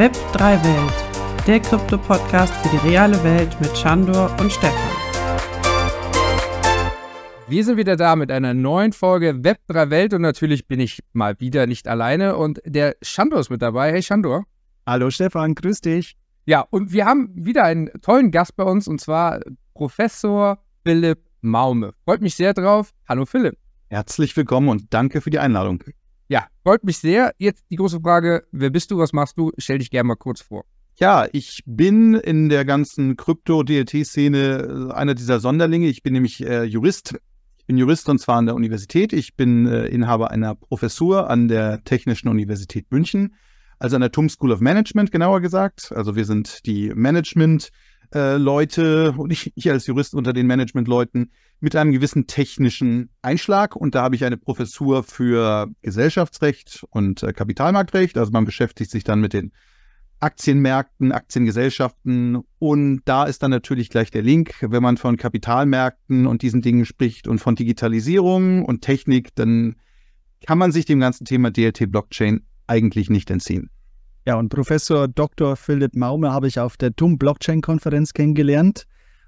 Web3 Welt, der Krypto-Podcast für die reale Welt mit Chandor und Stefan. Wir sind wieder da mit einer neuen Folge Web3 Welt und natürlich bin ich mal wieder nicht alleine und der Chandor ist mit dabei. Hey Chandor. Hallo Stefan, grüß dich. Ja, und wir haben wieder einen tollen Gast bei uns und zwar Professor Philipp Maume. Freut mich sehr drauf. Hallo Philipp. Herzlich willkommen und danke für die Einladung ja, freut mich sehr. Jetzt die große Frage: Wer bist du, was machst du? Stell dich gerne mal kurz vor. Ja, ich bin in der ganzen Krypto-DLT-Szene äh, einer dieser Sonderlinge. Ich bin nämlich äh, Jurist. Ich bin Jurist und zwar an der Universität. Ich bin äh, Inhaber einer Professur an der Technischen Universität München, also an der TUM School of Management genauer gesagt. Also wir sind die Management- äh, Leute und ich, ich als Jurist unter den Managementleuten mit einem gewissen technischen Einschlag. Und da habe ich eine Professur für Gesellschaftsrecht und äh, Kapitalmarktrecht. Also man beschäftigt sich dann mit den Aktienmärkten, Aktiengesellschaften. Und da ist dann natürlich gleich der Link, wenn man von Kapitalmärkten und diesen Dingen spricht und von Digitalisierung und Technik, dann kann man sich dem ganzen Thema DLT Blockchain eigentlich nicht entziehen. Ja, und Professor Dr. Philipp Maume habe ich auf der TUM Blockchain Konferenz kennengelernt.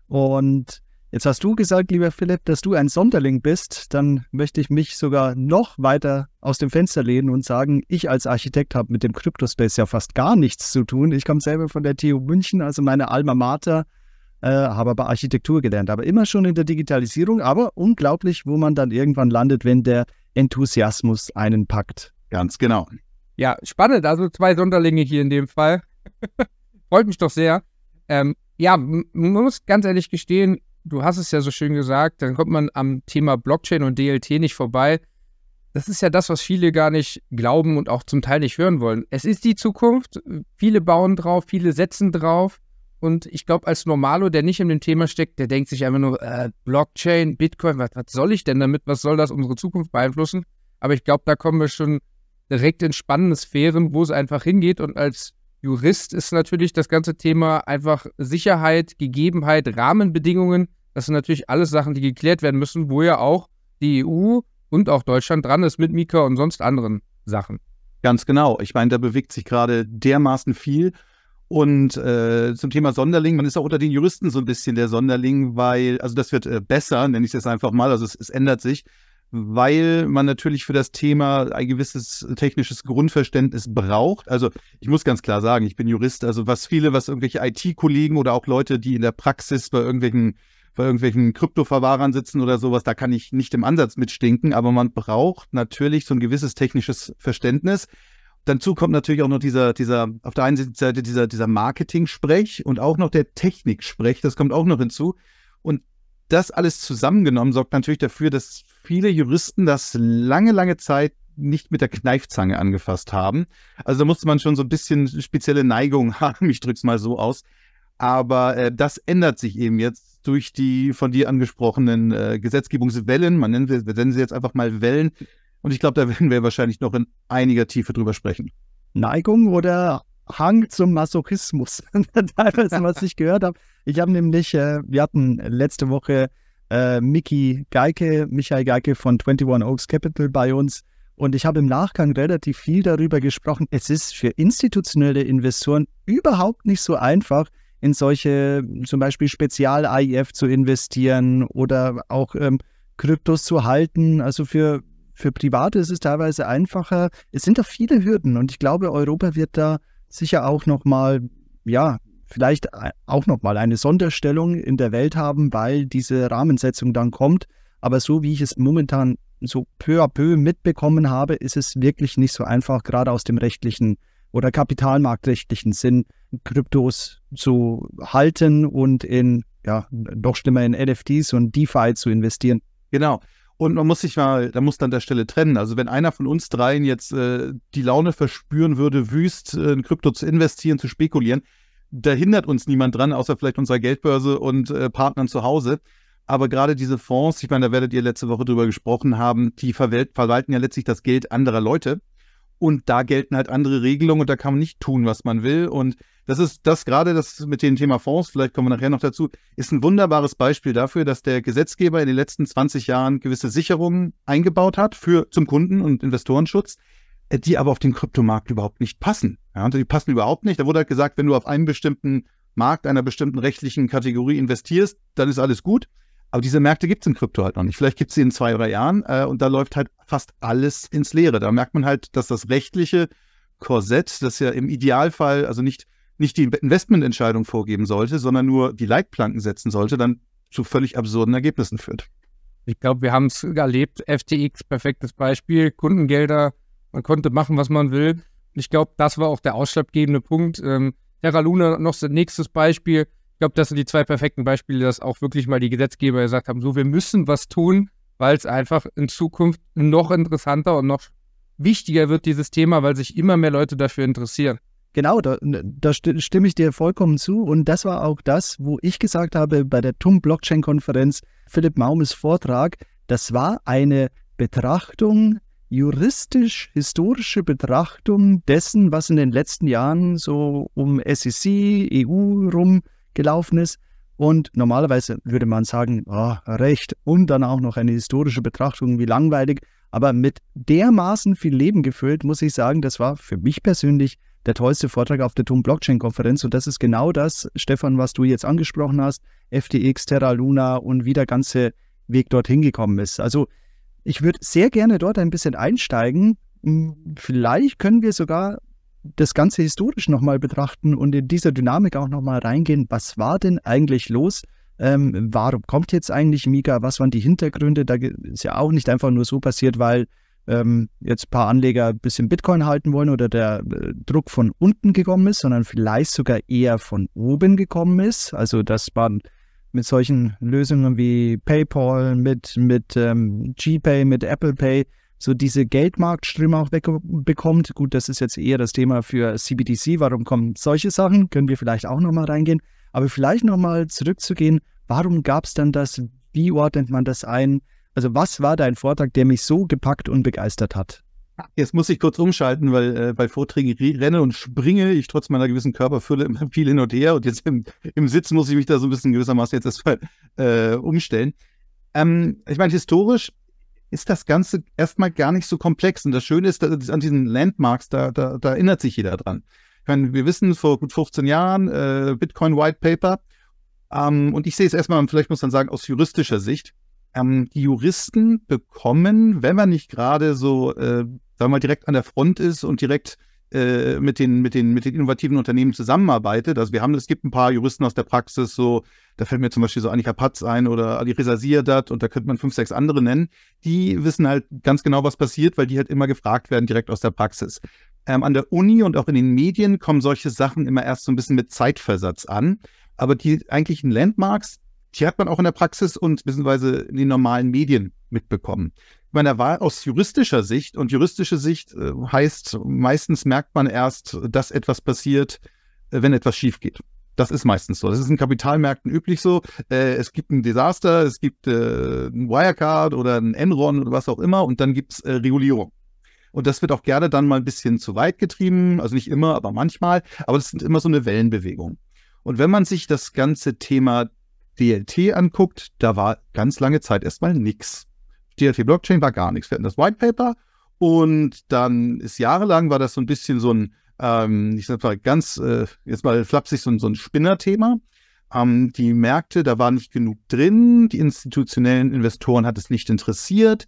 Und jetzt hast du gesagt, lieber Philipp, dass du ein Sonderling bist. Dann möchte ich mich sogar noch weiter aus dem Fenster lehnen und sagen, ich als Architekt habe mit dem Cryptospace ja fast gar nichts zu tun. Ich komme selber von der TU München, also meine Alma Mater, äh, habe aber Architektur gelernt, aber immer schon in der Digitalisierung. Aber unglaublich, wo man dann irgendwann landet, wenn der Enthusiasmus einen packt. Ganz genau. Ja, spannend. Also zwei Sonderlinge hier in dem Fall. Freut mich doch sehr. Ähm, ja, man muss ganz ehrlich gestehen, du hast es ja so schön gesagt, dann kommt man am Thema Blockchain und DLT nicht vorbei. Das ist ja das, was viele gar nicht glauben und auch zum Teil nicht hören wollen. Es ist die Zukunft. Viele bauen drauf, viele setzen drauf. Und ich glaube, als Normalo, der nicht in dem Thema steckt, der denkt sich einfach nur, äh, Blockchain, Bitcoin, was, was soll ich denn damit? Was soll das unsere Zukunft beeinflussen? Aber ich glaube, da kommen wir schon direkt in spannende Sphären, wo es einfach hingeht. Und als Jurist ist natürlich das ganze Thema einfach Sicherheit, Gegebenheit, Rahmenbedingungen. Das sind natürlich alles Sachen, die geklärt werden müssen, wo ja auch die EU und auch Deutschland dran ist mit Mika und sonst anderen Sachen. Ganz genau. Ich meine, da bewegt sich gerade dermaßen viel. Und äh, zum Thema Sonderling, man ist auch unter den Juristen so ein bisschen der Sonderling, weil, also das wird äh, besser, nenne ich es jetzt einfach mal, also es, es ändert sich weil man natürlich für das Thema ein gewisses technisches Grundverständnis braucht. Also ich muss ganz klar sagen, ich bin Jurist, also was viele, was irgendwelche IT-Kollegen oder auch Leute, die in der Praxis bei irgendwelchen bei irgendwelchen Kryptoverwahrern sitzen oder sowas, da kann ich nicht im Ansatz mitstinken, aber man braucht natürlich so ein gewisses technisches Verständnis. Dazu kommt natürlich auch noch dieser, dieser, auf der einen Seite dieser, dieser Marketing-Sprech und auch noch der Technik-Sprech, das kommt auch noch hinzu das alles zusammengenommen sorgt natürlich dafür, dass viele Juristen das lange, lange Zeit nicht mit der Kneifzange angefasst haben. Also da musste man schon so ein bisschen spezielle Neigung haben, ich drücke es mal so aus. Aber äh, das ändert sich eben jetzt durch die von dir angesprochenen äh, Gesetzgebungswellen. Man nennt, wir nennen sie jetzt einfach mal Wellen. Und ich glaube, da werden wir wahrscheinlich noch in einiger Tiefe drüber sprechen. Neigung oder Hang zum Masochismus, teilweise, was ich gehört habe. Ich habe nämlich, äh, wir hatten letzte Woche äh, Mickey Geike, Michael Geike von 21 Oaks Capital bei uns und ich habe im Nachgang relativ viel darüber gesprochen. Es ist für institutionelle Investoren überhaupt nicht so einfach, in solche zum Beispiel Spezial-AIF e zu investieren oder auch ähm, Kryptos zu halten. Also für, für Private ist es teilweise einfacher. Es sind da viele Hürden und ich glaube, Europa wird da sicher auch nochmal, ja, vielleicht auch nochmal eine Sonderstellung in der Welt haben, weil diese Rahmensetzung dann kommt. Aber so wie ich es momentan so peu à peu mitbekommen habe, ist es wirklich nicht so einfach, gerade aus dem rechtlichen oder kapitalmarktrechtlichen Sinn, Kryptos zu halten und in, ja, doch schlimmer in NFTs und DeFi zu investieren. Genau. Und man muss sich mal, da muss dann der Stelle trennen. Also wenn einer von uns dreien jetzt äh, die Laune verspüren würde, wüst äh, in Krypto zu investieren, zu spekulieren, da hindert uns niemand dran, außer vielleicht unserer Geldbörse und äh, Partnern zu Hause. Aber gerade diese Fonds, ich meine, da werdet ihr letzte Woche drüber gesprochen haben, die verwalten ja letztlich das Geld anderer Leute. Und da gelten halt andere Regelungen und da kann man nicht tun, was man will. Und das ist das gerade das mit dem Thema Fonds, vielleicht kommen wir nachher noch dazu, ist ein wunderbares Beispiel dafür, dass der Gesetzgeber in den letzten 20 Jahren gewisse Sicherungen eingebaut hat für zum Kunden- und Investorenschutz, äh, die aber auf den Kryptomarkt überhaupt nicht passen. Ja, die passen überhaupt nicht. Da wurde halt gesagt, wenn du auf einen bestimmten Markt einer bestimmten rechtlichen Kategorie investierst, dann ist alles gut. Aber diese Märkte gibt es in Krypto halt noch nicht. Vielleicht gibt es sie in zwei, drei Jahren äh, und da läuft halt fast alles ins Leere. Da merkt man halt, dass das rechtliche Korsett, das ja im Idealfall also nicht, nicht die Investmententscheidung vorgeben sollte, sondern nur die Leitplanken setzen sollte, dann zu völlig absurden Ergebnissen führt. Ich glaube, wir haben es erlebt. FTX, perfektes Beispiel. Kundengelder, man konnte machen, was man will. Ich glaube, das war auch der ausschlaggebende Punkt. Ähm, Terra Luna noch nächstes Beispiel. Ich glaube, das sind die zwei perfekten Beispiele, dass auch wirklich mal die Gesetzgeber gesagt haben, so, wir müssen was tun, weil es einfach in Zukunft noch interessanter und noch wichtiger wird, dieses Thema, weil sich immer mehr Leute dafür interessieren. Genau, da, ne, da stimme ich dir vollkommen zu. Und das war auch das, wo ich gesagt habe bei der TUM Blockchain Konferenz, Philipp Maumes Vortrag, das war eine Betrachtung, juristisch-historische Betrachtung dessen, was in den letzten Jahren so um SEC, EU rumgelaufen ist. Und normalerweise würde man sagen, oh, recht. Und dann auch noch eine historische Betrachtung, wie langweilig. Aber mit dermaßen viel Leben gefüllt, muss ich sagen, das war für mich persönlich der tollste Vortrag auf der TUM Blockchain Konferenz. Und das ist genau das, Stefan, was du jetzt angesprochen hast. FTX, Terra Luna und wie der ganze Weg dorthin gekommen ist. Also ich würde sehr gerne dort ein bisschen einsteigen. Hm, vielleicht können wir sogar das Ganze historisch nochmal betrachten und in dieser Dynamik auch nochmal reingehen, was war denn eigentlich los? Ähm, warum kommt jetzt eigentlich Mika? Was waren die Hintergründe? Da ist ja auch nicht einfach nur so passiert, weil ähm, jetzt ein paar Anleger ein bisschen Bitcoin halten wollen oder der äh, Druck von unten gekommen ist, sondern vielleicht sogar eher von oben gekommen ist. Also dass man mit solchen Lösungen wie PayPal, mit, mit ähm, GPay, mit Apple Pay so diese Geldmarktströme auch wegbekommt. Gut, das ist jetzt eher das Thema für CBDC. Warum kommen solche Sachen? Können wir vielleicht auch nochmal reingehen. Aber vielleicht nochmal zurückzugehen. Warum gab es dann das? Wie ordnet man das ein? Also was war dein Vortrag, der mich so gepackt und begeistert hat? Jetzt muss ich kurz umschalten, weil äh, bei Vorträgen renne und springe ich trotz meiner gewissen Körperfülle immer viel hin und her. Und jetzt im, im Sitzen muss ich mich da so ein bisschen gewissermaßen jetzt erstmal äh, umstellen. Ähm, ich meine, historisch ist das Ganze erstmal gar nicht so komplex. Und das Schöne ist, dass an diesen Landmarks, da, da, da erinnert sich jeder dran. Ich meine, wir wissen vor gut 15 Jahren, äh, Bitcoin White Paper. Ähm, und ich sehe es erstmal, vielleicht muss man sagen, aus juristischer Sicht. Ähm, die Juristen bekommen, wenn man nicht gerade so, äh, sagen wir mal, direkt an der Front ist und direkt äh, mit, den, mit, den, mit den innovativen Unternehmen zusammenarbeitet. Also wir haben, es gibt ein paar Juristen aus der Praxis, so, da fällt mir zum Beispiel so Annika Patz ein oder Ali Reza Sierdat und da könnte man fünf, sechs andere nennen. Die wissen halt ganz genau, was passiert, weil die halt immer gefragt werden direkt aus der Praxis. Ähm, an der Uni und auch in den Medien kommen solche Sachen immer erst so ein bisschen mit Zeitversatz an. Aber die eigentlichen Landmarks, die hat man auch in der Praxis und beziehungsweise in den normalen Medien mitbekommen meine, er war aus juristischer Sicht und juristische Sicht äh, heißt, meistens merkt man erst, dass etwas passiert, äh, wenn etwas schief geht. Das ist meistens so. Das ist in Kapitalmärkten üblich so. Äh, es gibt ein Desaster, es gibt ein Wirecard oder ein Enron oder was auch immer und dann gibt es Regulierung. Und das wird auch gerne dann mal ein bisschen zu weit getrieben. Also nicht immer, aber manchmal. Aber das sind immer so eine Wellenbewegung. Und wenn man sich das ganze Thema DLT anguckt, da war ganz lange Zeit erstmal nichts. DLT Blockchain war gar nichts. Wir hatten das White Paper und dann ist jahrelang war das so ein bisschen so ein, ähm, ich sag mal ganz, äh, jetzt mal flapsig, so ein, so ein Spinnerthema. Ähm, die Märkte, da war nicht genug drin, die institutionellen Investoren hat es nicht interessiert.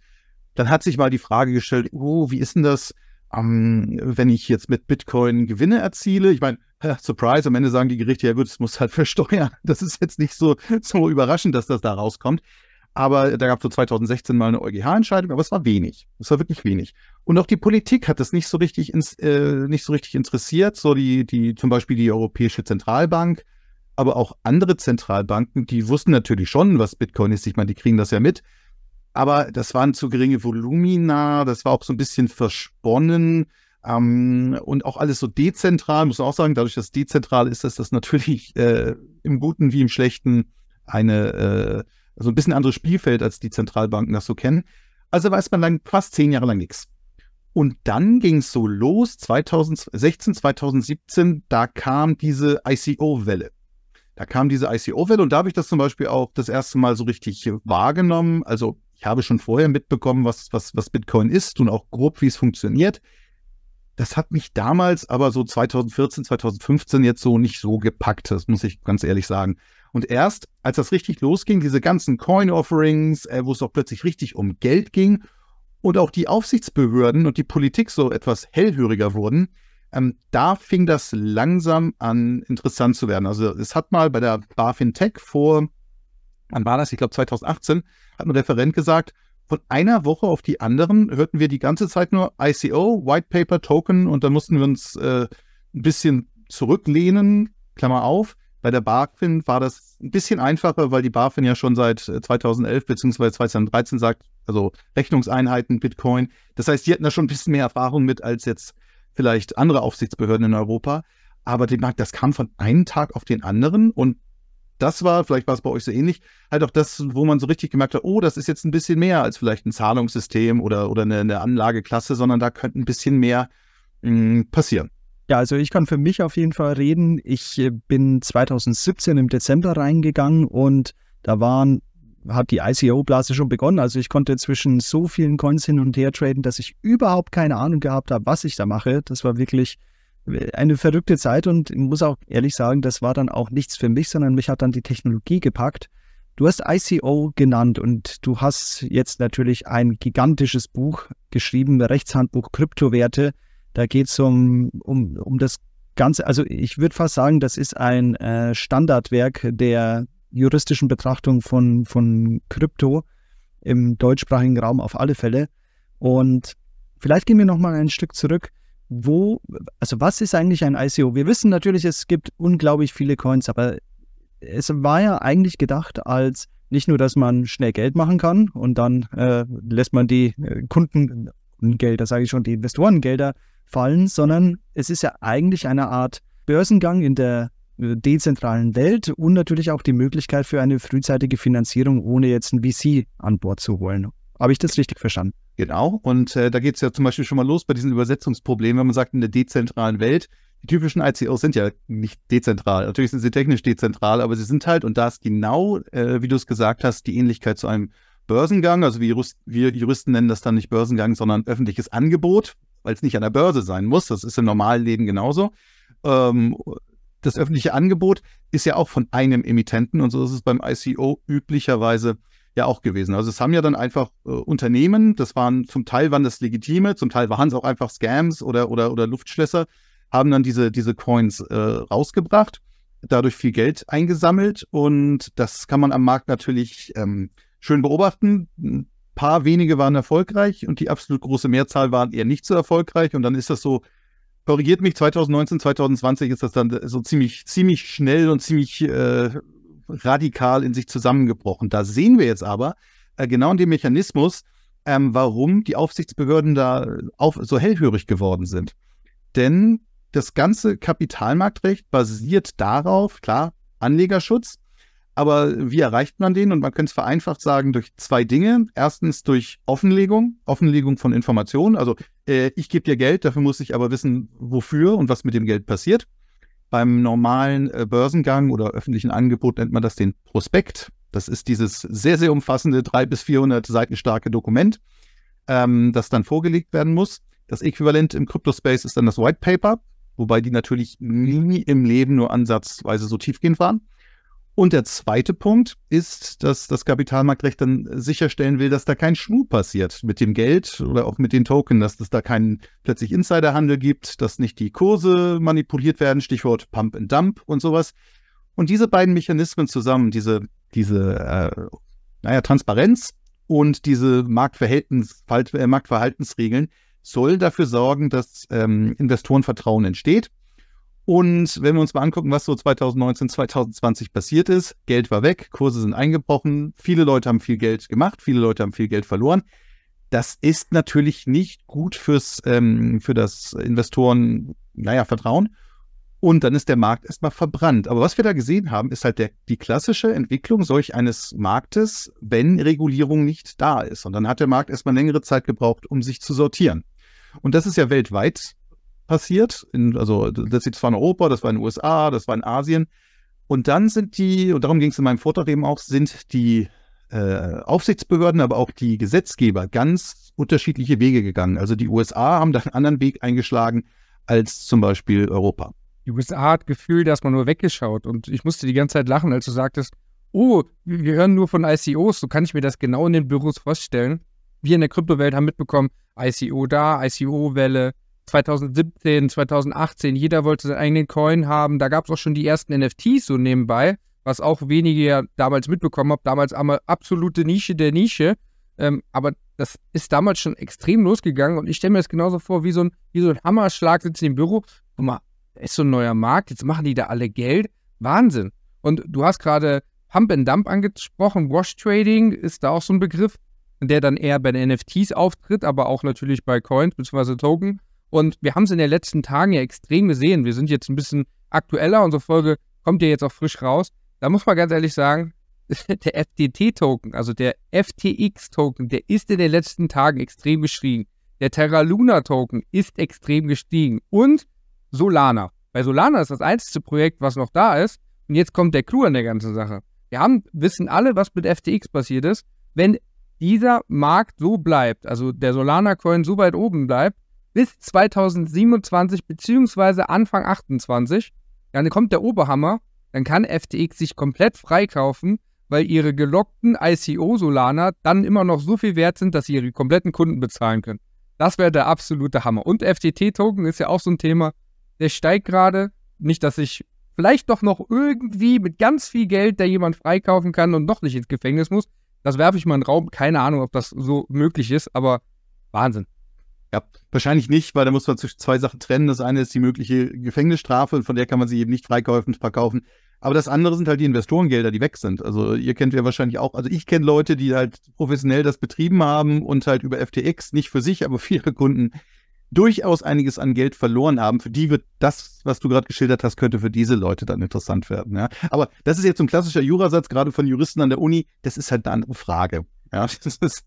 Dann hat sich mal die Frage gestellt, oh, wie ist denn das, ähm, wenn ich jetzt mit Bitcoin Gewinne erziele? Ich meine, Surprise, am Ende sagen die Gerichte, ja gut, es muss halt versteuern. Das ist jetzt nicht so, so überraschend, dass das da rauskommt. Aber da gab es so 2016 mal eine EuGH-Entscheidung, aber es war wenig. Es war wirklich wenig. Und auch die Politik hat das nicht so richtig ins, äh, nicht so richtig interessiert. So die, die, zum Beispiel die Europäische Zentralbank, aber auch andere Zentralbanken, die wussten natürlich schon, was Bitcoin ist. Ich meine, die kriegen das ja mit. Aber das waren zu geringe Volumina, das war auch so ein bisschen versponnen ähm, und auch alles so dezentral, muss man auch sagen, dadurch, dass dezentral ist, dass das natürlich äh, im Guten wie im Schlechten eine äh, also ein bisschen anderes Spielfeld, als die Zentralbanken das so kennen. Also weiß man lang, fast zehn Jahre lang nichts. Und dann ging es so los, 2016, 2017, da kam diese ICO-Welle. Da kam diese ICO-Welle und da habe ich das zum Beispiel auch das erste Mal so richtig wahrgenommen. Also ich habe schon vorher mitbekommen, was, was, was Bitcoin ist und auch grob, wie es funktioniert. Das hat mich damals aber so 2014, 2015 jetzt so nicht so gepackt, das muss ich ganz ehrlich sagen. Und erst, als das richtig losging, diese ganzen Coin-Offerings, äh, wo es auch plötzlich richtig um Geld ging und auch die Aufsichtsbehörden und die Politik so etwas hellhöriger wurden, ähm, da fing das langsam an interessant zu werden. Also es hat mal bei der BaFin Tech vor, wann war das? Ich glaube 2018, hat ein Referent gesagt, von einer Woche auf die anderen hörten wir die ganze Zeit nur ICO, White Paper, Token und dann mussten wir uns äh, ein bisschen zurücklehnen, Klammer auf. Bei der BaFin war das ein bisschen einfacher, weil die BaFin ja schon seit 2011 bzw. 2013 sagt, also Rechnungseinheiten, Bitcoin. Das heißt, die hatten da schon ein bisschen mehr Erfahrung mit als jetzt vielleicht andere Aufsichtsbehörden in Europa. Aber die Markt, das kam von einem Tag auf den anderen und das war, vielleicht war es bei euch so ähnlich, halt auch das, wo man so richtig gemerkt hat, oh, das ist jetzt ein bisschen mehr als vielleicht ein Zahlungssystem oder, oder eine, eine Anlageklasse, sondern da könnte ein bisschen mehr mh, hm, passieren. Ja, also ich kann für mich auf jeden Fall reden. Ich äh, bin 2017 im Dezember reingegangen und da waren, hat die ICO-Blase schon begonnen. Also ich konnte zwischen so vielen Coins hin und her traden, dass ich überhaupt keine Ahnung gehabt habe, was ich da mache. Das war wirklich äh, eine verrückte Zeit und ich muss auch ehrlich sagen, das war dann auch nichts für mich, sondern mich hat dann die Technologie gepackt. Du hast ICO genannt und du hast jetzt natürlich ein gigantisches Buch geschrieben, Rechtshandbuch Kryptowerte da geht es um, um, um das Ganze. Also ich würde fast sagen, das ist ein äh, Standardwerk der juristischen Betrachtung von, von Krypto im deutschsprachigen Raum auf alle Fälle. Und vielleicht gehen wir nochmal ein Stück zurück. Wo, also was ist eigentlich ein ICO? Wir wissen natürlich, es gibt unglaublich viele Coins, aber es war ja eigentlich gedacht als nicht nur, dass man schnell Geld machen kann und dann äh, lässt man die äh, Kunden Gelder, sage ich schon, die Investorengelder fallen, sondern es ist ja eigentlich eine Art Börsengang in der äh, dezentralen Welt und natürlich auch die Möglichkeit für eine frühzeitige Finanzierung, ohne jetzt ein VC an Bord zu holen. Habe ich das richtig verstanden? Genau. Und äh, da geht es ja zum Beispiel schon mal los bei diesen Übersetzungsproblemen, wenn man sagt, in der dezentralen Welt. Die typischen ICOs sind ja nicht dezentral. Natürlich sind sie technisch dezentral, aber sie sind halt, und da ist genau, äh, wie du es gesagt hast, die Ähnlichkeit zu einem Börsengang. Also wir, Juristen nennen das dann nicht Börsengang, sondern öffentliches Angebot weil es nicht an der Börse sein muss. Das ist im normalen Leben genauso. Ähm, das öffentliche Angebot ist ja auch von einem Emittenten und so ist es beim ICO üblicherweise ja auch gewesen. Also es haben ja dann einfach äh, Unternehmen, das waren zum Teil waren das legitime, zum Teil waren es auch einfach Scams oder oder oder Luftschlösser, haben dann diese diese Coins äh, rausgebracht, dadurch viel Geld eingesammelt und das kann man am Markt natürlich ähm, schön beobachten paar wenige waren erfolgreich und die absolut große Mehrzahl waren eher nicht so erfolgreich. Und dann ist das so, korrigiert mich, 2019, 2020 ist das dann so ziemlich, ziemlich schnell und ziemlich äh, radikal in sich zusammengebrochen. Da sehen wir jetzt aber äh, genau dem Mechanismus, ähm, warum die Aufsichtsbehörden da auf, so hellhörig geworden sind. Denn das ganze Kapitalmarktrecht basiert darauf, klar, Anlegerschutz, aber wie erreicht man den? Und man könnte es vereinfacht sagen durch zwei Dinge. Erstens durch Offenlegung, Offenlegung von Informationen. Also äh, ich gebe dir Geld, dafür muss ich aber wissen, wofür und was mit dem Geld passiert. Beim normalen äh, Börsengang oder öffentlichen Angebot nennt man das den Prospekt. Das ist dieses sehr, sehr umfassende, 300 bis 400 Seiten starke Dokument, ähm, das dann vorgelegt werden muss. Das Äquivalent im Crypto-Space ist dann das White Paper, wobei die natürlich nie im Leben nur ansatzweise so tiefgehend waren. Und der zweite Punkt ist, dass das Kapitalmarktrecht dann sicherstellen will, dass da kein Schmuh passiert mit dem Geld oder auch mit den Token, dass es da keinen plötzlich Insiderhandel gibt, dass nicht die Kurse manipuliert werden, Stichwort Pump and Dump und sowas. Und diese beiden Mechanismen zusammen, diese, diese äh, naja, Transparenz und diese Marktverhältnis, Marktverhaltensregeln, sollen dafür sorgen, dass ähm, Investorenvertrauen entsteht und wenn wir uns mal angucken, was so 2019, 2020 passiert ist, Geld war weg, Kurse sind eingebrochen, viele Leute haben viel Geld gemacht, viele Leute haben viel Geld verloren. Das ist natürlich nicht gut fürs, ähm, für das Investoren, naja, Vertrauen. Und dann ist der Markt erstmal verbrannt. Aber was wir da gesehen haben, ist halt der, die klassische Entwicklung solch eines Marktes, wenn Regulierung nicht da ist. Und dann hat der Markt erstmal längere Zeit gebraucht, um sich zu sortieren. Und das ist ja weltweit passiert. In, also das war in Europa, das war in den USA, das war in Asien. Und dann sind die, und darum ging es in meinem Vortrag eben auch, sind die äh, Aufsichtsbehörden, aber auch die Gesetzgeber ganz unterschiedliche Wege gegangen. Also die USA haben da einen anderen Weg eingeschlagen als zum Beispiel Europa. Die USA hat Gefühl, dass man nur weggeschaut. Und ich musste die ganze Zeit lachen, als du sagtest, oh, wir hören nur von ICOs, so kann ich mir das genau in den Büros vorstellen. Wir in der Kryptowelt haben mitbekommen, ICO da, ICO-Welle, 2017, 2018, jeder wollte seinen eigenen Coin haben. Da gab es auch schon die ersten NFTs so nebenbei, was auch wenige ja damals mitbekommen haben. Damals einmal absolute Nische der Nische. Ähm, aber das ist damals schon extrem losgegangen und ich stelle mir das genauso vor, wie so ein, wie so ein Hammerschlag sitzt im Büro. Guck mal, da ist so ein neuer Markt, jetzt machen die da alle Geld. Wahnsinn. Und du hast gerade Pump and Dump angesprochen, Wash Trading ist da auch so ein Begriff, der dann eher bei den NFTs auftritt, aber auch natürlich bei Coins bzw. Token. Und wir haben es in den letzten Tagen ja extrem gesehen. Wir sind jetzt ein bisschen aktueller. Unsere Folge kommt ja jetzt auch frisch raus. Da muss man ganz ehrlich sagen, der FTT-Token, also der FTX-Token, der ist in den letzten Tagen extrem gestiegen. Der Terra Luna-Token ist extrem gestiegen. Und Solana. Bei Solana ist das einzige Projekt, was noch da ist. Und jetzt kommt der Clou an der ganzen Sache. Wir haben, wissen alle, was mit FTX passiert ist. Wenn dieser Markt so bleibt, also der Solana-Coin so weit oben bleibt, bis 2027 beziehungsweise Anfang 28. Dann kommt der Oberhammer, dann kann FTX sich komplett freikaufen, weil ihre gelockten ICO-Solana dann immer noch so viel wert sind, dass sie ihre kompletten Kunden bezahlen können. Das wäre der absolute Hammer. Und FTT-Token ist ja auch so ein Thema, der steigt gerade. Nicht, dass ich vielleicht doch noch irgendwie mit ganz viel Geld da jemand freikaufen kann und noch nicht ins Gefängnis muss. Das werfe ich mal in den Raum. Keine Ahnung, ob das so möglich ist, aber Wahnsinn. Ja, wahrscheinlich nicht, weil da muss man zwischen zwei Sachen trennen. Das eine ist die mögliche Gefängnisstrafe und von der kann man sie eben nicht freikäufend verkaufen. Aber das andere sind halt die Investorengelder, die weg sind. Also ihr kennt ja wahrscheinlich auch, also ich kenne Leute, die halt professionell das betrieben haben und halt über FTX, nicht für sich, aber für ihre Kunden, durchaus einiges an Geld verloren haben. Für die wird das, was du gerade geschildert hast, könnte für diese Leute dann interessant werden. Ja? Aber das ist jetzt so ein klassischer Jurasatz, gerade von Juristen an der Uni, das ist halt eine andere Frage. Ja, das ist,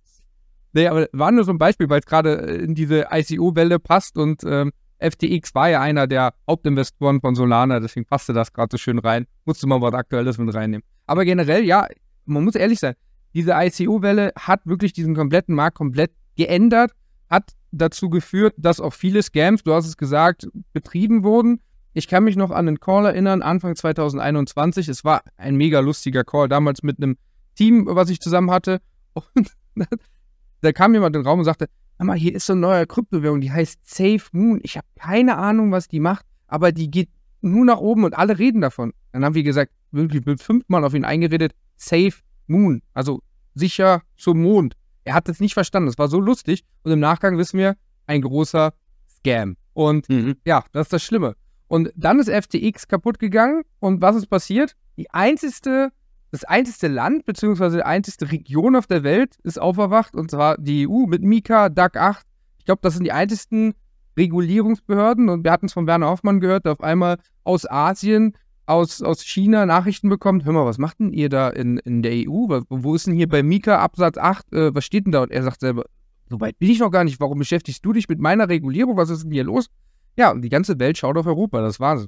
Nee, aber war nur so ein Beispiel, weil es gerade in diese ICO-Welle passt und ähm, FTX war ja einer der Hauptinvestoren von Solana, deswegen passte das gerade so schön rein. Musste mal was Aktuelles mit reinnehmen. Aber generell, ja, man muss ehrlich sein, diese ICO-Welle hat wirklich diesen kompletten Markt komplett geändert, hat dazu geführt, dass auch viele Scams, du hast es gesagt, betrieben wurden. Ich kann mich noch an einen Call erinnern, Anfang 2021. Es war ein mega lustiger Call, damals mit einem Team, was ich zusammen hatte. Und da kam jemand in den Raum und sagte, mal, hier ist so eine neue Kryptowährung, die heißt Safe Moon. Ich habe keine Ahnung, was die macht, aber die geht nur nach oben und alle reden davon. Dann haben wir gesagt, wirklich fünfmal auf ihn eingeredet, Safe Moon, also sicher zum Mond. Er hat es nicht verstanden, das war so lustig und im Nachgang wissen wir, ein großer Scam. Und mhm. ja, das ist das Schlimme. Und dann ist FTX kaputt gegangen und was ist passiert? Die einzige das einzige Land bzw. die einzige Region auf der Welt ist auferwacht, und zwar die EU mit Mika, DAG 8. Ich glaube, das sind die einzigen Regulierungsbehörden. Und wir hatten es von Werner Hoffmann gehört, der auf einmal aus Asien, aus, aus China Nachrichten bekommt. Hör mal, was macht denn ihr da in, in der EU? Wo ist denn hier bei Mika Absatz 8? Äh, was steht denn da? Und er sagt selber, so weit bin ich noch gar nicht. Warum beschäftigst du dich mit meiner Regulierung? Was ist denn hier los? Ja, und die ganze Welt schaut auf Europa. Das war's.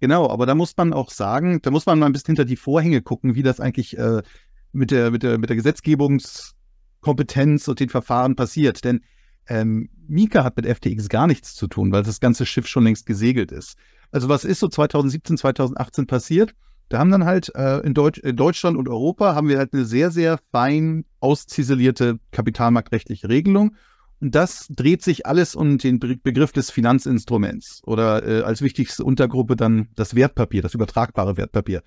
Genau, aber da muss man auch sagen, da muss man mal ein bisschen hinter die Vorhänge gucken, wie das eigentlich äh, mit, der, mit, der, mit der Gesetzgebungskompetenz und den Verfahren passiert. Denn ähm, Mika hat mit FTX gar nichts zu tun, weil das ganze Schiff schon längst gesegelt ist. Also was ist so 2017, 2018 passiert? Da haben dann halt äh, in, Deutsch, in, Deutschland und Europa haben wir halt eine sehr, sehr fein ausziselierte kapitalmarktrechtliche Regelung das dreht sich alles um den Begriff des Finanzinstruments oder äh, als wichtigste Untergruppe dann das Wertpapier, das übertragbare Wertpapier.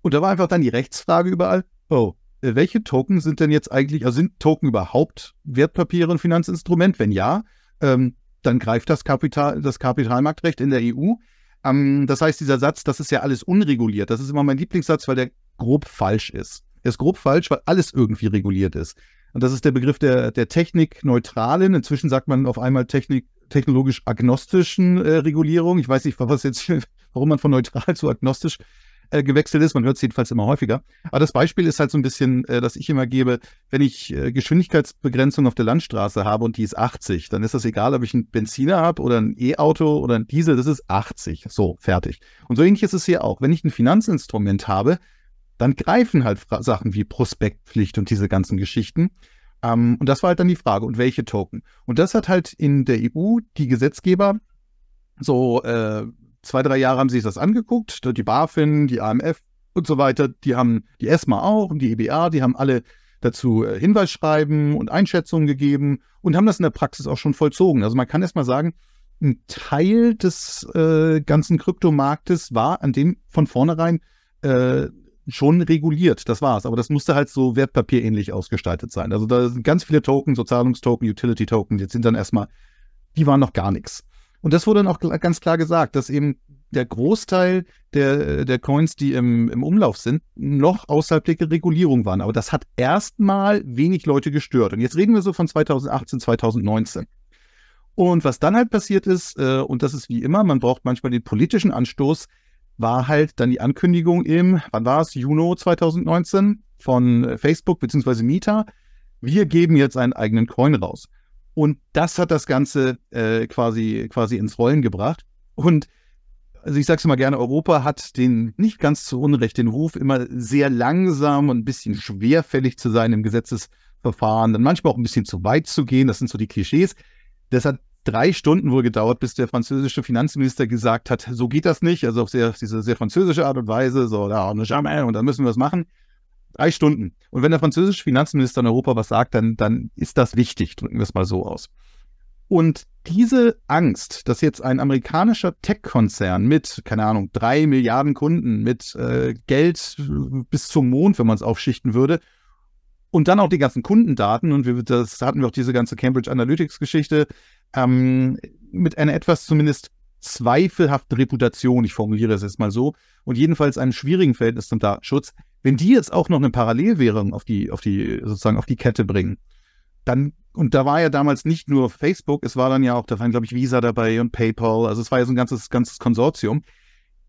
Und da war einfach dann die Rechtsfrage überall, oh, äh, welche Token sind denn jetzt eigentlich, also sind Token überhaupt Wertpapiere und Finanzinstrument? Wenn ja, ähm, dann greift das, Kapital, das Kapitalmarktrecht in der EU. Ähm, das heißt, dieser Satz, das ist ja alles unreguliert. Das ist immer mein Lieblingssatz, weil der grob falsch ist. Er ist grob falsch, weil alles irgendwie reguliert ist. Und das ist der Begriff der, der technikneutralen. Inzwischen sagt man auf einmal Technik, technologisch agnostischen äh, Regulierung. Ich weiß nicht, was jetzt, warum man von neutral zu agnostisch äh, gewechselt ist. Man hört es jedenfalls immer häufiger. Aber das Beispiel ist halt so ein bisschen, äh, das ich immer gebe, wenn ich äh, Geschwindigkeitsbegrenzung auf der Landstraße habe und die ist 80, dann ist das egal, ob ich einen Benziner habe oder ein E-Auto oder ein Diesel, das ist 80. So, fertig. Und so ähnlich ist es hier auch. Wenn ich ein Finanzinstrument habe, dann greifen halt Sachen wie Prospektpflicht und diese ganzen Geschichten. Ähm, und das war halt dann die Frage, und welche Token? Und das hat halt in der EU die Gesetzgeber so äh, zwei, drei Jahre haben sich das angeguckt, die BaFin, die AMF und so weiter, die haben die ESMA auch und die EBA, die haben alle dazu äh, Hinweisschreiben und Einschätzungen gegeben und haben das in der Praxis auch schon vollzogen. Also man kann erstmal sagen, ein Teil des äh, ganzen Kryptomarktes war an dem von vornherein äh, schon reguliert, das war's. Aber das musste halt so wertpapierähnlich ausgestaltet sein. Also da sind ganz viele Token, so Zahlungstoken, Utility-Token, jetzt sind dann erstmal, die waren noch gar nichts. Und das wurde dann auch ganz klar gesagt, dass eben der Großteil der, der Coins, die im, im Umlauf sind, noch außerhalb der Regulierung waren. Aber das hat erstmal wenig Leute gestört. Und jetzt reden wir so von 2018, 2019. Und was dann halt passiert ist, äh, und das ist wie immer, man braucht manchmal den politischen Anstoß, war halt dann die Ankündigung im, wann war es, Juni 2019 von Facebook bzw. Meta. Wir geben jetzt einen eigenen Coin raus. Und das hat das Ganze äh, quasi, quasi ins Rollen gebracht. Und also ich sage es immer gerne, Europa hat den nicht ganz zu Unrecht den Ruf, immer sehr langsam und ein bisschen schwerfällig zu sein im Gesetzesverfahren, dann manchmal auch ein bisschen zu weit zu gehen. Das sind so die Klischees. Das hat drei Stunden wohl gedauert, bis der französische Finanzminister gesagt hat, so geht das nicht, also auf, sehr, diese sehr französische Art und Weise, so, da eine Jamme und dann müssen wir was machen. Drei Stunden. Und wenn der französische Finanzminister in Europa was sagt, dann, dann ist das wichtig, drücken wir es mal so aus. Und diese Angst, dass jetzt ein amerikanischer Tech-Konzern mit, keine Ahnung, drei Milliarden Kunden, mit äh, Geld äh, bis zum Mond, wenn man es aufschichten würde, und dann auch die ganzen Kundendaten, und wir, das hatten wir auch diese ganze Cambridge Analytics-Geschichte, ähm, mit einer etwas zumindest zweifelhaften Reputation, ich formuliere es jetzt mal so, und jedenfalls einem schwierigen Verhältnis zum Datenschutz, wenn die jetzt auch noch eine Parallelwährung auf die, auf die, sozusagen auf die Kette bringen, dann, und da war ja damals nicht nur Facebook, es war dann ja auch, da waren, glaube ich, Visa dabei und PayPal, also es war ja so ein ganzes, ganzes Konsortium.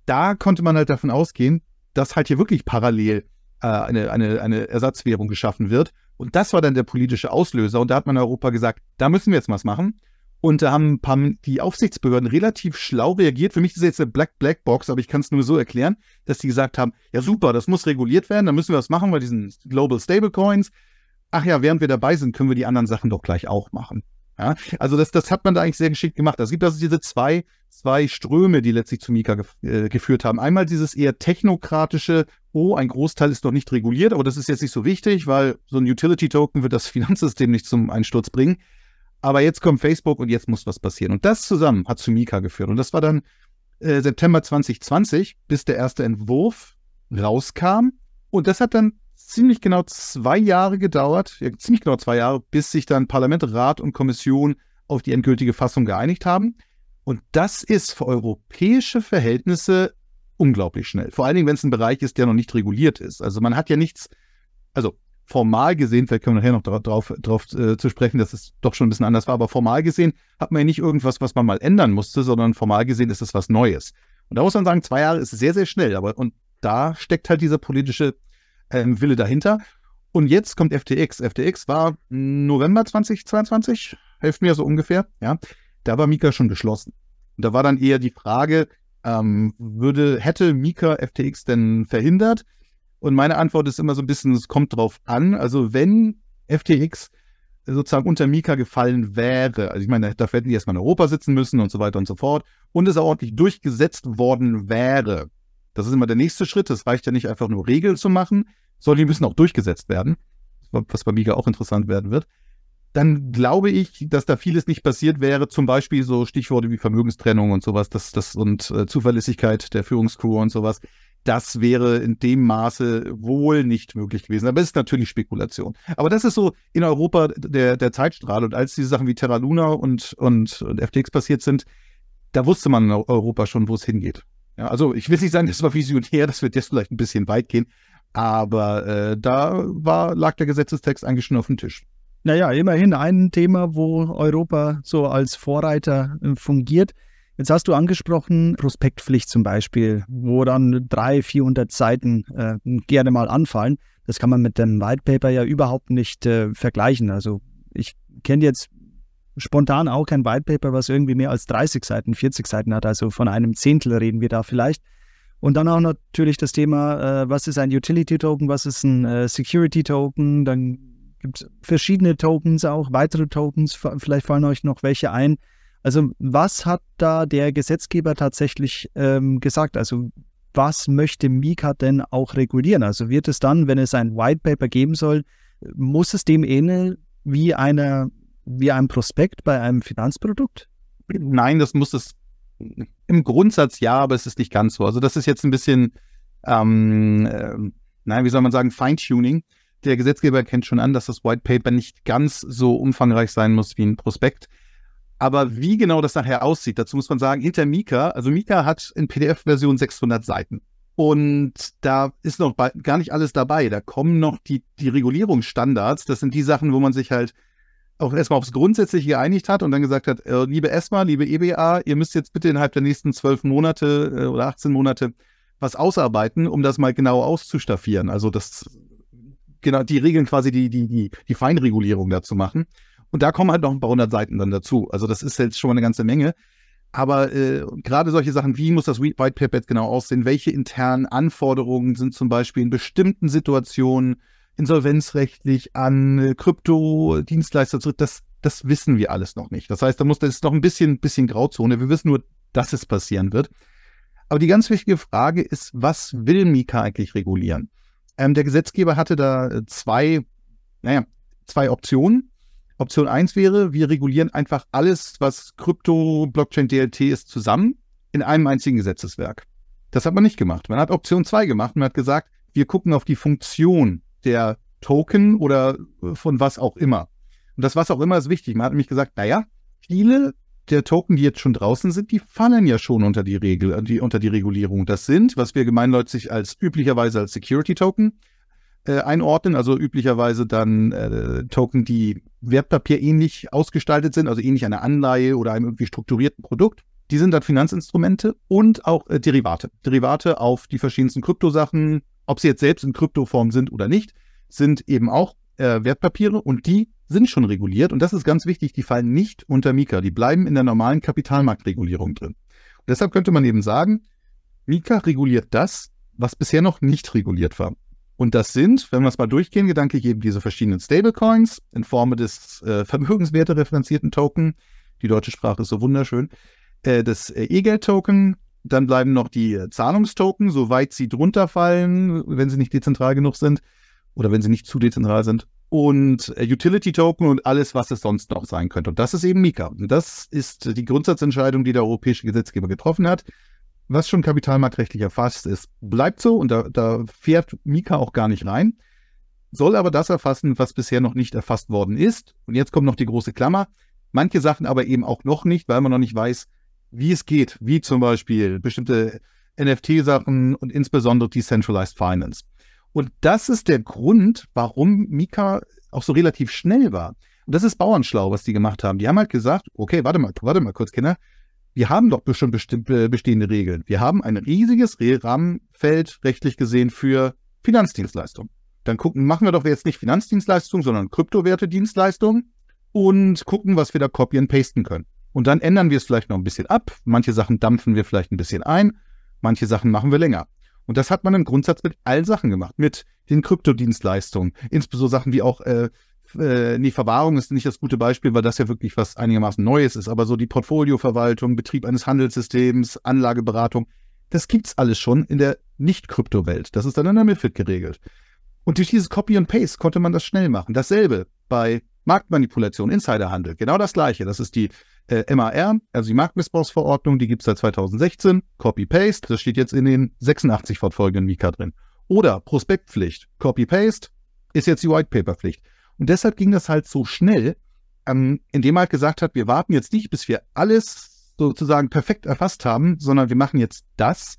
Da konnte man halt davon ausgehen, dass halt hier wirklich parallel äh, eine, eine, eine Ersatzwährung geschaffen wird. Und das war dann der politische Auslöser. Und da hat man Europa gesagt, da müssen wir jetzt was machen. Und da haben paar, die Aufsichtsbehörden relativ schlau reagiert. Für mich ist das jetzt eine Black Black Box, aber ich kann es nur so erklären, dass die gesagt haben: Ja, super, das muss reguliert werden, dann müssen wir das machen bei diesen Global Stablecoins. Ach ja, während wir dabei sind, können wir die anderen Sachen doch gleich auch machen. Ja? also das, das, hat man da eigentlich sehr geschickt gemacht. Es gibt also diese zwei, zwei Ströme, die letztlich zu Mika gef äh, geführt haben. Einmal dieses eher technokratische, oh, ein Großteil ist noch nicht reguliert, aber das ist jetzt nicht so wichtig, weil so ein Utility-Token wird das Finanzsystem nicht zum Einsturz bringen. Aber jetzt kommt Facebook und jetzt muss was passieren. Und das zusammen hat zu Mika geführt. Und das war dann äh, September 2020, bis der erste Entwurf rauskam. Und das hat dann ziemlich genau zwei Jahre gedauert, ja, ziemlich genau zwei Jahre, bis sich dann Parlament, Rat und Kommission auf die endgültige Fassung geeinigt haben. Und das ist für europäische Verhältnisse unglaublich schnell. Vor allen Dingen, wenn es ein Bereich ist, der noch nicht reguliert ist. Also man hat ja nichts, also formal gesehen, vielleicht können wir nachher noch darauf drauf, äh, zu sprechen, dass es doch schon ein bisschen anders war, aber formal gesehen hat man ja nicht irgendwas, was man mal ändern musste, sondern formal gesehen ist es was Neues. Und da muss man sagen, zwei Jahre ist sehr, sehr schnell, aber und da steckt halt dieser politische ähm, Wille dahinter. Und jetzt kommt FTX. FTX war November 2022, helft mir so ungefähr, ja. Da war Mika schon geschlossen. Und da war dann eher die Frage, ähm, würde, hätte Mika FTX denn verhindert? Und meine Antwort ist immer so ein bisschen, es kommt drauf an. Also wenn FTX sozusagen unter Mika gefallen wäre, also ich meine, da hätten die erstmal in Europa sitzen müssen und so weiter und so fort, und es auch ordentlich durchgesetzt worden wäre, das ist immer der nächste Schritt. Es reicht ja nicht einfach nur Regeln zu machen, sondern die müssen auch durchgesetzt werden, was bei Mika auch interessant werden wird. Dann glaube ich, dass da vieles nicht passiert wäre, zum Beispiel so Stichworte wie Vermögenstrennung und sowas, das, das und äh, Zuverlässigkeit der Führungskur und sowas das wäre in dem Maße wohl nicht möglich gewesen. Aber es ist natürlich Spekulation. Aber das ist so in Europa der, der Zeitstrahl. Und als diese Sachen wie Terra Luna und, und, und FTX passiert sind, da wusste man in Europa schon, wo es hingeht. Ja, also ich will nicht sagen, das war visionär, das wird jetzt vielleicht ein bisschen weit gehen, aber äh, da war, lag der Gesetzestext eigentlich schon auf dem Tisch. Naja, immerhin ein Thema, wo Europa so als Vorreiter äh, fungiert. Jetzt hast du angesprochen, Prospektpflicht zum Beispiel, wo dann 300, 400 Seiten äh, gerne mal anfallen. Das kann man mit dem White Paper ja überhaupt nicht äh, vergleichen. Also ich kenne jetzt spontan auch kein White Paper, was irgendwie mehr als 30 Seiten, 40 Seiten hat. Also von einem Zehntel reden wir da vielleicht. Und dann auch natürlich das Thema, äh, was ist ein Utility Token, was ist ein äh, Security Token. Dann gibt es verschiedene Tokens auch, weitere Tokens. Vielleicht fallen euch noch welche ein. Also was hat da der Gesetzgeber tatsächlich ähm, gesagt? Also was möchte Mika denn auch regulieren? Also wird es dann, wenn es ein White Paper geben soll, muss es dem ähneln wie, eine, wie einem Prospekt bei einem Finanzprodukt? Nein, das muss es im Grundsatz ja, aber es ist nicht ganz so. Also das ist jetzt ein bisschen, ähm, äh, nein, wie soll man sagen, Feintuning. Der Gesetzgeber kennt schon an, dass das White Paper nicht ganz so umfangreich sein muss wie ein Prospekt. Aber wie genau das nachher aussieht, dazu muss man sagen, hinter Mika, also Mika hat in PDF-Version 600 Seiten. Und da ist noch gar nicht alles dabei. Da kommen noch die, die Regulierungsstandards. Das sind die Sachen, wo man sich halt auch erstmal aufs Grundsätzliche geeinigt hat und dann gesagt hat, äh, liebe ESMA, liebe EBA, ihr müsst jetzt bitte innerhalb der nächsten zwölf Monate äh, oder 18 Monate was ausarbeiten, um das mal genau auszustaffieren. Also das genau die Regeln quasi die, die, die, die Feinregulierung dazu machen. Und da kommen halt noch ein paar hundert Seiten dann dazu. Also das ist jetzt schon mal eine ganze Menge. Aber äh, gerade solche Sachen, wie muss das White Paper jetzt genau aussehen? Welche internen Anforderungen sind zum Beispiel in bestimmten Situationen insolvenzrechtlich an äh, Kryptodienstleister zurück? Das, das wissen wir alles noch nicht. Das heißt, da muss das ist noch ein bisschen, bisschen Grauzone. Wir wissen nur, dass es passieren wird. Aber die ganz wichtige Frage ist, was will Mika eigentlich regulieren? Ähm, der Gesetzgeber hatte da äh, zwei, naja, zwei Optionen. Option 1 wäre, wir regulieren einfach alles, was Krypto, Blockchain, DLT ist, zusammen in einem einzigen Gesetzeswerk. Das hat man nicht gemacht. Man hat Option 2 gemacht und hat gesagt, wir gucken auf die Funktion der Token oder äh, von was auch immer. Und das was auch immer ist wichtig. Man hat nämlich gesagt, naja, viele der Token, die jetzt schon draußen sind, die fallen ja schon unter die Regel, die, unter die Regulierung. Das sind, was wir gemeinläufig als üblicherweise als Security Token äh, einordnen, also üblicherweise dann äh, Token, die wertpapierähnlich ausgestaltet sind, also ähnlich einer Anleihe oder einem irgendwie strukturierten Produkt. Die sind dann Finanzinstrumente und auch äh, Derivate. Derivate auf die verschiedensten Kryptosachen, ob sie jetzt selbst in Kryptoform sind oder nicht, sind eben auch äh, Wertpapiere und die sind schon reguliert und das ist ganz wichtig, die fallen nicht unter Mika, die bleiben in der normalen Kapitalmarktregulierung drin. Und deshalb könnte man eben sagen, Mika reguliert das, was bisher noch nicht reguliert war. Und das sind, wenn wir es mal durchgehen, Gedanke geben diese verschiedenen Stablecoins in Form des äh, Vermögenswerte referenzierten Token. Die deutsche Sprache ist so wunderschön. Äh, das äh, E-Geld-Token. Dann bleiben noch die äh, Zahlungstoken, soweit sie drunter fallen, wenn sie nicht dezentral genug sind oder wenn sie nicht zu dezentral sind. Und äh, Utility-Token und alles, was es sonst noch sein könnte. Und das ist eben Mika. Und das ist die Grundsatzentscheidung, die der europäische Gesetzgeber getroffen hat was schon kapitalmarktrechtlich erfasst ist, bleibt so und da, da fährt Mika auch gar nicht rein, soll aber das erfassen, was bisher noch nicht erfasst worden ist. Und jetzt kommt noch die große Klammer. Manche Sachen aber eben auch noch nicht, weil man noch nicht weiß, wie es geht, wie zum Beispiel bestimmte NFT-Sachen und insbesondere Decentralized Finance. Und das ist der Grund, warum Mika auch so relativ schnell war. Und das ist bauernschlau, was die gemacht haben. Die haben halt gesagt, okay, warte mal, warte mal kurz, Kinder, wir haben doch bestimmt bestimmte, äh, bestehende Regeln. Wir haben ein riesiges Rahmenfeld rechtlich gesehen für Finanzdienstleistungen. Dann gucken, machen wir doch jetzt nicht Finanzdienstleistungen, sondern Kryptowerte-Dienstleistungen und gucken, was wir da copy and pasten können. Und dann ändern wir es vielleicht noch ein bisschen ab. Manche Sachen dampfen wir vielleicht ein bisschen ein, manche Sachen machen wir länger. Und das hat man im Grundsatz mit allen Sachen gemacht, mit den Kryptodienstleistungen, insbesondere Sachen wie auch äh, äh, nee, Verwahrung ist nicht das gute Beispiel, weil das ja wirklich was einigermaßen Neues ist, aber so die Portfolioverwaltung, Betrieb eines Handelssystems, Anlageberatung, das gibt's alles schon in der Nicht-Krypto-Welt. Das ist dann in der MIFID geregelt. Und durch dieses Copy and Paste konnte man das schnell machen. Dasselbe bei Marktmanipulation, Insiderhandel, genau das gleiche. Das ist die äh, MAR, also die Marktmissbrauchsverordnung, die gibt es seit 2016, Copy-Paste, das steht jetzt in den 86 fortfolgenden Mika drin. Oder Prospektpflicht, Copy-Paste ist jetzt die White paper pflicht und deshalb ging das halt so schnell, ähm, indem er halt gesagt hat, wir warten jetzt nicht, bis wir alles sozusagen perfekt erfasst haben, sondern wir machen jetzt das,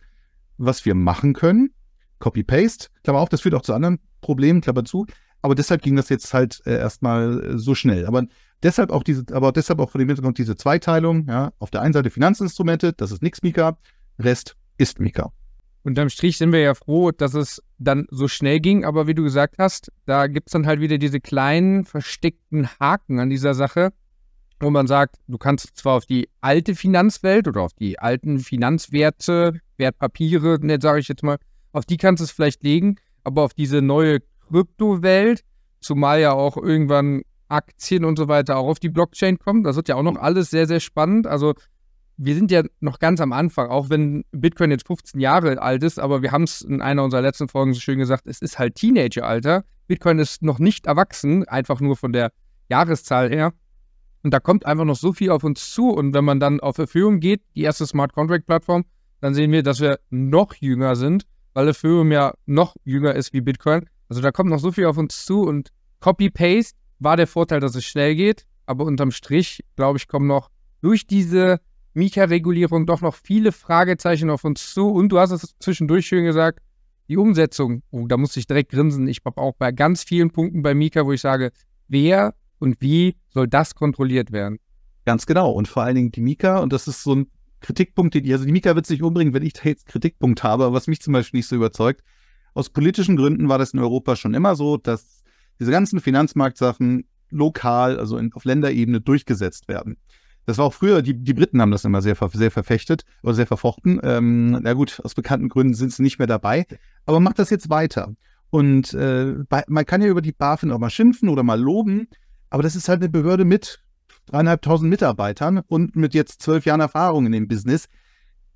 was wir machen können. Copy-Paste, Klammer auf, das führt auch zu anderen Problemen, Klammer zu. Aber deshalb ging das jetzt halt äh, erstmal äh, so schnell. Aber deshalb auch diese, aber deshalb auch von dem Hintergrund diese Zweiteilung, ja, auf der einen Seite Finanzinstrumente, das ist nichts Mika, Rest ist Mika unterm Strich sind wir ja froh, dass es dann so schnell ging. Aber wie du gesagt hast, da gibt es dann halt wieder diese kleinen versteckten Haken an dieser Sache, wo man sagt, du kannst zwar auf die alte Finanzwelt oder auf die alten Finanzwerte, Wertpapiere, ne, sage ich jetzt mal, auf die kannst du es vielleicht legen, aber auf diese neue Kryptowelt, zumal ja auch irgendwann Aktien und so weiter auch auf die Blockchain kommen, das wird ja auch noch alles sehr, sehr spannend. Also wir sind ja noch ganz am Anfang, auch wenn Bitcoin jetzt 15 Jahre alt ist, aber wir haben es in einer unserer letzten Folgen so schön gesagt, es ist halt Teenageralter. Bitcoin ist noch nicht erwachsen, einfach nur von der Jahreszahl her. Und da kommt einfach noch so viel auf uns zu. Und wenn man dann auf Ethereum geht, die erste Smart Contract Plattform, dann sehen wir, dass wir noch jünger sind, weil Ethereum ja noch jünger ist wie Bitcoin. Also da kommt noch so viel auf uns zu und Copy-Paste war der Vorteil, dass es schnell geht. Aber unterm Strich, glaube ich, kommen noch durch diese Mika-Regulierung doch noch viele Fragezeichen auf uns zu. Und du hast es zwischendurch schön gesagt, die Umsetzung, oh, da musste ich direkt grinsen. Ich habe auch bei ganz vielen Punkten bei Mika, wo ich sage, wer und wie soll das kontrolliert werden? Ganz genau. Und vor allen Dingen die Mika, und das ist so ein Kritikpunkt, den also die Mika wird sich umbringen, wenn ich da jetzt Kritikpunkt habe, was mich zum Beispiel nicht so überzeugt. Aus politischen Gründen war das in Europa schon immer so, dass diese ganzen Finanzmarktsachen lokal, also in, auf Länderebene durchgesetzt werden. Das war auch früher, die, die Briten haben das immer sehr, sehr verfechtet oder sehr verfochten. Ähm, na gut, aus bekannten Gründen sind sie nicht mehr dabei. Aber macht das jetzt weiter. Und äh, bei, man kann ja über die BaFin auch mal schimpfen oder mal loben, aber das ist halt eine Behörde mit dreieinhalbtausend Mitarbeitern und mit jetzt zwölf Jahren Erfahrung in dem Business.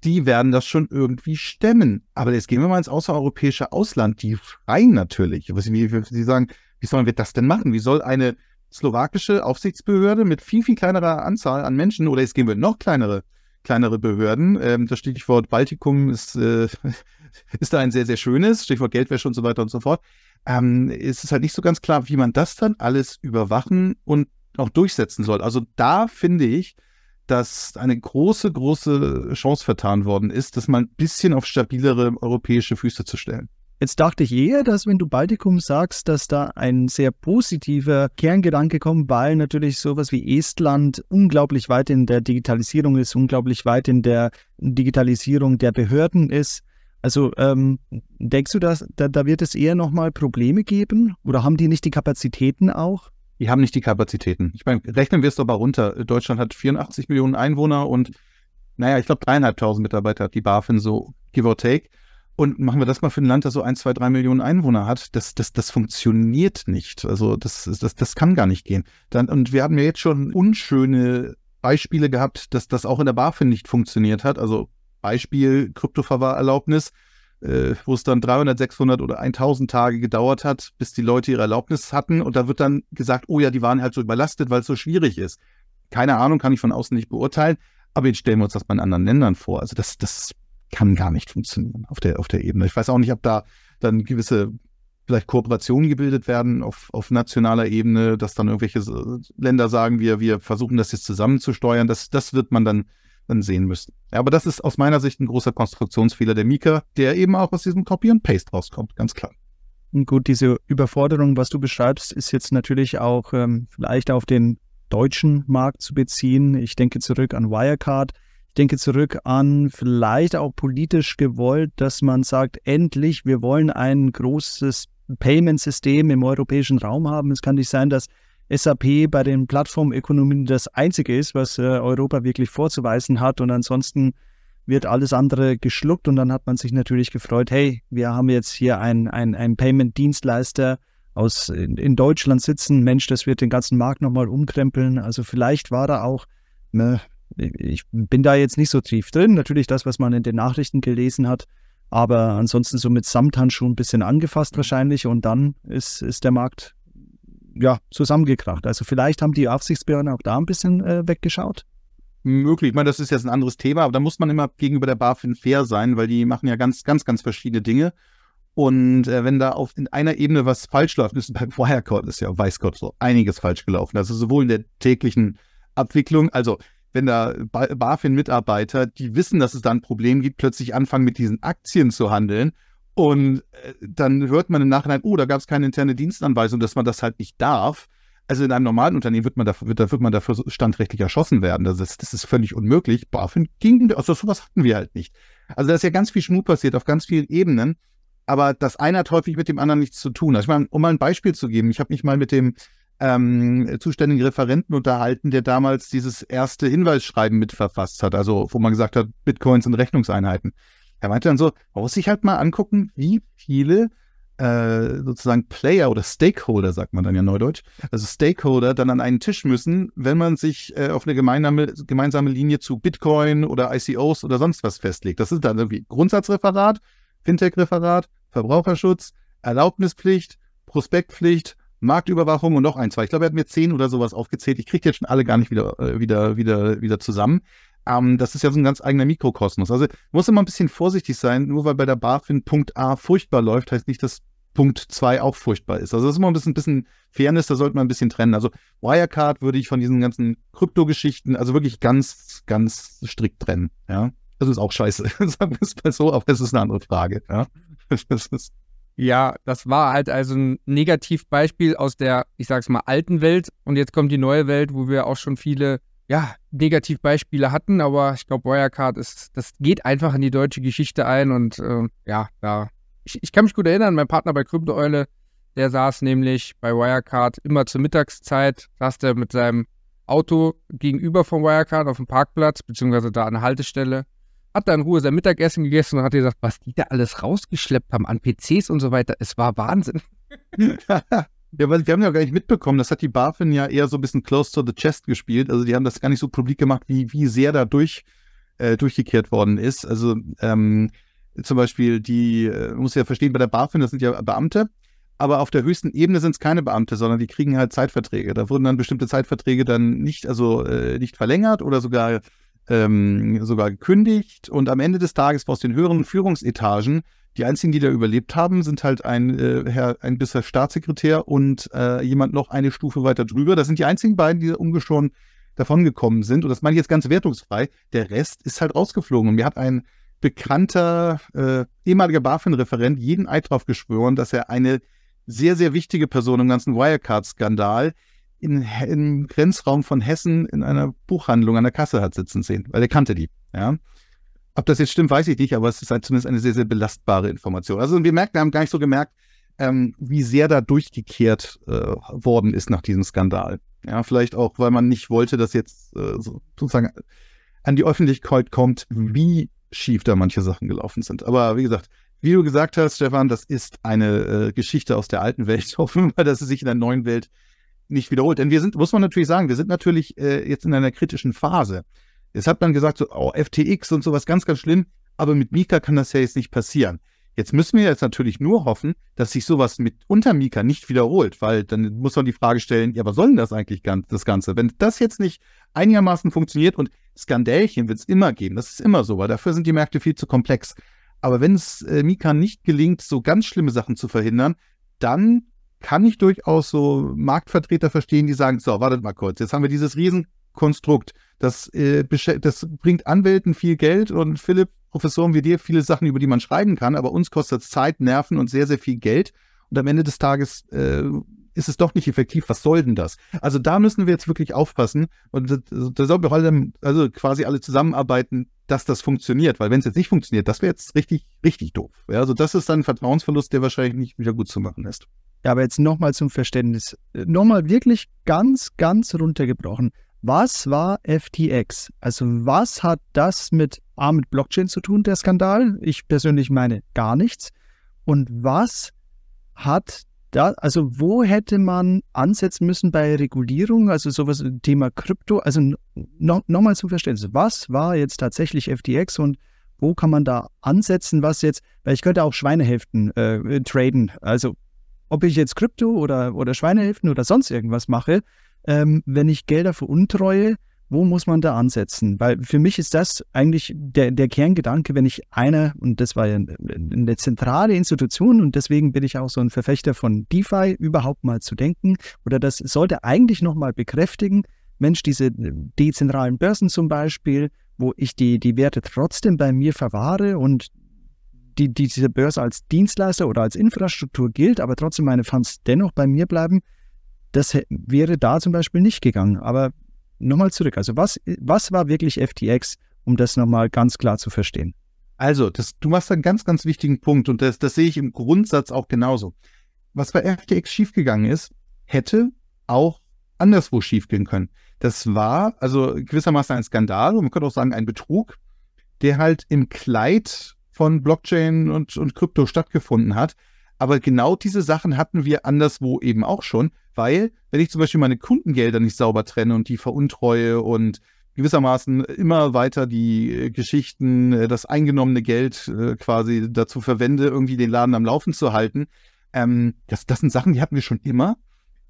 Die werden das schon irgendwie stemmen. Aber jetzt gehen wir mal ins außereuropäische Ausland. Die schreien natürlich. Sie sagen, wie sollen wir das denn machen? Wie soll eine slowakische Aufsichtsbehörde mit viel, viel kleinerer Anzahl an Menschen oder es gehen wir noch kleinere, kleinere Behörden. Ähm, das Stichwort Baltikum ist, äh, ist da ein sehr, sehr schönes, Stichwort Geldwäsche und so weiter und so fort. Ähm, es ist halt nicht so ganz klar, wie man das dann alles überwachen und auch durchsetzen soll. Also da finde ich, dass eine große, große Chance vertan worden ist, das mal ein bisschen auf stabilere europäische Füße zu stellen. Jetzt dachte ich eher, dass wenn du Baltikum sagst, dass da ein sehr positiver Kerngedanke kommt, weil natürlich sowas wie Estland unglaublich weit in der Digitalisierung ist, unglaublich weit in der Digitalisierung der Behörden ist. Also ähm, denkst du, dass da, da wird es eher nochmal Probleme geben oder haben die nicht die Kapazitäten auch? Die haben nicht die Kapazitäten. Ich meine, rechnen wir es doch mal runter. Deutschland hat 84 Millionen Einwohner und naja, ich glaube dreieinhalbtausend Mitarbeiter hat die BaFin so, give or take. Und machen wir das mal für ein Land, das so ein, zwei, drei Millionen Einwohner hat. Das, das, das funktioniert nicht. Also das, das, das kann gar nicht gehen. Dann, und wir haben ja jetzt schon unschöne Beispiele gehabt, dass das auch in der BaFin nicht funktioniert hat. Also Beispiel Kryptoverwahrerlaubnis, äh, wo es dann 300, 600 oder 1000 Tage gedauert hat, bis die Leute ihre Erlaubnis hatten. Und da wird dann gesagt, oh ja, die waren halt so überlastet, weil es so schwierig ist. Keine Ahnung, kann ich von außen nicht beurteilen. Aber jetzt stellen wir uns das mal in anderen Ländern vor. Also das, das kann gar nicht funktionieren auf der, auf der Ebene. Ich weiß auch nicht, ob da dann gewisse vielleicht Kooperationen gebildet werden auf, auf nationaler Ebene, dass dann irgendwelche Länder sagen, wir, wir versuchen das jetzt zusammenzusteuern. Das, das wird man dann, dann sehen müssen. Aber das ist aus meiner Sicht ein großer Konstruktionsfehler der Mika, der eben auch aus diesem Copy und Paste rauskommt, ganz klar. Und gut, diese Überforderung, was du beschreibst, ist jetzt natürlich auch ähm, vielleicht auf den deutschen Markt zu beziehen. Ich denke zurück an Wirecard ich denke zurück an vielleicht auch politisch gewollt, dass man sagt, endlich, wir wollen ein großes Payment-System im europäischen Raum haben. Es kann nicht sein, dass SAP bei den Plattformökonomien das Einzige ist, was äh, Europa wirklich vorzuweisen hat. Und ansonsten wird alles andere geschluckt. Und dann hat man sich natürlich gefreut, hey, wir haben jetzt hier einen, einen, einen Payment-Dienstleister aus in, in, Deutschland sitzen. Mensch, das wird den ganzen Markt nochmal umkrempeln. Also vielleicht war da auch, ne, ich bin da jetzt nicht so tief drin. Natürlich das, was man in den Nachrichten gelesen hat, aber ansonsten so mit Samthandschuhen ein bisschen angefasst mhm. wahrscheinlich und dann ist, ist der Markt ja zusammengekracht. Also vielleicht haben die Aufsichtsbehörden auch da ein bisschen äh, weggeschaut. Möglich. Ich meine, das ist jetzt ein anderes Thema, aber da muss man immer gegenüber der BaFin fair sein, weil die machen ja ganz, ganz, ganz verschiedene Dinge. Und äh, wenn da auf in einer Ebene was falsch läuft, ist beim Wirecard ist ja weiß Gott so einiges falsch gelaufen. Also sowohl in der täglichen Abwicklung, also wenn da BaFin-Mitarbeiter, die wissen, dass es da ein Problem gibt, plötzlich anfangen, mit diesen Aktien zu handeln. Und äh, dann hört man im Nachhinein, oh, da gab es keine interne Dienstanweisung, dass man das halt nicht darf. Also in einem normalen Unternehmen wird man dafür, wird, wird man dafür standrechtlich erschossen werden. Das ist, das ist völlig unmöglich. BaFin ging, also sowas hatten wir halt nicht. Also da ist ja ganz viel Schmuck passiert auf ganz vielen Ebenen. Aber das eine hat häufig mit dem anderen nichts zu tun. Also ich meine, um mal ein Beispiel zu geben, ich habe mich mal mit dem ähm, zuständigen Referenten unterhalten, der damals dieses erste Hinweisschreiben mitverfasst hat, also wo man gesagt hat, Bitcoins sind Rechnungseinheiten. Er meinte dann so, man muss sich halt mal angucken, wie viele äh, sozusagen Player oder Stakeholder, sagt man dann ja neudeutsch, also Stakeholder dann an einen Tisch müssen, wenn man sich äh, auf eine gemeinsame, gemeinsame Linie zu Bitcoin oder ICOs oder sonst was festlegt. Das ist dann irgendwie Grundsatzreferat, Fintech-Referat, Verbraucherschutz, Erlaubnispflicht, Prospektpflicht, Marktüberwachung und noch ein, zwei. Ich glaube, er hat mir zehn oder sowas aufgezählt. Ich kriege jetzt schon alle gar nicht wieder, äh, wieder, wieder, wieder zusammen. Ähm, das ist ja so ein ganz eigener Mikrokosmos. Also muss immer ein bisschen vorsichtig sein. Nur weil bei der BaFin Punkt A furchtbar läuft, heißt nicht, dass Punkt 2 auch furchtbar ist. Also das ist immer ein bisschen, bisschen Fairness, da sollte man ein bisschen trennen. Also Wirecard würde ich von diesen ganzen Kryptogeschichten, also wirklich ganz, ganz strikt trennen. Ja, das ist auch scheiße. Sagen wir es mal so, aber das ist eine andere Frage. Ja, das ist ja, das war halt also ein Negativbeispiel aus der, ich sag's mal, alten Welt. Und jetzt kommt die neue Welt, wo wir auch schon viele, ja, Negativbeispiele hatten. Aber ich glaube, Wirecard ist, das geht einfach in die deutsche Geschichte ein. Und äh, ja, da, ich, ich, kann mich gut erinnern, mein Partner bei Kryptoeule, der saß nämlich bei Wirecard immer zur Mittagszeit, saß der mit seinem Auto gegenüber von Wirecard auf dem Parkplatz, beziehungsweise da an der Haltestelle hat da in Ruhe sein Mittagessen gegessen und hat gesagt, was die da alles rausgeschleppt haben an PCs und so weiter. Es war Wahnsinn. Ja, weil wir haben ja gar nicht mitbekommen, das hat die BaFin ja eher so ein bisschen close to the chest gespielt. Also die haben das gar nicht so publik gemacht, wie, wie sehr da durch, äh, durchgekehrt worden ist. Also ähm, zum Beispiel die, äh, muss ja verstehen, bei der BaFin, das sind ja Beamte, aber auf der höchsten Ebene sind es keine Beamte, sondern die kriegen halt Zeitverträge. Da wurden dann bestimmte Zeitverträge dann nicht, also äh, nicht verlängert oder sogar ähm, sogar gekündigt. Und am Ende des Tages war aus den höheren Führungsetagen, die einzigen, die da überlebt haben, sind halt ein, äh, Herr, ein bisher Staatssekretär und äh, jemand noch eine Stufe weiter drüber. Das sind die einzigen beiden, die ungeschoren davon gekommen sind. Und das meine ich jetzt ganz wertungsfrei. Der Rest ist halt rausgeflogen. Und mir hat ein bekannter äh, ehemaliger BaFin-Referent jeden Eid drauf geschworen, dass er eine sehr, sehr wichtige Person im ganzen Wirecard-Skandal in, im Grenzraum von Hessen in einer Buchhandlung an der Kasse hat sitzen sehen, weil er kannte die. Ja. Ob das jetzt stimmt, weiß ich nicht, aber es ist halt zumindest eine sehr, sehr belastbare Information. Also wir merken, wir haben gar nicht so gemerkt, ähm, wie sehr da durchgekehrt äh, worden ist nach diesem Skandal. Ja, vielleicht auch, weil man nicht wollte, dass jetzt äh, sozusagen an die Öffentlichkeit kommt, wie schief da manche Sachen gelaufen sind. Aber wie gesagt, wie du gesagt hast, Stefan, das ist eine äh, Geschichte aus der alten Welt. Hoffen wir mal, dass sie sich in der neuen Welt nicht wiederholt. Denn wir sind, muss man natürlich sagen, wir sind natürlich äh, jetzt in einer kritischen Phase. Jetzt hat man gesagt, so oh, FTX und sowas ganz, ganz schlimm, aber mit Mika kann das ja jetzt nicht passieren. Jetzt müssen wir jetzt natürlich nur hoffen, dass sich sowas mit unter Mika nicht wiederholt, weil dann muss man die Frage stellen, ja, was soll denn das eigentlich ganz, das Ganze? Wenn das jetzt nicht einigermaßen funktioniert und Skandälchen wird es immer geben, das ist immer so, weil dafür sind die Märkte viel zu komplex. Aber wenn es äh, Mika nicht gelingt, so ganz schlimme Sachen zu verhindern, dann kann ich durchaus so Marktvertreter verstehen, die sagen, so, wartet mal kurz, jetzt haben wir dieses Riesenkonstrukt, das, äh, das bringt Anwälten viel Geld und Philipp, Professoren wie dir, viele Sachen, über die man schreiben kann, aber uns kostet es Zeit, Nerven und sehr, sehr viel Geld. Und am Ende des Tages äh, ist es doch nicht effektiv. Was soll denn das? Also da müssen wir jetzt wirklich aufpassen und da sollten wir halt also quasi alle zusammenarbeiten, dass das funktioniert, weil wenn es jetzt nicht funktioniert, das wäre jetzt richtig, richtig doof. Ja, also das ist dann ein Vertrauensverlust, der wahrscheinlich nicht wieder gut zu machen ist. Ja, aber jetzt nochmal zum Verständnis. Nochmal wirklich ganz, ganz runtergebrochen. Was war FTX? Also was hat das mit A mit Blockchain zu tun, der Skandal? Ich persönlich meine gar nichts. Und was hat da, also wo hätte man ansetzen müssen bei Regulierung, also sowas Thema Krypto? Also no, nochmal zum Verständnis, was war jetzt tatsächlich FTX und wo kann man da ansetzen, was jetzt, weil ich könnte auch Schweinehälften äh, traden, also ob ich jetzt Krypto oder, oder Schweinehälften oder sonst irgendwas mache, ähm, wenn ich Gelder veruntreue, wo muss man da ansetzen? Weil für mich ist das eigentlich der, der Kerngedanke, wenn ich einer, und das war ja eine zentrale Institution und deswegen bin ich auch so ein Verfechter von DeFi, überhaupt mal zu denken, oder das sollte eigentlich nochmal bekräftigen, Mensch, diese dezentralen Börsen zum Beispiel, wo ich die, die Werte trotzdem bei mir verwahre und die, die, diese Börse als Dienstleister oder als Infrastruktur gilt, aber trotzdem meine Funds dennoch bei mir bleiben, das wäre da zum Beispiel nicht gegangen. Aber nochmal zurück. Also was, was war wirklich FTX, um das nochmal ganz klar zu verstehen? Also, das, du machst einen ganz, ganz wichtigen Punkt und das, das sehe ich im Grundsatz auch genauso. Was bei FTX schiefgegangen ist, hätte auch anderswo schiefgehen können. Das war also gewissermaßen ein Skandal und man könnte auch sagen ein Betrug, der halt im Kleid von Blockchain und, und Krypto stattgefunden hat. Aber genau diese Sachen hatten wir anderswo eben auch schon, weil, wenn ich zum Beispiel meine Kundengelder nicht sauber trenne und die veruntreue und gewissermaßen immer weiter die äh, Geschichten, äh, das eingenommene Geld äh, quasi dazu verwende, irgendwie den Laden am Laufen zu halten, ähm, das, das sind Sachen, die hatten wir schon immer.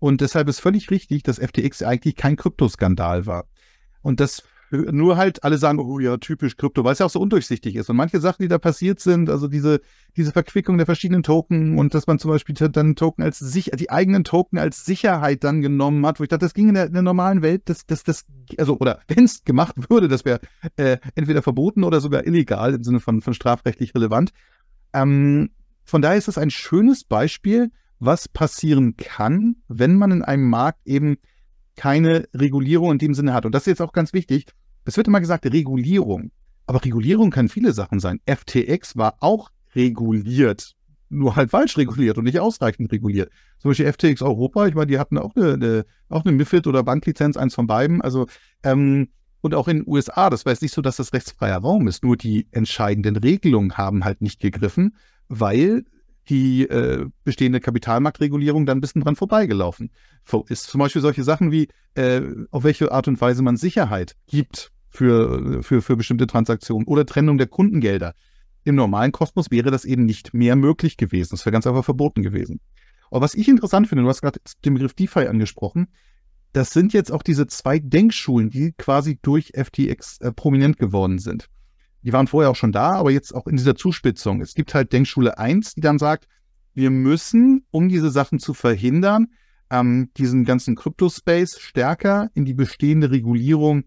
Und deshalb ist völlig richtig, dass FTX eigentlich kein Kryptoskandal war. Und das nur halt alle sagen, oh ja, typisch Krypto, weil es ja auch so undurchsichtig ist. Und manche Sachen, die da passiert sind, also diese, diese Verquickung der verschiedenen Token und dass man zum Beispiel dann Token als sich, die eigenen Token als Sicherheit dann genommen hat, wo ich dachte, das ging in der, in der normalen Welt, das, das, das, also, oder wenn es gemacht würde, das wäre äh, entweder verboten oder sogar illegal im Sinne von, von strafrechtlich relevant. Ähm, von daher ist das ein schönes Beispiel, was passieren kann, wenn man in einem Markt eben keine Regulierung in dem Sinne hat. Und das ist jetzt auch ganz wichtig. Es wird immer gesagt, Regulierung. Aber Regulierung kann viele Sachen sein. FTX war auch reguliert, nur halt falsch reguliert und nicht ausreichend reguliert. Zum Beispiel FTX Europa, ich meine, die hatten auch eine, eine auch eine MIFID oder Banklizenz, eins von beiden. Also, ähm, und auch in den USA, das war jetzt nicht so, dass das rechtsfreier Raum ist. Nur die entscheidenden Regelungen haben halt nicht gegriffen, weil die äh, bestehende Kapitalmarktregulierung dann ein bisschen dran vorbeigelaufen. Ist zum Beispiel solche Sachen wie, äh, auf welche Art und Weise man Sicherheit gibt für, für, für bestimmte Transaktionen oder Trennung der Kundengelder. Im normalen Kosmos wäre das eben nicht mehr möglich gewesen. Das wäre ganz einfach verboten gewesen. Aber was ich interessant finde, du hast gerade den Begriff DeFi angesprochen, das sind jetzt auch diese zwei Denkschulen, die quasi durch FTX äh, prominent geworden sind. Die waren vorher auch schon da, aber jetzt auch in dieser Zuspitzung. Es gibt halt Denkschule 1, die dann sagt, wir müssen, um diese Sachen zu verhindern, ähm, diesen ganzen Kryptospace stärker in die bestehende Regulierung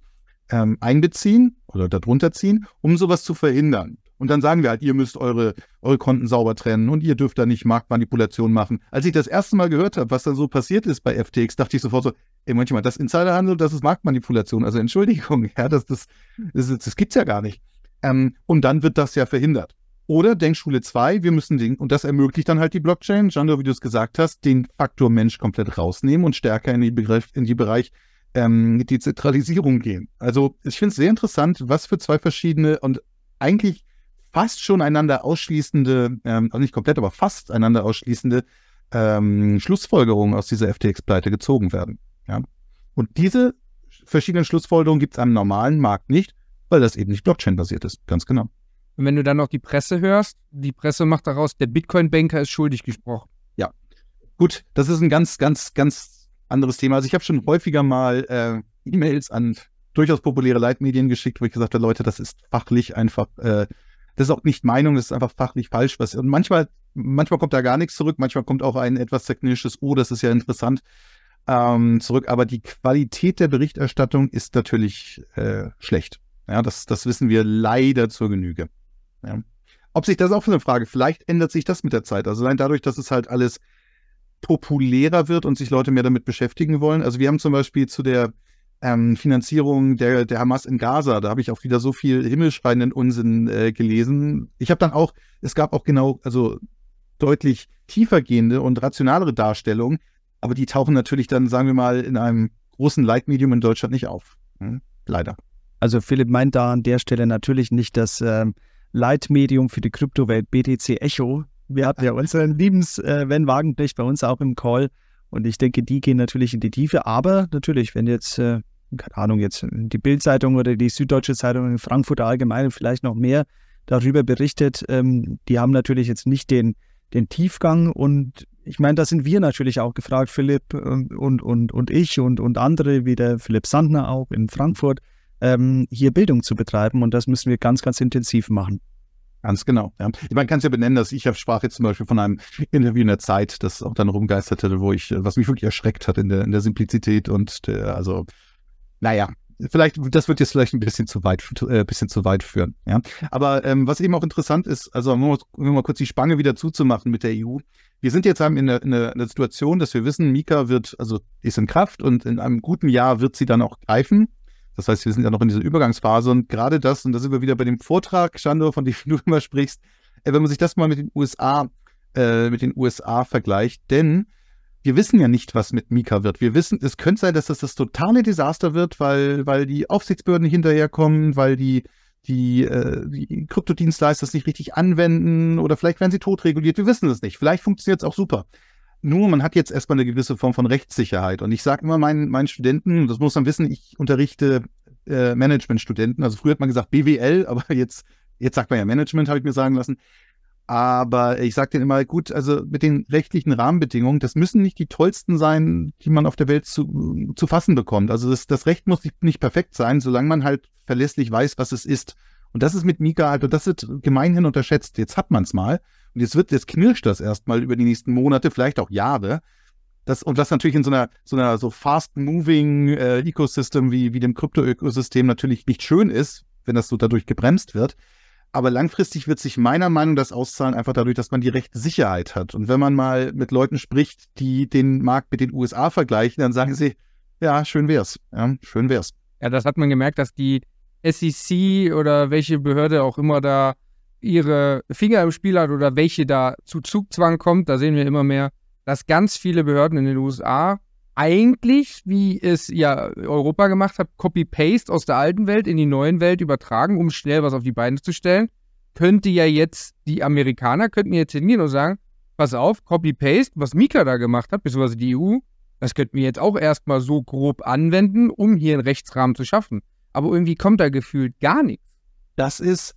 ähm, einbeziehen oder darunter ziehen, um sowas zu verhindern. Und dann sagen wir halt, ihr müsst eure, eure Konten sauber trennen und ihr dürft da nicht Marktmanipulation machen. Als ich das erste Mal gehört habe, was dann so passiert ist bei FTX, dachte ich sofort so, ey, manchmal, das Insiderhandel, das ist Marktmanipulation. Also Entschuldigung, ja, das, das, das, das gibt's ja gar nicht. Ähm, und dann wird das ja verhindert. Oder Denkschule 2, wir müssen den, und das ermöglicht dann halt die Blockchain, Jando, wie du es gesagt hast, den Faktor Mensch komplett rausnehmen und stärker in, die Begriff, in die Bereich ähm, die Zentralisierung gehen. Also ich finde es sehr interessant, was für zwei verschiedene und eigentlich fast schon einander ausschließende, ähm, also nicht komplett, aber fast einander ausschließende ähm, Schlussfolgerungen aus dieser FTX-Pleite gezogen werden. Ja? Und diese verschiedenen Schlussfolgerungen gibt es am normalen Markt nicht, weil das eben nicht Blockchain-basiert ist. Ganz genau. Und wenn du dann noch die Presse hörst, die Presse macht daraus, der Bitcoin-Banker ist schuldig gesprochen. Ja. Gut, das ist ein ganz, ganz, ganz anderes Thema. Also ich habe schon häufiger mal äh, E-Mails an durchaus populäre Leitmedien geschickt, wo ich gesagt habe, Leute, das ist fachlich einfach, äh, das ist auch nicht Meinung, das ist einfach fachlich falsch. Was, und manchmal, manchmal kommt da gar nichts zurück, manchmal kommt auch ein etwas technisches, oh, das ist ja interessant, ähm, zurück. Aber die Qualität der Berichterstattung ist natürlich äh, schlecht. Ja, das, das wissen wir leider zur Genüge. Ja. Ob sich das auch für eine Frage, vielleicht ändert sich das mit der Zeit. Also allein dadurch, dass es halt alles populärer wird und sich Leute mehr damit beschäftigen wollen. Also wir haben zum Beispiel zu der ähm, Finanzierung der, der Hamas in Gaza, da habe ich auch wieder so viel himmelschreienden Unsinn äh, gelesen. Ich habe dann auch, es gab auch genau, also deutlich tiefergehende und rationalere Darstellungen, aber die tauchen natürlich dann, sagen wir mal, in einem großen Leitmedium in Deutschland nicht auf. Hm? Leider. Also Philipp meint da an der Stelle natürlich nicht dass... ähm, Leitmedium für die Kryptowelt BTC Echo, wir hatten ja unseren Liebens äh, Van Wagenknecht bei uns auch im Call. Und ich denke, die gehen natürlich in die Tiefe. Aber natürlich, wenn jetzt, äh, keine Ahnung, jetzt die Bild-Zeitung oder die Süddeutsche Zeitung in Frankfurt allgemein vielleicht noch mehr darüber berichtet, ähm, die haben natürlich jetzt nicht den, den Tiefgang. Und ich meine, da sind wir natürlich auch gefragt, Philipp und, ähm, und, und, und ich und, und andere, wie der Philipp Sandner auch in Frankfurt, ähm, hier Bildung zu betreiben. Und das müssen wir ganz, ganz intensiv machen. Ganz genau. Ja. Man kann es ja benennen, dass ich sprach jetzt zum Beispiel von einem Interview in der Zeit, das auch dann rumgeisterte, wo ich, äh, was mich wirklich erschreckt hat in der, in der Simplizität und der, äh, also, naja, vielleicht, das wird jetzt vielleicht ein bisschen zu weit, äh, bisschen zu weit führen. Ja. Aber ähm, was eben auch interessant ist, also um mal kurz die Spange wieder zuzumachen mit der EU. Wir sind jetzt in der, in der Situation, dass wir wissen, Mika wird, also ist in Kraft und in einem guten Jahr wird sie dann auch greifen. Das heißt, wir sind ja noch in dieser Übergangsphase und gerade das, und da sind wir wieder bei dem Vortrag, Shando, von dem du immer sprichst, äh, wenn man sich das mal mit den USA, äh, mit den USA vergleicht, denn wir wissen ja nicht, was mit Mika wird. Wir wissen, es könnte sein, dass das das totale Desaster wird, weil, weil die Aufsichtsbehörden nicht hinterherkommen, weil die, die, äh, die Kryptodienstleister es nicht richtig anwenden oder vielleicht werden sie totreguliert. Wir wissen es nicht. Vielleicht funktioniert es auch super. Nur man hat jetzt erstmal eine gewisse Form von Rechtssicherheit. Und ich sage immer meinen, meinen Studenten, das muss man wissen, ich unterrichte äh, Management-Studenten. Also früher hat man gesagt BWL, aber jetzt, jetzt sagt man ja Management, habe ich mir sagen lassen. Aber ich sage denen immer, gut, also mit den rechtlichen Rahmenbedingungen, das müssen nicht die tollsten sein, die man auf der Welt zu, zu fassen bekommt. Also das, das Recht muss nicht perfekt sein, solange man halt verlässlich weiß, was es ist. Und das ist mit Mika, also das wird gemeinhin unterschätzt. Jetzt hat man es mal. Und jetzt wird, jetzt knirscht das erstmal über die nächsten Monate, vielleicht auch Jahre. Das, und das natürlich in so einer so einer so fast-moving äh, Ecosystem wie, wie dem Krypto-Ökosystem natürlich nicht schön ist, wenn das so dadurch gebremst wird. Aber langfristig wird sich meiner Meinung nach das auszahlen, einfach dadurch, dass man die rechte Sicherheit hat. Und wenn man mal mit Leuten spricht, die den Markt mit den USA vergleichen, dann sagen sie, ja, schön wär's. Ja, schön wär's. Ja, das hat man gemerkt, dass die SEC oder welche Behörde auch immer da ihre Finger im Spiel hat oder welche da zu Zugzwang kommt, da sehen wir immer mehr, dass ganz viele Behörden in den USA eigentlich, wie es ja Europa gemacht hat, Copy-Paste aus der alten Welt in die neuen Welt übertragen, um schnell was auf die Beine zu stellen, könnte ja jetzt die Amerikaner, könnten jetzt hingehen und sagen, pass auf, Copy-Paste, was Mika da gemacht hat, beziehungsweise die EU, das könnten wir jetzt auch erstmal so grob anwenden, um hier einen Rechtsrahmen zu schaffen. Aber irgendwie kommt da gefühlt gar nichts. Das ist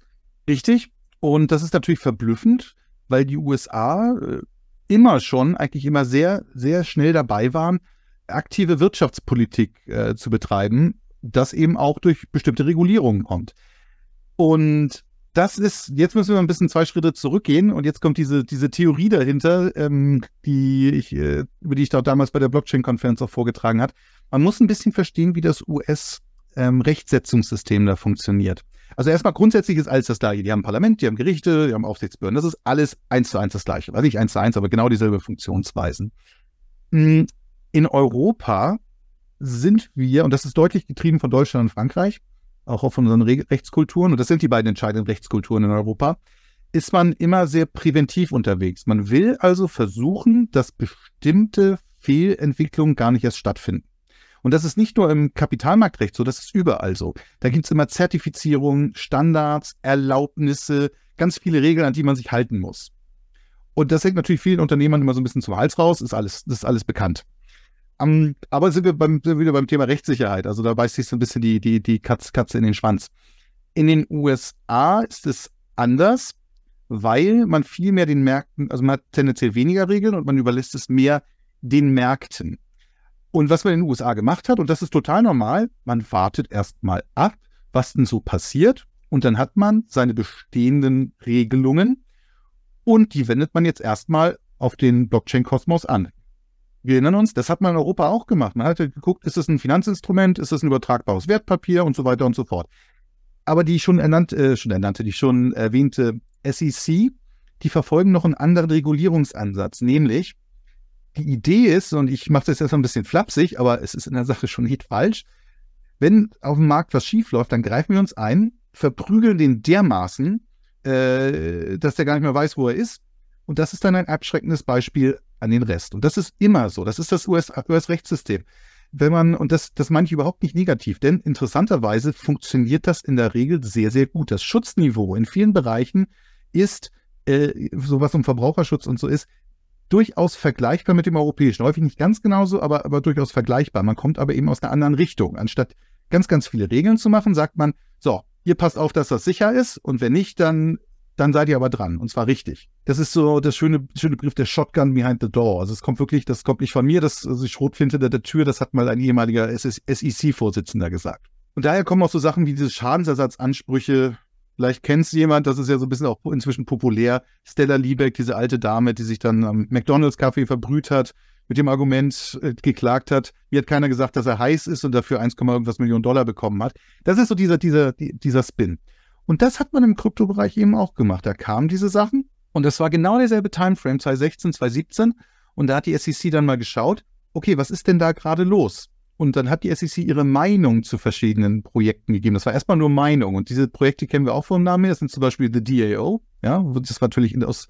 richtig. Und das ist natürlich verblüffend, weil die USA äh, immer schon, eigentlich immer sehr, sehr schnell dabei waren, aktive Wirtschaftspolitik äh, zu betreiben, das eben auch durch bestimmte Regulierungen kommt. Und das ist, jetzt müssen wir ein bisschen zwei Schritte zurückgehen und jetzt kommt diese, diese Theorie dahinter, ähm, die ich, äh, über die ich da damals bei der Blockchain-Konferenz auch vorgetragen habe. Man muss ein bisschen verstehen, wie das US-Rechtsetzungssystem ähm, da funktioniert. Also erstmal grundsätzlich ist alles das Gleiche. Die haben Parlament, die haben Gerichte, die haben Aufsichtsbehörden. Das ist alles eins zu eins das Gleiche. Also nicht eins zu eins, aber genau dieselbe Funktionsweisen. Mm, in Europa sind wir, und das ist deutlich getrieben von Deutschland und Frankreich, auch von unseren Re Rechtskulturen, und das sind die beiden entscheidenden Rechtskulturen in Europa, ist man immer sehr präventiv unterwegs. Man will also versuchen, dass bestimmte Fehlentwicklungen gar nicht erst stattfinden. Und das ist nicht nur im Kapitalmarktrecht so, das ist überall so. Da gibt es immer Zertifizierungen, Standards, Erlaubnisse, ganz viele Regeln, an die man sich halten muss. Und das hängt natürlich vielen Unternehmern immer so ein bisschen zum Hals raus, ist alles, das ist alles bekannt. Um, ähm, aber sind wir, beim, wieder beim Thema Rechtssicherheit. Also da beißt sich so ein bisschen die, die, die Katz, Katze in den Schwanz. In den USA ist es anders, weil man viel mehr den Märkten, also man hat tendenziell weniger Regeln und man überlässt es mehr den Märkten. Und was man in den USA gemacht hat, und das ist total normal, man wartet erstmal ab, was denn so passiert. Und dann hat man seine bestehenden Regelungen und die wendet man jetzt erstmal auf den Blockchain-Kosmos an. Wir erinnern uns, das hat man in Europa auch gemacht. Man hatte halt geguckt, ist es ein Finanzinstrument, ist es ein übertragbares Wertpapier und so weiter und so fort. Aber die schon ernannte, äh, schon ernannte, die schon erwähnte SEC, die verfolgen noch einen anderen Regulierungsansatz, nämlich die Idee ist, und ich mache das jetzt ein bisschen flapsig, aber es ist in der Sache schon nicht falsch, wenn auf dem Markt was schief läuft, dann greifen wir uns ein, verprügeln den dermaßen, äh, dass der gar nicht mehr weiß, wo er ist. Und das ist dann ein abschreckendes Beispiel an den Rest. Und das ist immer so. Das ist das US-Rechtssystem. US wenn man, und das, das meine ich überhaupt nicht negativ, denn interessanterweise funktioniert das in der Regel sehr, sehr gut. Das Schutzniveau in vielen Bereichen ist, äh, so was um Verbraucherschutz und so ist, durchaus vergleichbar mit dem europäischen. Häufig nicht ganz genauso, aber, aber durchaus vergleichbar. Man kommt aber eben aus einer anderen Richtung. Anstatt ganz, ganz viele Regeln zu machen, sagt man, so, ihr passt auf, dass das sicher ist und wenn nicht, dann, dann seid ihr aber dran und zwar richtig. Das ist so das schöne, schöne Brief der Shotgun behind the door. Also es kommt wirklich, das kommt nicht von mir, dass also Schrotflinte hinter der Tür, das hat mal ein ehemaliger SEC-Vorsitzender gesagt. Und daher kommen auch so Sachen wie diese Schadensersatzansprüche Vielleicht kennt es jemand, das ist ja so ein bisschen auch inzwischen populär. Stella Liebeck, diese alte Dame, die sich dann am McDonalds-Kaffee verbrüht hat, mit dem Argument äh, geklagt hat, mir hat keiner gesagt, dass er heiß ist und dafür 1, irgendwas Millionen Dollar bekommen hat. Das ist so dieser, dieser, dieser Spin. Und das hat man im Kryptobereich eben auch gemacht. Da kamen diese Sachen und das war genau derselbe Timeframe, 2016, 2017. Und da hat die SEC dann mal geschaut, okay, was ist denn da gerade los? Und dann hat die SEC ihre Meinung zu verschiedenen Projekten gegeben. Das war erstmal nur Meinung. Und diese Projekte kennen wir auch vom Namen her. Das sind zum Beispiel The DAO, ja, wo das natürlich aus,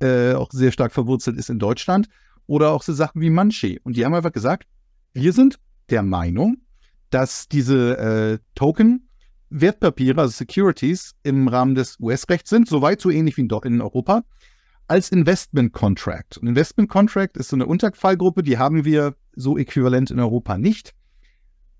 äh, auch sehr stark verwurzelt ist in Deutschland. Oder auch so Sachen wie Manche. Und die haben einfach gesagt, wir sind der Meinung, dass diese äh, Token Wertpapiere, also Securities, im Rahmen des US-Rechts sind, soweit so ähnlich wie in Europa, als Investment Contract. Und Investment Contract ist so eine Unterfallgruppe, die haben wir so äquivalent in Europa nicht.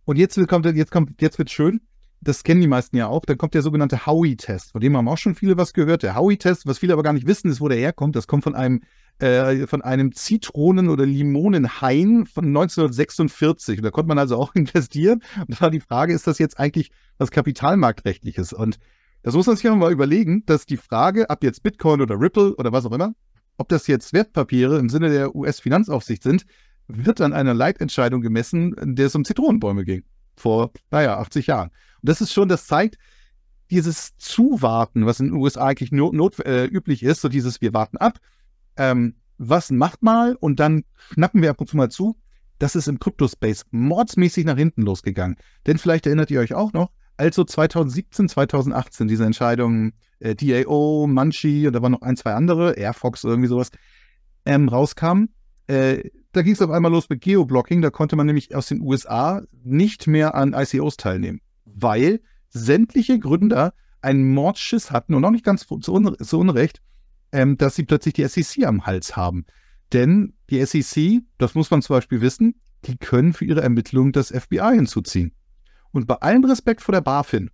Und jetzt kommt, jetzt kommt, jetzt wird schön. Das kennen die meisten ja auch. Dann kommt der sogenannte howey test von dem haben auch schon viele was gehört. Der howey test was viele aber gar nicht wissen, ist, wo der herkommt. Das kommt von einem, äh, von einem Zitronen- oder Limonenhain von 1946. Und da konnte man also auch investieren. Und da war die Frage, ist das jetzt eigentlich was Kapitalmarktrechtliches? Und das muss man sich mal überlegen, dass die Frage, ab jetzt Bitcoin oder Ripple oder was auch immer, ob das jetzt Wertpapiere im Sinne der US-Finanzaufsicht sind, wird an einer Leitentscheidung gemessen, in der es um Zitronenbäume ging. Vor, naja, 80 Jahren. Und das ist schon, das zeigt, dieses Zuwarten, was in den USA eigentlich not, not äh, üblich ist, so dieses Wir warten ab, ähm, was macht mal und dann schnappen wir ab und zu mal zu, das ist im Kryptospace mordsmäßig nach hinten losgegangen. Denn vielleicht erinnert ihr euch auch noch, also 2017, 2018, diese Entscheidung, äh, DAO, Munchie und da waren noch ein, zwei andere, Airfox, irgendwie sowas, ähm, rauskamen, äh, da ging es auf einmal los mit Geoblocking. Da konnte man nämlich aus den USA nicht mehr an ICOs teilnehmen, weil sämtliche Gründer einen Mordschiss hatten und auch nicht ganz zu, un zu Unrecht, ähm, dass sie plötzlich die SEC am Hals haben. Denn die SEC, das muss man zum Beispiel wissen, die können für ihre Ermittlungen das FBI hinzuziehen. Und bei allem Respekt vor der BaFin,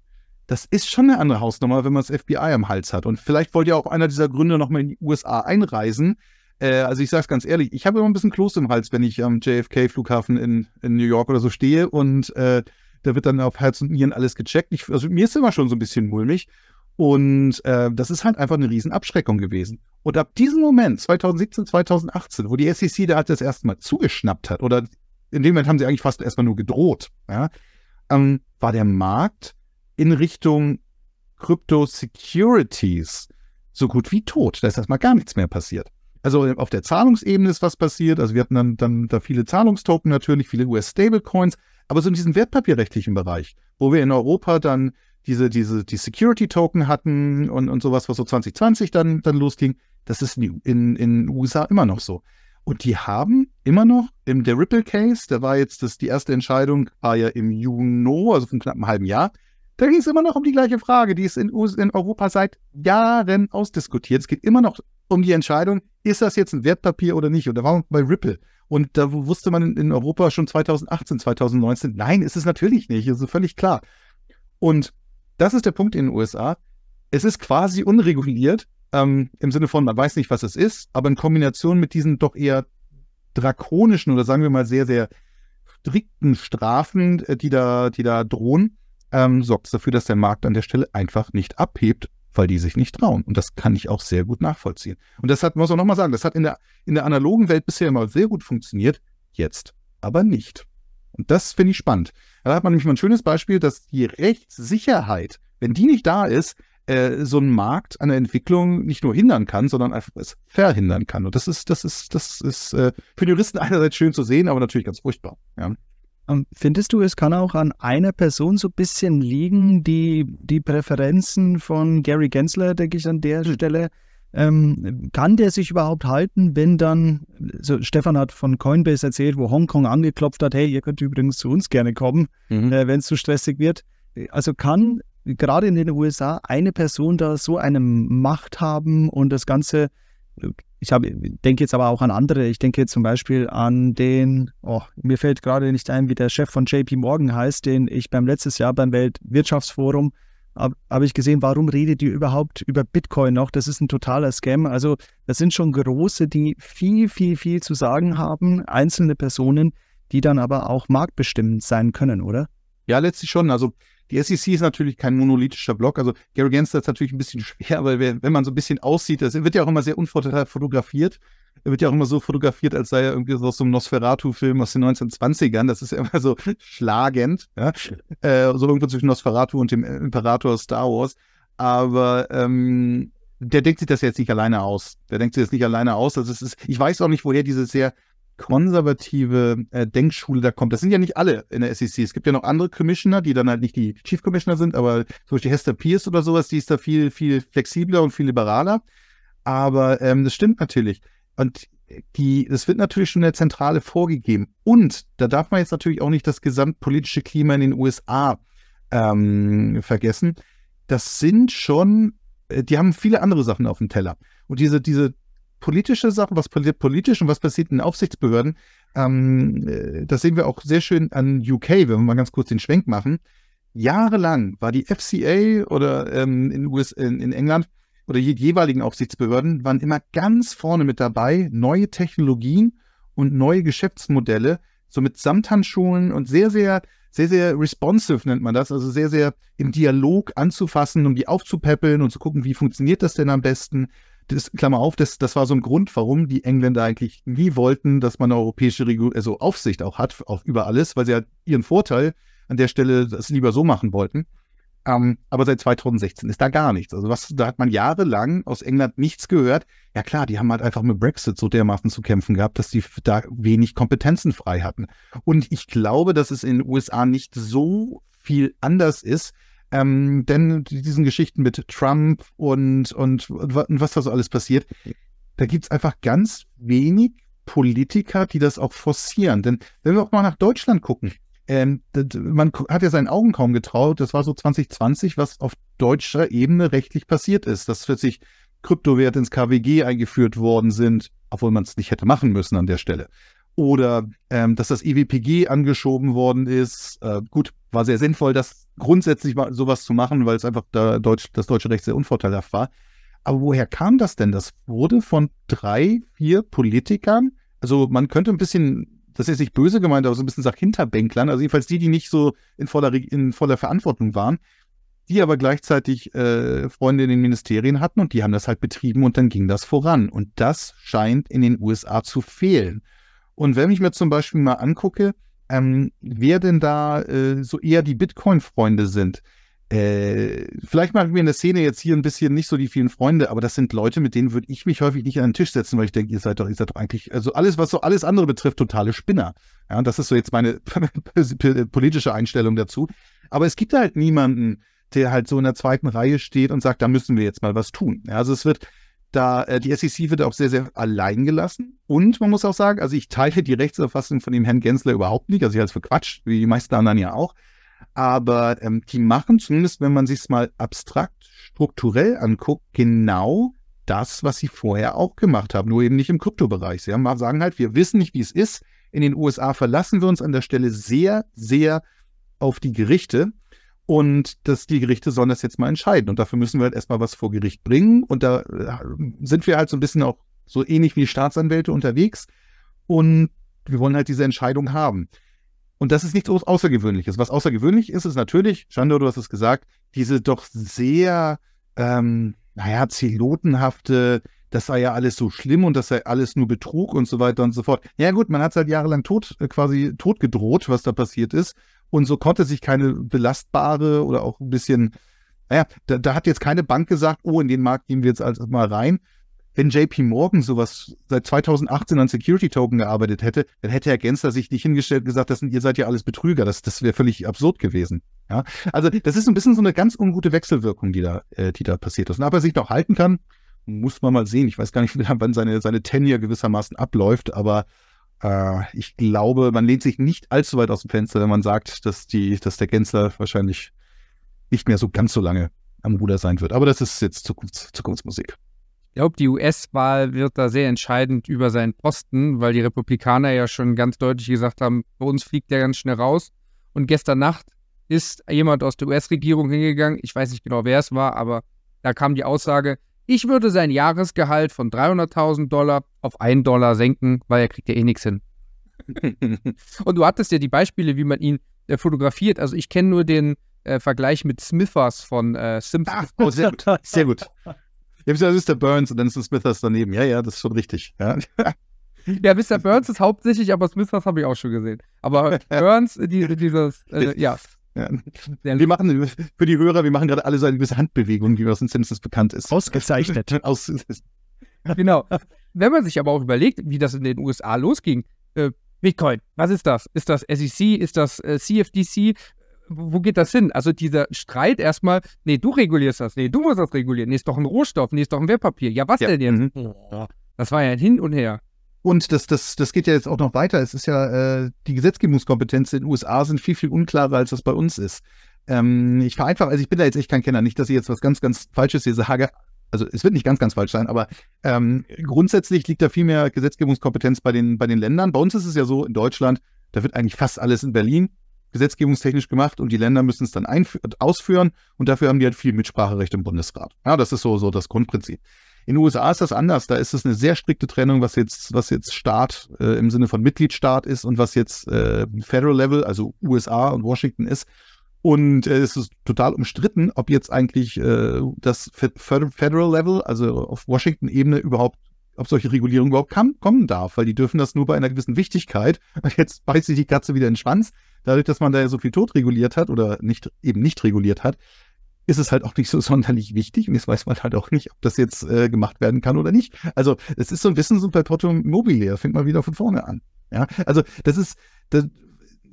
das ist schon eine andere Hausnummer, wenn man das FBI am Hals hat. Und vielleicht wollte ja auch einer dieser Gründer nochmal in die USA einreisen. Äh, also ich sage es ganz ehrlich, ich habe immer ein bisschen Kloß im Hals, wenn ich am JFK-Flughafen in, in, New York oder so stehe und äh, da wird dann auf Herz und Nieren alles gecheckt. Ich, also mir ist immer schon so ein bisschen mulmig. Und äh, das ist halt einfach eine Riesenabschreckung gewesen. Und ab diesem Moment, 2017, 2018, wo die SEC da halt das erste Mal zugeschnappt hat, oder in dem Moment haben sie eigentlich fast erstmal nur gedroht, ja, ähm, war der Markt in Richtung Crypto-Securities so gut wie tot. Da ist erstmal gar nichts mehr passiert. Also auf der Zahlungsebene ist was passiert. Also wir hatten dann, dann da viele Zahlungstoken natürlich, viele US-Stablecoins, aber so in diesem wertpapierrechtlichen Bereich, wo wir in Europa dann diese, diese, die Security-Token hatten und, und sowas, was so 2020 dann, dann losging, das ist in den USA immer noch so. Und die haben immer noch im der Ripple Case, da war jetzt das, die erste Entscheidung, war ja im Juni, also von knapp einem halben Jahr, da ging es immer noch um die gleiche Frage, die ist in, in Europa seit Jahren ausdiskutiert. Es geht immer noch um die Entscheidung, ist das jetzt ein Wertpapier oder nicht? Und da waren wir bei Ripple. Und da wusste man in Europa schon 2018, 2019, nein, ist es natürlich nicht, ist völlig klar. Und das ist der Punkt in den USA. Es ist quasi unreguliert ähm, im Sinne von, man weiß nicht, was es ist, aber in Kombination mit diesen doch eher drakonischen oder sagen wir mal sehr, sehr strikten Strafen, äh, die da, die da drohen, ähm, sorgt es dafür, dass der Markt an der Stelle einfach nicht abhebt, weil die sich nicht trauen. Und das kann ich auch sehr gut nachvollziehen. Und das hat, muss auch nochmal sagen, das hat in der, in der analogen Welt bisher immer sehr gut funktioniert, jetzt aber nicht. Und das finde ich spannend. Da hat man nämlich mal ein schönes Beispiel, dass die Rechtssicherheit, wenn die nicht da ist, äh, so ein Markt an der Entwicklung nicht nur hindern kann, sondern einfach es verhindern kann. Und das ist, das ist, das ist äh, für die Juristen einerseits schön zu sehen, aber natürlich ganz furchtbar. Ja. Ähm, findest du, es kann auch an einer Person so ein bisschen liegen, die die Präferenzen von Gary Gensler, denke ich, an der hm. Stelle? Ähm, kann der sich überhaupt halten, wenn dann, so Stefan hat von Coinbase erzählt, wo Hongkong angeklopft hat, hey, ihr könnt übrigens zu uns gerne kommen, mhm. äh, wenn es zu stressig wird. Also kann gerade in den USA eine Person da so eine Macht haben und das Ganze, ich habe, denke jetzt aber auch an andere. Ich denke jetzt zum Beispiel an den, oh, mir fällt gerade nicht ein, wie der Chef von JP Morgan heißt, den ich beim letztes Jahr beim Weltwirtschaftsforum habe hab ich gesehen, warum redet ihr überhaupt über Bitcoin noch? Das ist ein totaler Scam. Also das sind schon große, die viel, viel, viel zu sagen haben, einzelne Personen, die dann aber auch marktbestimmend sein können, oder? Ja, letztlich schon. Also die SEC ist natürlich kein monolithischer Block. Also Gary Gensler ist natürlich ein bisschen schwer, weil wir, wenn man so ein bisschen aussieht, das wird ja auch immer sehr unvorteilhaft fotografiert. Er wird ja auch immer so fotografiert, als sei er irgendwie so aus so einem Nosferatu-Film aus den 1920ern. Das ist ja immer so schlagend. Ja? Äh, so irgendwo zwischen Nosferatu und dem Imperator Star Wars. Aber ähm, der denkt sich das jetzt nicht alleine aus. Der denkt sich das nicht alleine aus. Also es ist, ich weiß auch nicht, woher diese sehr konservative äh, Denkschule da kommt. Das sind ja nicht alle in der SEC. Es gibt ja noch andere Commissioner, die dann halt nicht die Chief Commissioner sind, aber zum Beispiel Hester Pierce oder sowas, die ist da viel, viel flexibler und viel liberaler. Aber ähm, das stimmt natürlich. Und die, das wird natürlich schon der Zentrale vorgegeben. Und da darf man jetzt natürlich auch nicht das gesamtpolitische Klima in den USA ähm, vergessen. Das sind schon, äh, die haben viele andere Sachen auf dem Teller. Und diese, diese politische Sachen, was passiert politisch und was passiert in Aufsichtsbehörden. Ähm, äh, das sehen wir auch sehr schön an UK, wenn wir mal ganz kurz den Schwenk machen. Jahrelang war die FCA oder ähm, in, US, in, in England oder die jeweiligen Aufsichtsbehörden waren immer ganz vorne mit dabei, neue Technologien und neue Geschäftsmodelle, so mit Samthandschulen und sehr, sehr, sehr, sehr responsive nennt man das, also sehr, sehr im Dialog anzufassen, um die aufzupäppeln und zu gucken, wie funktioniert das denn am besten das, Klammer auf, das, das war so ein Grund, warum die Engländer eigentlich nie wollten, dass man eine europäische Regul also Aufsicht auch hat, auch über alles, weil sie halt ihren Vorteil an der Stelle das lieber so machen wollten. Ähm, aber seit 2016 ist da gar nichts. Also was, da hat man jahrelang aus England nichts gehört. Ja klar, die haben halt einfach mit Brexit so dermaßen zu kämpfen gehabt, dass die da wenig Kompetenzen frei hatten. Und ich glaube, dass es in den USA nicht so viel anders ist, ähm, denn diesen Geschichten mit Trump und, und, und was da so alles passiert, da gibt es einfach ganz wenig Politiker, die das auch forcieren. Denn wenn wir auch mal nach Deutschland gucken, ähm, man hat ja seinen Augen kaum getraut, das war so 2020, was auf deutscher Ebene rechtlich passiert ist, dass plötzlich Kryptowerte ins KWG eingeführt worden sind, obwohl man es nicht hätte machen müssen an der Stelle. Oder ähm, dass das EWPG angeschoben worden ist. Äh, gut, war sehr sinnvoll, dass grundsätzlich mal sowas zu machen, weil es einfach da Deutsch, das deutsche Recht sehr unvorteilhaft war. Aber woher kam das denn? Das wurde von drei, vier Politikern, also man könnte ein bisschen, das ist nicht böse gemeint, aber so ein bisschen sagt Hinterbänklern, also jedenfalls die, die nicht so in voller, in voller Verantwortung waren, die aber gleichzeitig äh, Freunde in den Ministerien hatten und die haben das halt betrieben und dann ging das voran. Und das scheint in den USA zu fehlen. Und wenn ich mir zum Beispiel mal angucke, ähm, wer denn da äh, so eher die Bitcoin-Freunde sind. Äh, vielleicht machen wir in der Szene jetzt hier ein bisschen nicht so die vielen Freunde, aber das sind Leute, mit denen würde ich mich häufig nicht an den Tisch setzen, weil ich denke, ihr seid doch, ihr seid doch eigentlich, also alles, was so alles andere betrifft, totale Spinner. Ja, das ist so jetzt meine politische Einstellung dazu. Aber es gibt halt niemanden, der halt so in der zweiten Reihe steht und sagt, da müssen wir jetzt mal was tun. Ja, also es wird, da äh, die SEC wird auch sehr, sehr allein gelassen. Und man muss auch sagen, also ich teile die Rechtsauffassung von dem Herrn Gensler überhaupt nicht. Also ich halte es für Quatsch, wie die meisten anderen ja auch. Aber ähm, die machen zumindest, wenn man sich es mal abstrakt strukturell anguckt, genau das, was sie vorher auch gemacht haben, nur eben nicht im Kryptobereich. Sie haben, sagen halt, wir wissen nicht, wie es ist. In den USA verlassen wir uns an der Stelle sehr, sehr auf die Gerichte. Und dass die Gerichte sollen das jetzt mal entscheiden. Und dafür müssen wir halt erstmal was vor Gericht bringen. Und da äh, sind wir halt so ein bisschen auch so ähnlich wie Staatsanwälte unterwegs. Und wir wollen halt diese Entscheidung haben. Und das ist nichts Außergewöhnliches. Was außergewöhnlich ist, ist natürlich, Shando, du hast es gesagt, diese doch sehr, ähm, naja, zelotenhafte, das sei ja alles so schlimm und das sei alles nur Betrug und so weiter und so fort. Ja gut, man hat es halt jahrelang tot, äh, quasi tot gedroht, was da passiert ist. Und so konnte sich keine belastbare oder auch ein bisschen, naja, da, da hat jetzt keine Bank gesagt, oh, in den Markt gehen wir jetzt also mal rein. Wenn JP Morgan sowas seit 2018 an Security Token gearbeitet hätte, dann hätte Herr Gensler sich nicht hingestellt und gesagt, das sind, ihr seid ja alles Betrüger. Das, das wäre völlig absurd gewesen. Ja, also das ist ein bisschen so eine ganz ungute Wechselwirkung, die da, äh, die da passiert ist. Und ob er sich noch halten kann, muss man mal sehen. Ich weiß gar nicht, wann seine, seine Tenure gewissermaßen abläuft, aber äh, ich glaube, man lehnt sich nicht allzu weit aus dem Fenster, wenn man sagt, dass, die, dass der Gänzler wahrscheinlich nicht mehr so ganz so lange am Ruder sein wird. Aber das ist jetzt Zukunfts Zukunftsmusik. Ich glaube, die US-Wahl wird da sehr entscheidend über seinen Posten, weil die Republikaner ja schon ganz deutlich gesagt haben, bei uns fliegt der ganz schnell raus. Und gestern Nacht ist jemand aus der US-Regierung hingegangen, ich weiß nicht genau, wer es war, aber da kam die Aussage, ich würde sein Jahresgehalt von 300.000 Dollar auf 1 Dollar senken, weil er kriegt ja eh nichts hin. und du hattest ja die Beispiele, wie man ihn äh, fotografiert. Also ich kenne nur den äh, Vergleich mit Smithers von äh, Simpsons. Ach, oh, sehr gut. Sehr gut. Ja, das ist der Burns und dann ist der Smithers daneben. Ja, ja, das ist schon richtig. Ja. Ja, Mr. Burns ist hauptsächlich, aber Smithers habe ich auch schon gesehen. Aber Burns, die, dieses, äh, ja. Ja. Wir machen für die Hörer, wir machen gerade alle so eine gewisse Handbewegung, die aus den Simpsons bekannt ist. Ausgezeichnet. Aus genau. Wenn man sich aber auch überlegt, wie das in den USA losging, äh, Bitcoin, was ist das? Ist das SEC? Ist das äh, CFTC? Wo geht das hin? Also dieser Streit erstmal, nee, du regulierst das, nee, du musst das regulieren, nee, ist doch ein Rohstoff, nee, ist doch ein Wertpapier. Ja, was ja. denn jetzt? Mhm. Das war ja ein Hin und Her. Und das, das, das geht ja jetzt auch noch weiter. Es ist ja, äh, die Gesetzgebungskompetenzen in den USA sind viel, viel unklarer, als das bei uns ist. Ähm, ich vereinfache, also ich bin da jetzt echt kein Kenner, nicht, dass ich jetzt was ganz, ganz Falsches hier sage. Also es wird nicht ganz, ganz falsch sein, aber ähm, grundsätzlich liegt da viel mehr Gesetzgebungskompetenz bei den, bei den Ländern. Bei uns ist es ja so, in Deutschland, da wird eigentlich fast alles in Berlin gesetzgebungstechnisch gemacht und die Länder müssen es dann ausführen und dafür haben die halt viel Mitspracherecht im Bundesrat. Ja, das ist so, so das Grundprinzip. In den USA ist das anders. Da ist es eine sehr strikte Trennung, was jetzt, was jetzt Staat äh, im Sinne von Mitgliedstaat ist und was jetzt äh, Federal Level, also USA und Washington ist. Und äh, es ist total umstritten, ob jetzt eigentlich äh, das Federal Level, also auf Washington-Ebene überhaupt ob solche Regulierung überhaupt kam, kommen darf, weil die dürfen das nur bei einer gewissen Wichtigkeit. Jetzt beißt sich die Katze wieder in den Schwanz. Dadurch, dass man da ja so viel tot reguliert hat oder nicht, eben nicht reguliert hat, ist es halt auch nicht so sonderlich wichtig und jetzt weiß man halt auch nicht, ob das jetzt äh, gemacht werden kann oder nicht. Also es ist so ein bisschen so ein Perpetuum mobile, fängt mal wieder von vorne an. Ja, also das ist, das,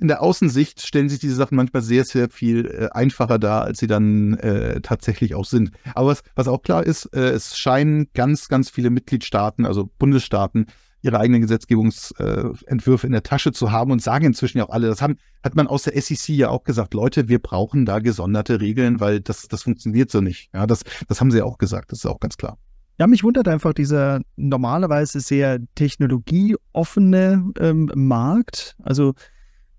in der Außensicht stellen sich diese Sachen manchmal sehr, sehr viel äh, einfacher dar, als sie dann äh, tatsächlich auch sind. Aber was, was auch klar ist, äh, es scheinen ganz, ganz viele Mitgliedstaaten, also Bundesstaaten, ihre eigenen Gesetzgebungsentwürfe in der Tasche zu haben und sagen inzwischen ja auch alle, das haben, hat man aus der SEC ja auch gesagt, Leute, wir brauchen da gesonderte Regeln, weil das, das funktioniert so nicht. Ja, das, das haben sie ja auch gesagt, das ist auch ganz klar. Ja, mich wundert einfach dieser normalerweise sehr technologieoffene ähm, Markt. Also,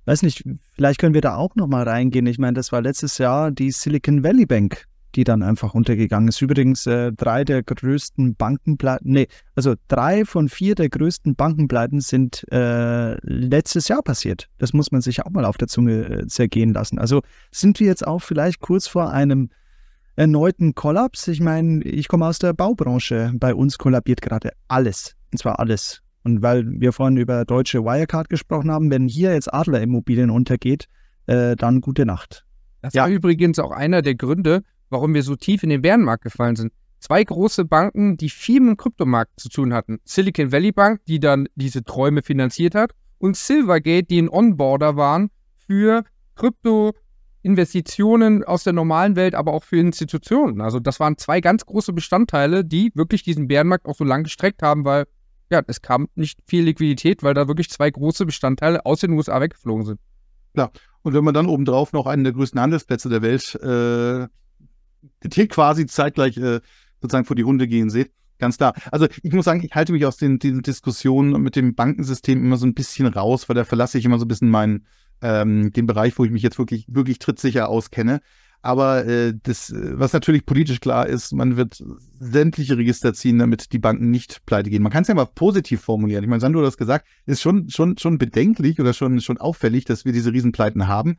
weiß nicht, vielleicht können wir da auch nochmal reingehen. Ich meine, das war letztes Jahr die Silicon Valley Bank, die dann einfach untergegangen ist. Übrigens, äh, drei der größten Bankenpleiten, nee, also drei von vier der größten Bankenpleiten sind äh, letztes Jahr passiert. Das muss man sich auch mal auf der Zunge äh, zergehen lassen. Also sind wir jetzt auch vielleicht kurz vor einem erneuten Kollaps? Ich meine, ich komme aus der Baubranche. Bei uns kollabiert gerade alles. Und zwar alles. Und weil wir vorhin über deutsche Wirecard gesprochen haben, wenn hier jetzt Adler Immobilien untergeht, äh, dann gute Nacht. Das ja. war übrigens auch einer der Gründe, warum wir so tief in den Bärenmarkt gefallen sind. Zwei große Banken, die viel mit dem Kryptomarkt zu tun hatten. Silicon Valley Bank, die dann diese Träume finanziert hat, und Silvergate, die ein Onboarder waren für Krypto-Investitionen aus der normalen Welt, aber auch für Institutionen. Also das waren zwei ganz große Bestandteile, die wirklich diesen Bärenmarkt auch so lang gestreckt haben, weil ja, es kam nicht viel Liquidität, weil da wirklich zwei große Bestandteile aus den USA weggeflogen sind. Klar. Und wenn man dann obendrauf noch einen der größten Handelsplätze der Welt äh, den Tier quasi zeitgleich äh, sozusagen vor die Hunde gehen seht. Ganz klar. Also ich muss sagen, ich halte mich aus den, den Diskussionen mit dem Bankensystem immer so ein bisschen raus, weil da verlasse ich immer so ein bisschen meinen, ähm, den Bereich, wo ich mich jetzt wirklich, wirklich trittsicher auskenne. Aber äh, das, äh, was natürlich politisch klar ist, man wird sämtliche Register ziehen, damit die Banken nicht pleite gehen. Man kann es ja mal positiv formulieren. Ich meine, Sandro hat das gesagt, ist schon, schon, schon bedenklich oder schon, schon auffällig, dass wir diese Riesenpleiten haben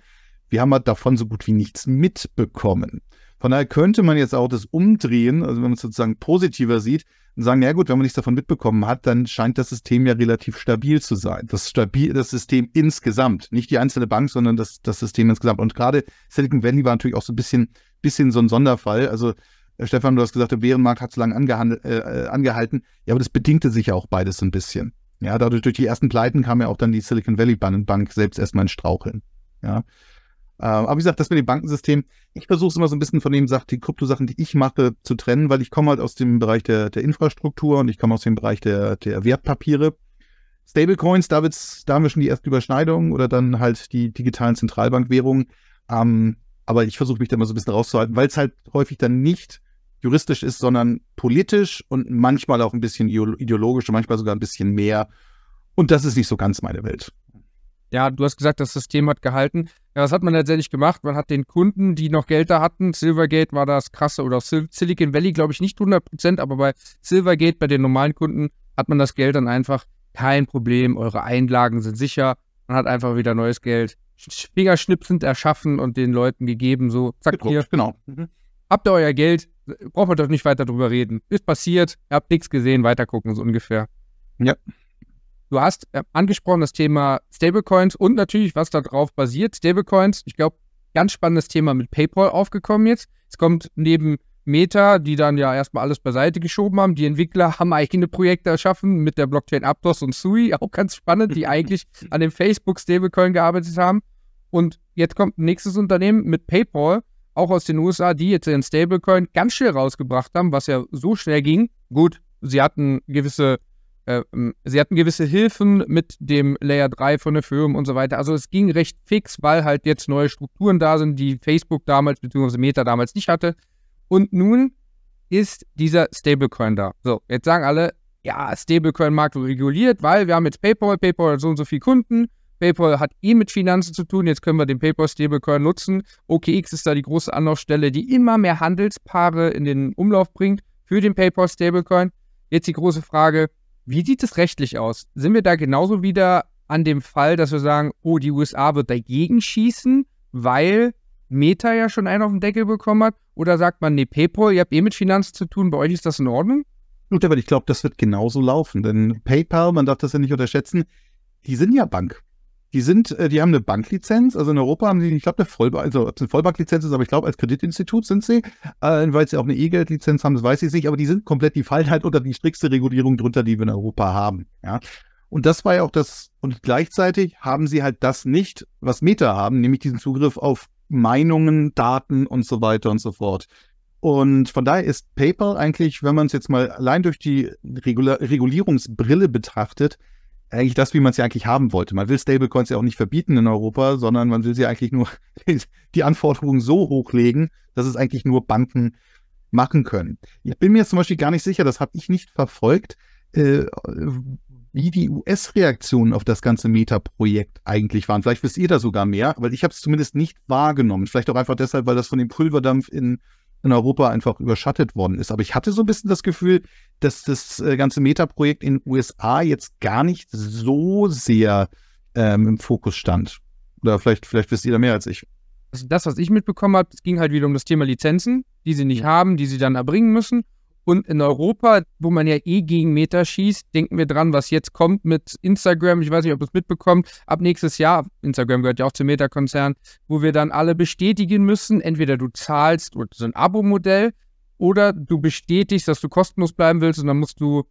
wir haben halt davon so gut wie nichts mitbekommen. Von daher könnte man jetzt auch das umdrehen, also wenn man es sozusagen positiver sieht, und sagen, ja gut, wenn man nichts davon mitbekommen hat, dann scheint das System ja relativ stabil zu sein. Das, stabil, das System insgesamt, nicht die einzelne Bank, sondern das, das System insgesamt. Und gerade Silicon Valley war natürlich auch so ein bisschen, bisschen so ein Sonderfall. Also äh, Stefan, du hast gesagt, der Bärenmarkt hat zu lange äh, angehalten. Ja, aber das bedingte sich ja auch beides so ein bisschen. Ja, dadurch durch die ersten Pleiten kam ja auch dann die Silicon Valley Bank selbst erstmal in Straucheln. Ja, ähm, aber wie gesagt, das mit dem Bankensystem, ich versuche es immer so ein bisschen von dem, sagt die Kryptosachen, die ich mache, zu trennen, weil ich komme halt aus dem Bereich der, der Infrastruktur und ich komme aus dem Bereich der, der Wertpapiere. Stablecoins, da, wird's, da haben wir schon die ersten Überschneidungen oder dann halt die digitalen Zentralbankwährungen. Ähm, aber ich versuche mich da mal so ein bisschen rauszuhalten, weil es halt häufig dann nicht juristisch ist, sondern politisch und manchmal auch ein bisschen ideologisch und manchmal sogar ein bisschen mehr. Und das ist nicht so ganz meine Welt. Ja, du hast gesagt, das System hat gehalten. Ja, das hat man letztendlich gemacht. Man hat den Kunden, die noch Geld da hatten, Silvergate war das krasse oder Sil Silicon Valley, glaube ich, nicht 100 Prozent, aber bei Silvergate, bei den normalen Kunden, hat man das Geld dann einfach kein Problem. Eure Einlagen sind sicher. Man hat einfach wieder neues Geld fingerschnipsend erschaffen und den Leuten gegeben. So, zack, Gedruckt, hier. Genau. Mhm. Habt ihr euer Geld? Braucht man doch nicht weiter drüber reden. Ist passiert. Ihr habt nichts gesehen. Weitergucken, so ungefähr. Ja. Du hast äh, angesprochen das Thema Stablecoins und natürlich, was darauf basiert, Stablecoins. Ich glaube, ganz spannendes Thema mit PayPal aufgekommen jetzt. Es kommt neben Meta, die dann ja erstmal alles beiseite geschoben haben. Die Entwickler haben eigene Projekte erschaffen mit der Blockchain Aptos und Sui, auch ganz spannend, die eigentlich an dem Facebook Stablecoin gearbeitet haben. Und jetzt kommt ein nächstes Unternehmen mit PayPal, auch aus den USA, die jetzt den Stablecoin ganz schnell rausgebracht haben, was ja so schnell ging. Gut, sie hatten gewisse ähm, sie hatten gewisse Hilfen mit dem Layer 3 von der Firma und so weiter. Also es ging recht fix, weil halt jetzt neue Strukturen da sind, die Facebook damals bzw. Meta damals nicht hatte. Und nun ist dieser Stablecoin da. So, jetzt sagen alle, ja, Stablecoin-Markt reguliert, weil wir haben jetzt PayPal, PayPal hat so und so viele Kunden, PayPal hat eh mit Finanzen zu tun, jetzt können wir den PayPal-Stablecoin nutzen. OKX ist da die große Anlaufstelle, die immer mehr Handelspaare in den Umlauf bringt für den PayPal-Stablecoin. Jetzt die große Frage, wie sieht es rechtlich aus? Sind wir da genauso wieder an dem Fall, dass wir sagen, oh, die USA wird dagegen schießen, weil Meta ja schon einen auf den Deckel bekommen hat? Oder sagt man, nee, PayPal, ihr habt eh mit Finanzen zu tun, bei euch ist das in Ordnung? Gut, aber ich glaube, das wird genauso laufen, denn PayPal, man darf das ja nicht unterschätzen, die sind ja Bank. Die sind, äh, die haben eine Banklizenz, also in Europa haben sie, ich glaube, eine, Vollba also, ob es eine Vollbanklizenz ist, aber ich glaube, als Kreditinstitut sind sie, äh, weil sie auch eine E-Geld-Lizenz haben, das weiß ich nicht, aber die sind komplett, die fallen halt unter die strikste Regulierung drunter, die wir in Europa haben. Ja. Und das war ja auch das, und gleichzeitig haben sie halt das nicht, was Meta haben, nämlich diesen Zugriff auf Meinungen, Daten und so weiter und so fort. Und von daher ist PayPal eigentlich, wenn man es jetzt mal allein durch die Regula Regulierungsbrille betrachtet, eigentlich das, wie man sie eigentlich haben wollte. Man will Stablecoins ja auch nicht verbieten in Europa, sondern man will sie eigentlich nur die Anforderungen so hochlegen, dass es eigentlich nur Banken machen können. Ich bin mir jetzt zum Beispiel gar nicht sicher, das habe ich nicht verfolgt, äh, wie die US-Reaktionen auf das ganze Meta-Projekt eigentlich waren. Vielleicht wisst ihr da sogar mehr, weil ich habe es zumindest nicht wahrgenommen. Vielleicht auch einfach deshalb, weil das von dem Pulverdampf in in Europa einfach überschattet worden ist. Aber ich hatte so ein bisschen das Gefühl, dass das äh, ganze Meta-Projekt in den USA jetzt gar nicht so sehr ähm, im Fokus stand. Oder vielleicht, vielleicht wisst ihr da mehr als ich. Also das, was ich mitbekommen habe, es ging halt wieder um das Thema Lizenzen, die sie nicht haben, die sie dann erbringen müssen. Und in Europa, wo man ja eh gegen Meta schießt, denken wir dran, was jetzt kommt mit Instagram. Ich weiß nicht, ob ihr es mitbekommt. Ab nächstes Jahr, Instagram gehört ja auch zum Meta-Konzern, wo wir dann alle bestätigen müssen. Entweder du zahlst und so ein Abo-Modell oder du bestätigst, dass du kostenlos bleiben willst und dann musst du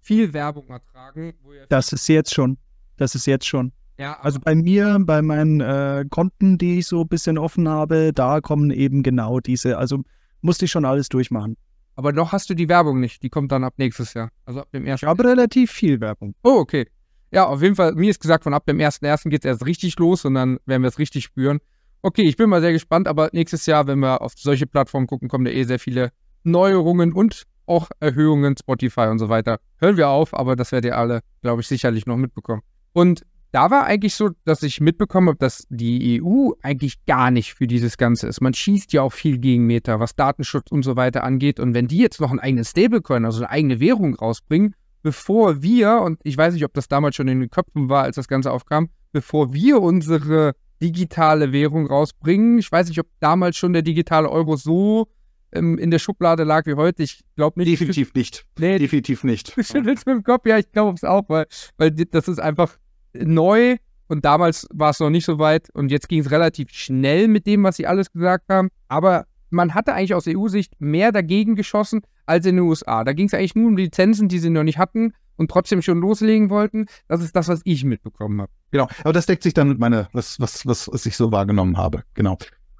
viel Werbung ertragen. das ist jetzt schon. Das ist jetzt schon. Ja, also bei mir, bei meinen äh, Konten, die ich so ein bisschen offen habe, da kommen eben genau diese. Also musste ich schon alles durchmachen. Aber noch hast du die Werbung nicht. Die kommt dann ab nächstes Jahr. Also ab dem ersten. Ich habe relativ viel Werbung. Oh, okay. Ja, auf jeden Fall, mir ist gesagt, von ab dem 1.1. geht es erst richtig los und dann werden wir es richtig spüren. Okay, ich bin mal sehr gespannt, aber nächstes Jahr, wenn wir auf solche Plattformen gucken, kommen da eh sehr viele Neuerungen und auch Erhöhungen, Spotify und so weiter. Hören wir auf, aber das werdet ihr alle, glaube ich, sicherlich noch mitbekommen. Und da war eigentlich so, dass ich mitbekommen habe, dass die EU eigentlich gar nicht für dieses Ganze ist. Man schießt ja auch viel gegen Meta, was Datenschutz und so weiter angeht. Und wenn die jetzt noch einen eigenen Stablecoin, also eine eigene Währung rausbringen, bevor wir, und ich weiß nicht, ob das damals schon in den Köpfen war, als das Ganze aufkam, bevor wir unsere digitale Währung rausbringen, ich weiß nicht, ob damals schon der digitale Euro so ähm, in der Schublade lag wie heute. Ich glaube nicht. Definitiv nicht. Nee, Definitiv nicht. Du schüttelst mit dem Kopf, ja, ich glaube es auch, weil, weil das ist einfach neu und damals war es noch nicht so weit und jetzt ging es relativ schnell mit dem, was sie alles gesagt haben. Aber man hatte eigentlich aus EU-Sicht mehr dagegen geschossen als in den USA. Da ging es eigentlich nur um Lizenzen, die sie noch nicht hatten und trotzdem schon loslegen wollten. Das ist das, was ich mitbekommen habe. Genau, aber das deckt sich dann mit meiner, was, was, was, was ich so wahrgenommen habe. Genau.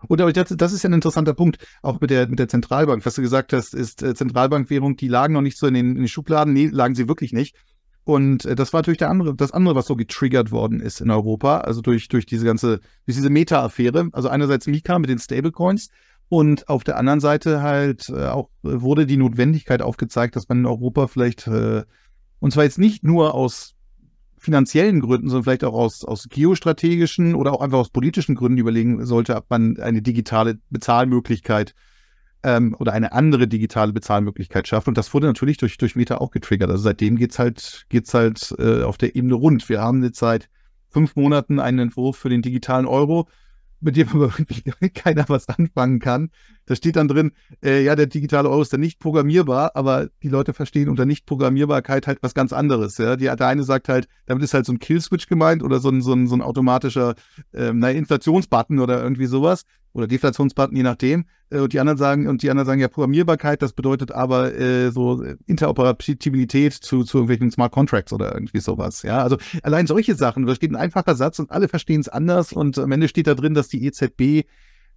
Und das, das ist ja ein interessanter Punkt, auch mit der, mit der Zentralbank. Was du gesagt hast, ist äh, Zentralbankwährung, die lagen noch nicht so in den, in den Schubladen. Nee, lagen sie wirklich nicht. Und äh, das war natürlich der andere, das andere, was so getriggert worden ist in Europa, also durch, durch diese ganze, durch diese Meta-Affäre. Also einerseits Mika mit den Stablecoins und auf der anderen Seite halt äh, auch wurde die Notwendigkeit aufgezeigt, dass man in Europa vielleicht, äh, und zwar jetzt nicht nur aus finanziellen Gründen, sondern vielleicht auch aus, aus geostrategischen oder auch einfach aus politischen Gründen überlegen sollte, ob man eine digitale Bezahlmöglichkeit äh, ähm, oder eine andere digitale Bezahlmöglichkeit schafft. Und das wurde natürlich durch, durch Meta auch getriggert. Also seitdem geht's halt, geht's halt äh, auf der Ebene rund. Wir haben jetzt seit fünf Monaten einen Entwurf für den digitalen Euro, mit dem aber wirklich keiner was anfangen kann. Da steht dann drin, äh, ja, der digitale Euro ist dann nicht programmierbar, aber die Leute verstehen unter Nicht-Programmierbarkeit halt was ganz anderes. Ja? Die, der eine sagt halt, damit ist halt so ein Kill-Switch gemeint oder so ein, so ein, so ein automatischer ähm, na, Inflationsbutton oder irgendwie sowas oder Deflationsbutton, je nachdem. Äh, und die anderen sagen, und die anderen sagen ja, Programmierbarkeit, das bedeutet aber äh, so Interoperabilität zu, zu irgendwelchen Smart Contracts oder irgendwie sowas. Ja, also allein solche Sachen, da steht ein einfacher Satz und alle verstehen es anders und am Ende steht da drin, dass die EZB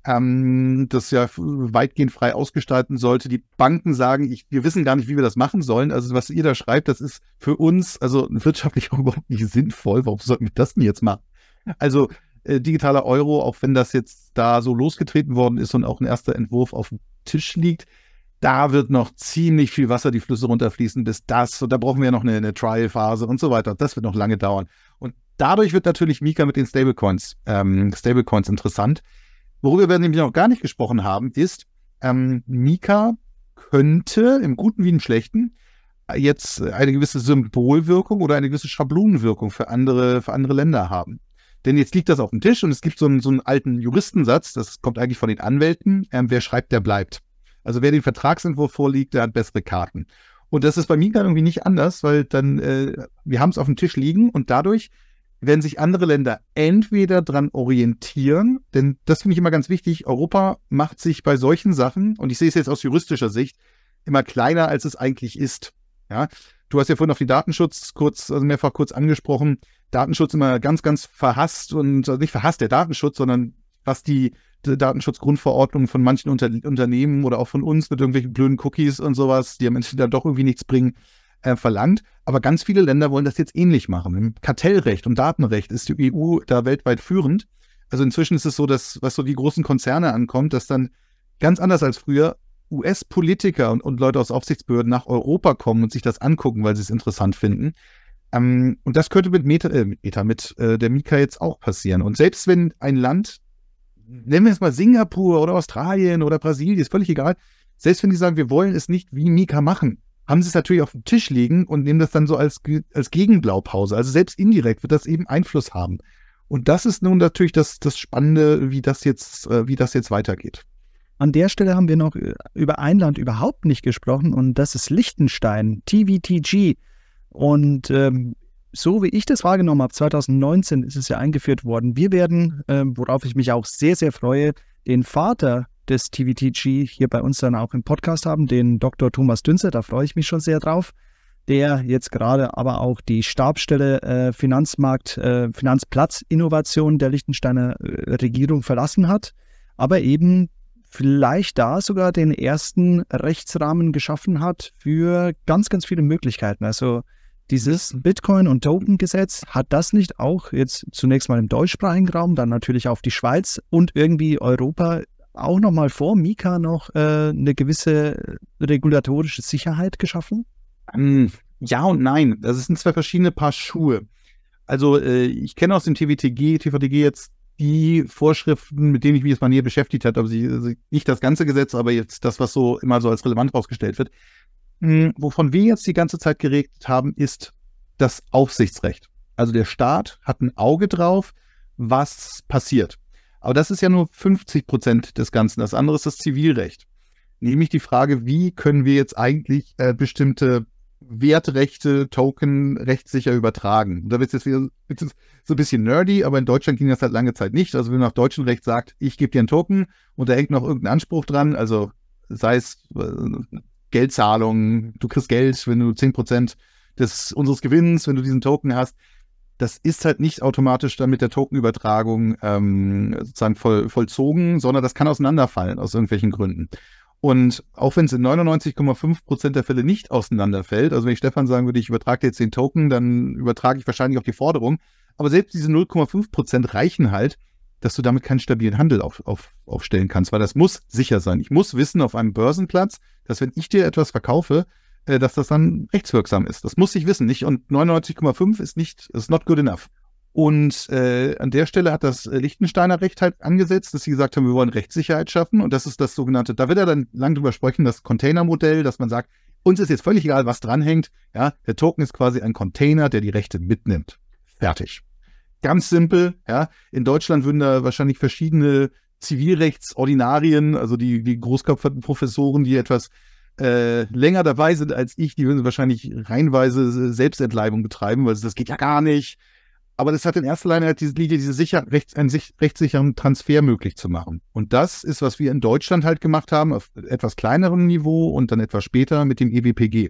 ähm, das ja weitgehend frei ausgestalten sollte. Die Banken sagen, ich, wir wissen gar nicht, wie wir das machen sollen. Also was ihr da schreibt, das ist für uns also wirtschaftlich überhaupt nicht sinnvoll. Warum sollten wir das denn jetzt machen? Also äh, digitaler Euro, auch wenn das jetzt da so losgetreten worden ist und auch ein erster Entwurf auf dem Tisch liegt, da wird noch ziemlich viel Wasser die Flüsse runterfließen, bis das, und da brauchen wir ja noch eine, eine Trial-Phase und so weiter. Das wird noch lange dauern. Und dadurch wird natürlich Mika mit den Stablecoins, ähm, Stablecoins interessant, Worüber wir nämlich noch gar nicht gesprochen haben, ist, ähm, Mika könnte im Guten wie im Schlechten jetzt eine gewisse Symbolwirkung oder eine gewisse Schablonenwirkung für andere, für andere Länder haben. Denn jetzt liegt das auf dem Tisch und es gibt so einen, so einen alten Juristensatz, das kommt eigentlich von den Anwälten, ähm, wer schreibt, der bleibt. Also wer den Vertragsentwurf vorliegt, der hat bessere Karten. Und das ist bei Mika irgendwie nicht anders, weil dann, äh, wir haben es auf dem Tisch liegen und dadurch werden sich andere Länder entweder dran orientieren, denn das finde ich immer ganz wichtig. Europa macht sich bei solchen Sachen, und ich sehe es jetzt aus juristischer Sicht, immer kleiner, als es eigentlich ist. Ja, du hast ja vorhin auf den Datenschutz kurz, also mehrfach kurz angesprochen. Datenschutz immer ganz, ganz verhasst und also nicht verhasst der Datenschutz, sondern was die, die Datenschutzgrundverordnung von manchen Unter Unternehmen oder auch von uns mit irgendwelchen blöden Cookies und sowas, die am Ende dann doch irgendwie nichts bringen, äh, verlangt. Aber ganz viele Länder wollen das jetzt ähnlich machen. Im Kartellrecht und Datenrecht ist die EU da weltweit führend. Also inzwischen ist es so, dass was so die großen Konzerne ankommt, dass dann ganz anders als früher US-Politiker und, und, Leute aus Aufsichtsbehörden nach Europa kommen und sich das angucken, weil sie es interessant finden. Ähm, und das könnte mit Meta, äh, mit, Meta, mit äh, der Mika jetzt auch passieren. Und selbst wenn ein Land, nennen wir es mal Singapur oder Australien oder Brasilien, ist völlig egal, selbst wenn die sagen, wir wollen es nicht wie Mika machen, haben sie es natürlich auf dem Tisch liegen und nehmen das dann so als, als Gegenblaupause. Also selbst indirekt wird das eben Einfluss haben. Und das ist nun natürlich das, das Spannende, wie das, jetzt, äh, wie das jetzt weitergeht. An der Stelle haben wir noch äh, über ein Land überhaupt nicht gesprochen und das ist Liechtenstein, TVTG. Und ähm, so wie ich das wahrgenommen habe, 2019 ist es ja eingeführt worden. Wir werden, ähm, worauf ich mich auch sehr, sehr freue, den Vater des TVTG hier bei uns dann auch im Podcast haben, den Dr. Thomas Dünzer, da freue ich mich schon sehr drauf, der jetzt gerade aber auch die Stabstelle äh, Finanzmarkt, äh, Finanzplatz Innovation der Liechtensteiner äh, Regierung verlassen hat, aber eben vielleicht da sogar den ersten Rechtsrahmen geschaffen hat für ganz, ganz viele Möglichkeiten. Also dieses mhm. Bitcoin- und Token-Gesetz, hat das nicht auch jetzt zunächst mal im deutschsprachigen Raum, dann natürlich auf die Schweiz und irgendwie Europa auch nochmal vor Mika noch äh, eine gewisse regulatorische Sicherheit geschaffen? Ähm, ja und nein. Das also sind zwei verschiedene Paar Schuhe. Also äh, ich kenne aus dem TVTG, TVTG jetzt die Vorschriften, mit denen ich mich jetzt mal näher beschäftigt habe, also nicht das ganze Gesetz, aber jetzt das, was so immer so als relevant rausgestellt wird. Mhm. Wovon wir jetzt die ganze Zeit geredet haben, ist das Aufsichtsrecht. Also der Staat hat ein Auge drauf, was passiert. Aber das ist ja nur 50 Prozent des Ganzen. Das andere ist das Zivilrecht. Nämlich die Frage, wie können wir jetzt eigentlich äh, bestimmte Wertrechte, Token rechtssicher übertragen. Und da wird es jetzt wieder so ein bisschen nerdy, aber in Deutschland ging das halt lange Zeit nicht. Also wenn man nach deutschem Recht sagt, ich gebe dir einen Token und da hängt noch irgendein Anspruch dran, also sei es äh, Geldzahlung, du kriegst Geld, wenn du 10% des, unseres Gewinns, wenn du diesen Token hast, das ist halt nicht automatisch dann mit der Tokenübertragung ähm, sozusagen voll, vollzogen, sondern das kann auseinanderfallen aus irgendwelchen Gründen. Und auch wenn es in 99,5 Prozent der Fälle nicht auseinanderfällt, also wenn ich Stefan sagen würde, ich übertrage jetzt den Token, dann übertrage ich wahrscheinlich auch die Forderung. Aber selbst diese 0,5 Prozent reichen halt, dass du damit keinen stabilen Handel auf, auf, aufstellen kannst, weil das muss sicher sein. Ich muss wissen auf einem Börsenplatz, dass wenn ich dir etwas verkaufe, äh, dass das dann rechtswirksam ist. Das muss ich wissen, nicht? Und 99,5 ist nicht, ist not good enough. Und äh, an der Stelle hat das Lichtensteiner Recht halt angesetzt, dass sie gesagt haben, wir wollen Rechtssicherheit schaffen. Und das ist das sogenannte, da wird er dann lang drüber sprechen, das Containermodell, dass man sagt, uns ist jetzt völlig egal, was dranhängt. Ja, der Token ist quasi ein Container, der die Rechte mitnimmt. Fertig. Ganz simpel. Ja, in Deutschland würden da wahrscheinlich verschiedene Zivilrechtsordinarien, also die, die großköpferten Professoren, die etwas äh, länger dabei sind als ich, die würden wahrscheinlich reinweise äh, Selbstentleibung betreiben, weil das geht ja gar nicht. Aber das hat in erster Linie halt diese Linie, diese sicher, recht, einen sich, rechtssicheren Transfer möglich zu machen. Und das ist, was wir in Deutschland halt gemacht haben, auf etwas kleinerem Niveau und dann etwas später mit dem EWPG.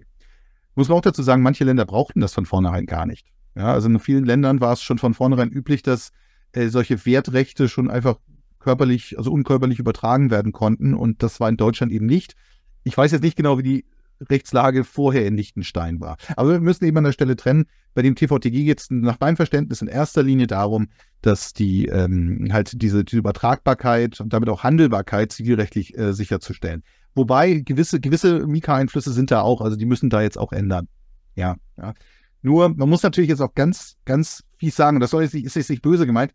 Muss man auch dazu sagen, manche Länder brauchten das von vornherein gar nicht. Ja, also in vielen Ländern war es schon von vornherein üblich, dass äh, solche Wertrechte schon einfach körperlich, also unkörperlich übertragen werden konnten. Und das war in Deutschland eben nicht. Ich weiß jetzt nicht genau, wie die Rechtslage vorher in Liechtenstein war. Aber wir müssen eben an der Stelle trennen. Bei dem TVTG geht es nach meinem Verständnis in erster Linie darum, dass die ähm, halt diese, diese, Übertragbarkeit und damit auch Handelbarkeit zivilrechtlich äh, sicherzustellen. Wobei gewisse, gewisse Mika-Einflüsse sind da auch, also die müssen da jetzt auch ändern. Ja, ja. Nur, man muss natürlich jetzt auch ganz, ganz fies sagen, das soll jetzt nicht, ist jetzt nicht böse gemeint.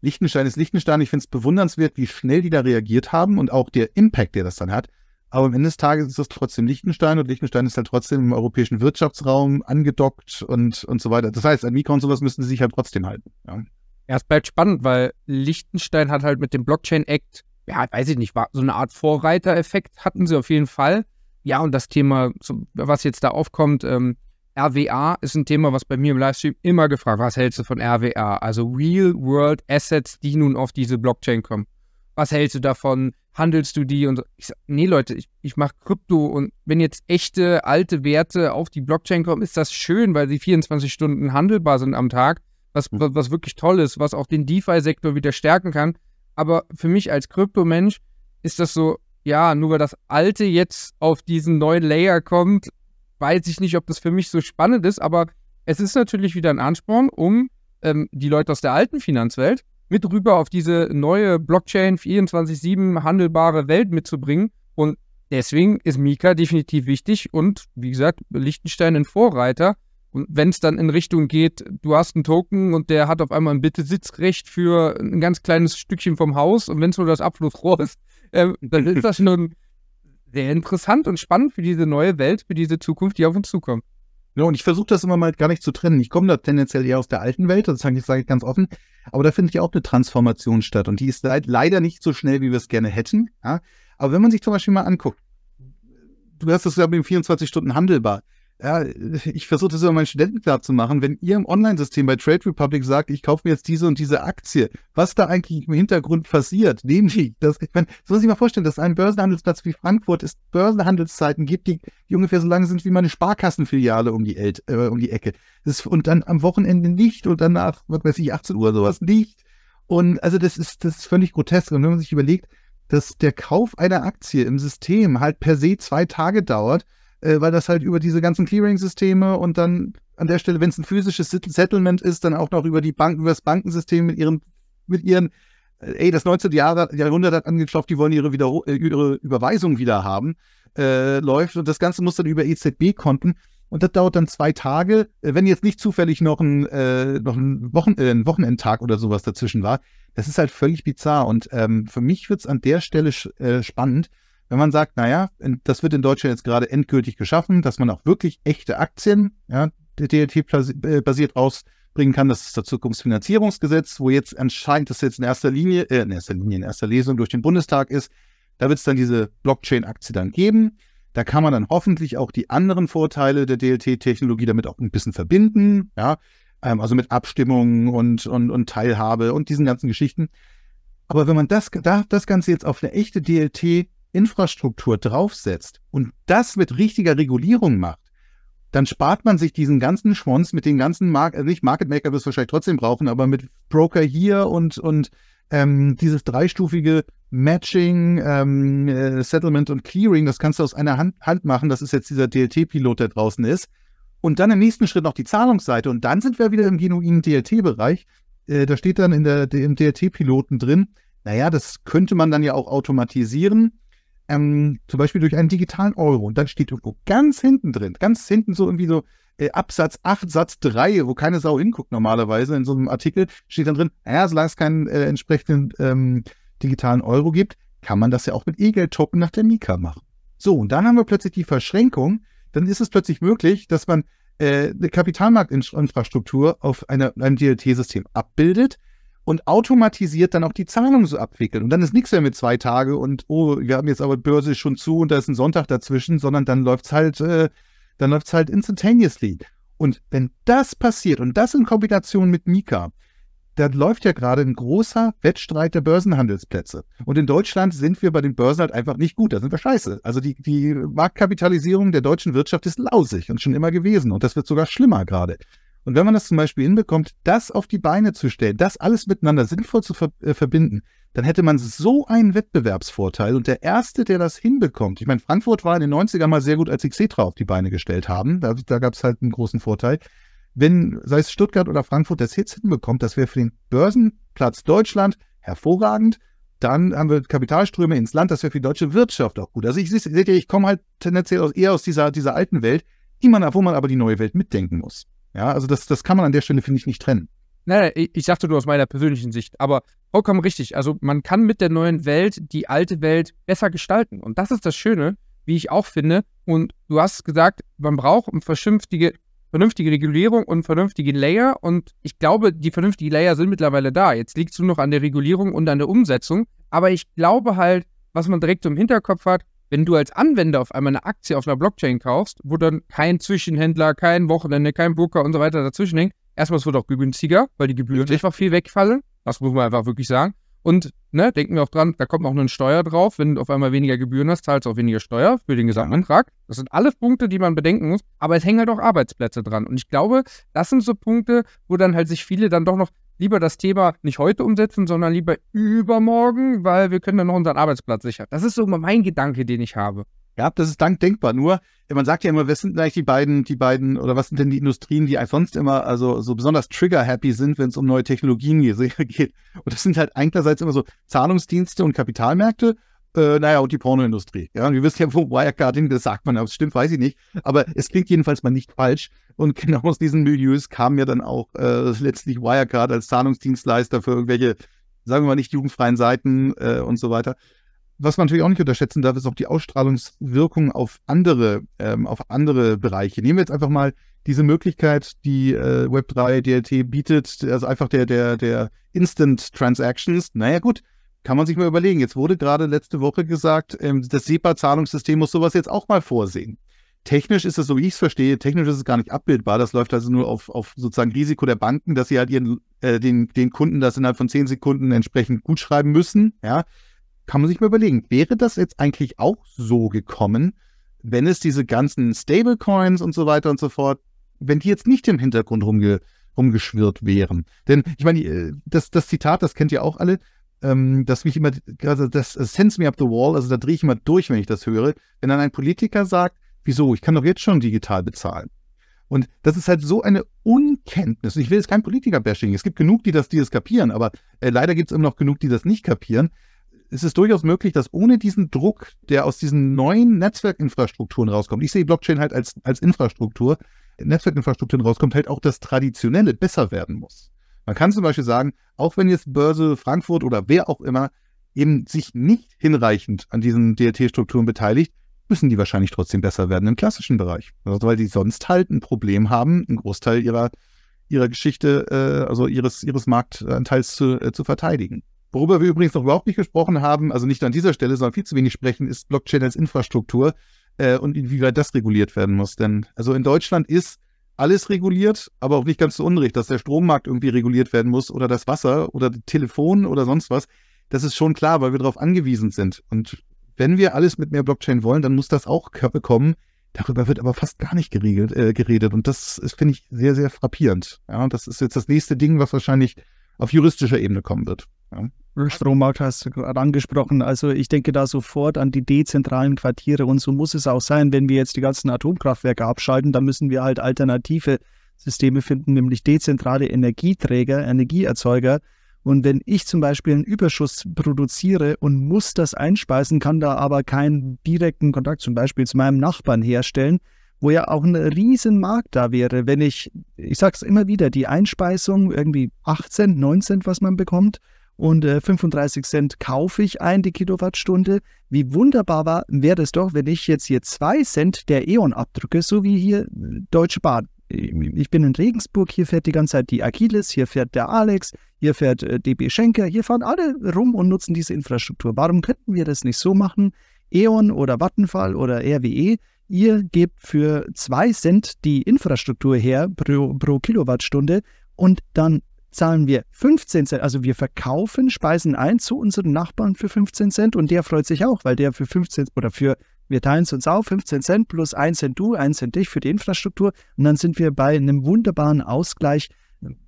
Liechtenstein ist Liechtenstein. Ich finde es bewundernswert, wie schnell die da reagiert haben und auch der Impact, der das dann hat. Aber am Ende des Tages ist das trotzdem Liechtenstein und Liechtenstein ist halt trotzdem im europäischen Wirtschaftsraum angedockt und, und so weiter. Das heißt, an Mika und sowas müssen sie sich halt trotzdem halten. Ja. ja, es bleibt spannend, weil Liechtenstein hat halt mit dem Blockchain Act, ja, weiß ich nicht, war so eine Art Vorreitereffekt hatten sie auf jeden Fall. Ja, und das Thema, was jetzt da aufkommt, ähm, RWA ist ein Thema, was bei mir im Livestream immer gefragt wird. Was hältst du von RWA? Also Real World Assets, die nun auf diese Blockchain kommen was hältst du davon? Handelst du die? Und ich sage, nee, Leute, ich, ich mache Krypto und wenn jetzt echte alte Werte auf die Blockchain kommen, ist das schön, weil sie 24 Stunden handelbar sind am Tag, was, mhm. was wirklich toll ist, was auch den DeFi-Sektor wieder stärken kann. Aber für mich als Kryptomensch ist das so, ja, nur weil das Alte jetzt auf diesen neuen Layer kommt, weiß ich nicht, ob das für mich so spannend ist, aber es ist natürlich wieder ein Ansporn, um ähm, die Leute aus der alten Finanzwelt mit rüber auf diese neue Blockchain 24-7 handelbare Welt mitzubringen. Und deswegen ist Mika definitiv wichtig und wie gesagt, Liechtenstein ein Vorreiter. Und wenn es dann in Richtung geht, du hast einen Token und der hat auf einmal ein Bitte-Sitzrecht für ein ganz kleines Stückchen vom Haus und wenn es nur das Abflussrohr ist, äh, dann ist das schon sehr interessant und spannend für diese neue Welt, für diese Zukunft, die auf uns zukommt. Ja, und ich versuche das immer mal gar nicht zu trennen. Ich komme da tendenziell eher aus der alten Welt, das sage ich ganz offen. Aber da findet ja auch eine Transformation statt und die ist leider nicht so schnell, wie wir es gerne hätten. Ja? Aber wenn man sich zum Beispiel mal anguckt, du hast es ja mit 24 Stunden handelbar ja, ich versuche das immer meinen Studenten klar zu machen, wenn ihr im Online-System bei Trade Republic sagt, ich kaufe mir jetzt diese und diese Aktie, was da eigentlich im Hintergrund passiert, nämlich, das, ich meine, das muss ich mal vorstellen, dass ein Börsenhandelsplatz wie Frankfurt es Börsenhandelszeiten gibt, die, die ungefähr so lang sind wie meine Sparkassenfiliale um die, El äh, um die Ecke. Das, und dann am Wochenende nicht und danach, was weiß ich, 18 Uhr sowas nicht. Und also das ist, das ist völlig grotesk. Und wenn man sich überlegt, dass der Kauf einer Aktie im System halt per se zwei Tage dauert, äh, weil das halt über diese ganzen Clearing-Systeme und dann an der Stelle, wenn es ein physisches Settlement ist, dann auch noch über die Banken, über das Bankensystem mit ihren, mit ihren, äh, ey, das 19. Jahrhundert hat angeklopft, die wollen ihre, wieder, äh, ihre Überweisung wieder haben, äh, läuft. Und das Ganze muss dann über EZB-Konten. Und das dauert dann zwei Tage, äh, wenn jetzt nicht zufällig noch ein, äh, noch ein, Wochen, äh, ein Wochenendtag oder sowas dazwischen war. Das ist halt völlig bizarr. Und ähm, für mich wird es an der Stelle äh, spannend, wenn man sagt, naja, das wird in Deutschland jetzt gerade endgültig geschaffen, dass man auch wirklich echte Aktien, ja, DLT-basiert äh, rausbringen kann. Das ist das Zukunftsfinanzierungsgesetz, wo jetzt anscheinend das jetzt in erster Linie, äh, in erster Linie, in erster Lesung durch den Bundestag ist. Da wird es dann diese Blockchain-Aktie dann geben. Da kann man dann hoffentlich auch die anderen Vorteile der DLT-Technologie damit auch ein bisschen verbinden, ja, ähm, also mit Abstimmungen und, und, und Teilhabe und diesen ganzen Geschichten. Aber wenn man das, das Ganze jetzt auf eine echte DLT Infrastruktur draufsetzt und das mit richtiger Regulierung macht, dann spart man sich diesen ganzen Schwanz mit den ganzen Mark also nicht Market Maker wirst du wahrscheinlich trotzdem brauchen, aber mit Broker hier und, und ähm, dieses dreistufige Matching, ähm, äh, Settlement und Clearing, das kannst du aus einer Hand, Hand machen. Das ist jetzt dieser DLT-Pilot, der draußen ist. Und dann im nächsten Schritt noch die Zahlungsseite. Und dann sind wir wieder im genuinen DLT-Bereich. Äh, da steht dann in der, im DLT-Piloten drin, naja, das könnte man dann ja auch automatisieren ähm, zum Beispiel durch einen digitalen Euro. Und dann steht irgendwo ganz hinten drin, ganz hinten so irgendwie so äh, Absatz 8, Satz 3, wo keine Sau hinguckt normalerweise in so einem Artikel, steht dann drin, naja, solange es keinen äh, entsprechenden ähm, digitalen Euro gibt, kann man das ja auch mit E-Geld toppen nach der Mika machen. So, und dann haben wir plötzlich die Verschränkung, dann ist es plötzlich möglich, dass man äh, eine Kapitalmarktinfrastruktur auf einer, einem DLT-System abbildet, und automatisiert dann auch die Zahlung so abwickeln. Und dann ist nichts mehr mit zwei Tage und oh, wir haben jetzt aber Börse schon zu und da ist ein Sonntag dazwischen, sondern dann läuft's halt, äh, dann läuft's halt instantaneously. Und wenn das passiert und das in Kombination mit Mika, dann läuft ja gerade ein großer Wettstreit der Börsenhandelsplätze. Und in Deutschland sind wir bei den Börsen halt einfach nicht gut. Da sind wir scheiße. Also die, die Marktkapitalisierung der deutschen Wirtschaft ist lausig und schon immer gewesen. Und das wird sogar schlimmer gerade. Und wenn man das zum Beispiel hinbekommt, das auf die Beine zu stellen, das alles miteinander sinnvoll zu ver äh, verbinden, dann hätte man so einen Wettbewerbsvorteil. Und der Erste, der das hinbekommt, ich meine, Frankfurt war in den 90ern mal sehr gut, als sie Xetra auf die Beine gestellt haben. Da, da gab es halt einen großen Vorteil. Wenn, sei es Stuttgart oder Frankfurt, das jetzt hinbekommt, das wäre für den Börsenplatz Deutschland hervorragend. Dann haben wir Kapitalströme ins Land, das wäre für die deutsche Wirtschaft auch gut. Also ich sehe, ich komme halt tendenziell eher aus dieser, dieser alten Welt, die man, wo man aber die neue Welt mitdenken muss. Ja, also das, das kann man an der Stelle, finde ich, nicht trennen. Nein, nein, ich sagte nur aus meiner persönlichen Sicht, aber vollkommen richtig. Also man kann mit der neuen Welt die alte Welt besser gestalten. Und das ist das Schöne, wie ich auch finde. Und du hast gesagt, man braucht eine vernünftige, vernünftige Regulierung und vernünftige Layer. Und ich glaube, die vernünftigen Layer sind mittlerweile da. Jetzt liegt es nur noch an der Regulierung und an der Umsetzung. Aber ich glaube halt, was man direkt im Hinterkopf hat, wenn du als Anwender auf einmal eine Aktie auf einer Blockchain kaufst, wo dann kein Zwischenhändler, kein Wochenende, kein Broker und so weiter dazwischen hängt, erstmal, es wird auch günstiger, weil die Gebühren einfach viel wegfallen. Das muss man einfach wirklich sagen. Und ne, denken wir auch dran, da kommt auch eine Steuer drauf. Wenn du auf einmal weniger Gebühren hast, zahlst du auch weniger Steuer für den Gesamtantrag. Das sind alles Punkte, die man bedenken muss. Aber es hängen halt auch Arbeitsplätze dran. Und ich glaube, das sind so Punkte, wo dann halt sich viele dann doch noch, lieber das Thema nicht heute umsetzen, sondern lieber übermorgen, weil wir können dann noch unseren Arbeitsplatz sichern. Das ist so mein Gedanke, den ich habe. Ja, das ist dank denkbar. Nur, man sagt ja immer, was sind eigentlich die beiden, die beiden, oder was sind denn die Industrien, die sonst immer also so besonders trigger-happy sind, wenn es um neue Technologien geht. Und das sind halt einerseits immer so Zahlungsdienste und Kapitalmärkte äh, naja, und die Pornoindustrie. Ja, und ihr wisst ja, wo Wirecard das sagt man, aber es stimmt, weiß ich nicht. Aber es klingt jedenfalls mal nicht falsch. Und genau aus diesen Milieus kam ja dann auch äh, letztlich Wirecard als Zahlungsdienstleister für irgendwelche, sagen wir mal nicht jugendfreien Seiten äh, und so weiter. Was man natürlich auch nicht unterschätzen darf, ist auch die Ausstrahlungswirkung auf andere, ähm, auf andere Bereiche. Nehmen wir jetzt einfach mal diese Möglichkeit, die äh, Web3 DLT bietet, also einfach der, der, der Instant Transactions. Naja, gut, kann man sich mal überlegen. Jetzt wurde gerade letzte Woche gesagt, ähm, das SEPA-Zahlungssystem muss sowas jetzt auch mal vorsehen. Technisch ist es, so wie ich es verstehe, technisch ist es gar nicht abbildbar. Das läuft also nur auf, auf sozusagen Risiko der Banken, dass sie halt ihren, äh, den, den Kunden das innerhalb von zehn Sekunden entsprechend gut schreiben müssen. Ja, kann man sich mal überlegen. Wäre das jetzt eigentlich auch so gekommen, wenn es diese ganzen Stablecoins und so weiter und so fort, wenn die jetzt nicht im Hintergrund rumge rumgeschwirrt wären? Denn ich meine, äh, das, das Zitat, das kennt ihr auch alle, ähm, dass mich immer, also das Sends Me Up the Wall, also da drehe ich immer durch, wenn ich das höre, wenn dann ein Politiker sagt, wieso, ich kann doch jetzt schon digital bezahlen. Und das ist halt so eine Unkenntnis. Ich will jetzt kein Politiker-Bashing. Es gibt genug, die das, die das kapieren, aber äh, leider gibt es immer noch genug, die das nicht kapieren. Es ist durchaus möglich, dass ohne diesen Druck, der aus diesen neuen Netzwerkinfrastrukturen rauskommt, ich sehe Blockchain halt als, als Infrastruktur, Netzwerkinfrastrukturen rauskommt, halt auch das Traditionelle besser werden muss. Man kann zum Beispiel sagen, auch wenn jetzt Börse Frankfurt oder wer auch immer eben sich nicht hinreichend an diesen drt strukturen beteiligt, müssen die wahrscheinlich trotzdem besser werden im klassischen Bereich, also weil die sonst halt ein Problem haben, einen Großteil ihrer, ihrer Geschichte, äh, also ihres, ihres Marktanteils zu, äh, zu verteidigen. Worüber wir übrigens noch überhaupt nicht gesprochen haben, also nicht an dieser Stelle, sondern viel zu wenig sprechen, ist Blockchain als Infrastruktur äh, und inwieweit das reguliert werden muss. Denn also in Deutschland ist alles reguliert, aber auch nicht ganz zu Unrecht, dass der Strommarkt irgendwie reguliert werden muss oder das Wasser oder das Telefon oder sonst was. Das ist schon klar, weil wir darauf angewiesen sind. Und wenn wir alles mit mehr Blockchain wollen, dann muss das auch kommen. Darüber wird aber fast gar nicht geregelt, äh, geredet. Und das ist, finde ich sehr, sehr frappierend. Ja, das ist jetzt das nächste Ding, was wahrscheinlich auf juristischer Ebene kommen wird. Ja. Strommarkt hast du gerade angesprochen. Also ich denke da sofort an die dezentralen Quartiere und so muss es auch sein, wenn wir jetzt die ganzen Atomkraftwerke abschalten, dann müssen wir halt alternative Systeme finden, nämlich dezentrale Energieträger, Energieerzeuger. Und wenn ich zum Beispiel einen Überschuss produziere und muss das einspeisen, kann da aber keinen direkten Kontakt zum Beispiel zu meinem Nachbarn herstellen, wo ja auch ein Riesenmarkt da wäre, wenn ich, ich sage es immer wieder, die Einspeisung irgendwie 18, 19, was man bekommt, und äh, 35 Cent kaufe ich ein, die Kilowattstunde. Wie wunderbar wäre das doch, wenn ich jetzt hier 2 Cent der E.ON abdrücke, so wie hier äh, Deutsche Bahn. Ähm, ich bin in Regensburg, hier fährt die ganze Zeit die Achilles, hier fährt der Alex, hier fährt äh, DB Schenker, hier fahren alle rum und nutzen diese Infrastruktur. Warum könnten wir das nicht so machen? E.ON oder Vattenfall oder RWE, ihr gebt für 2 Cent die Infrastruktur her pro, pro Kilowattstunde und dann zahlen wir 15 Cent. Also wir verkaufen Speisen ein zu unseren Nachbarn für 15 Cent und der freut sich auch, weil der für 15 oder für, wir teilen es uns auf, 15 Cent plus 1 Cent du, 1 Cent dich für die Infrastruktur. Und dann sind wir bei einem wunderbaren Ausgleich,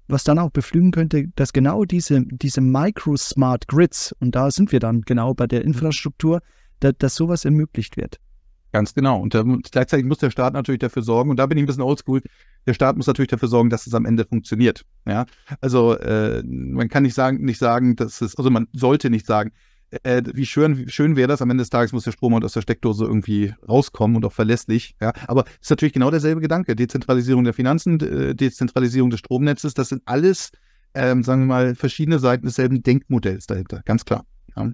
was dann auch beflügen könnte, dass genau diese, diese Micro-Smart Grids, und da sind wir dann genau bei der Infrastruktur, dass, dass sowas ermöglicht wird. Ganz genau. Und, gleichzeitig muss der Staat natürlich dafür sorgen, und da bin ich ein bisschen oldschool, der Staat muss natürlich dafür sorgen, dass es am Ende funktioniert. Ja? Also äh, man kann nicht sagen, nicht sagen, dass es, also man sollte nicht sagen, äh, wie schön, schön wäre das, am Ende des Tages muss der Strom aus der Steckdose irgendwie rauskommen und auch verlässlich. Ja? Aber es ist natürlich genau derselbe Gedanke. Dezentralisierung der Finanzen, äh, Dezentralisierung des Stromnetzes, das sind alles, ähm, sagen wir mal, verschiedene Seiten desselben Denkmodells dahinter, ganz klar. Ja.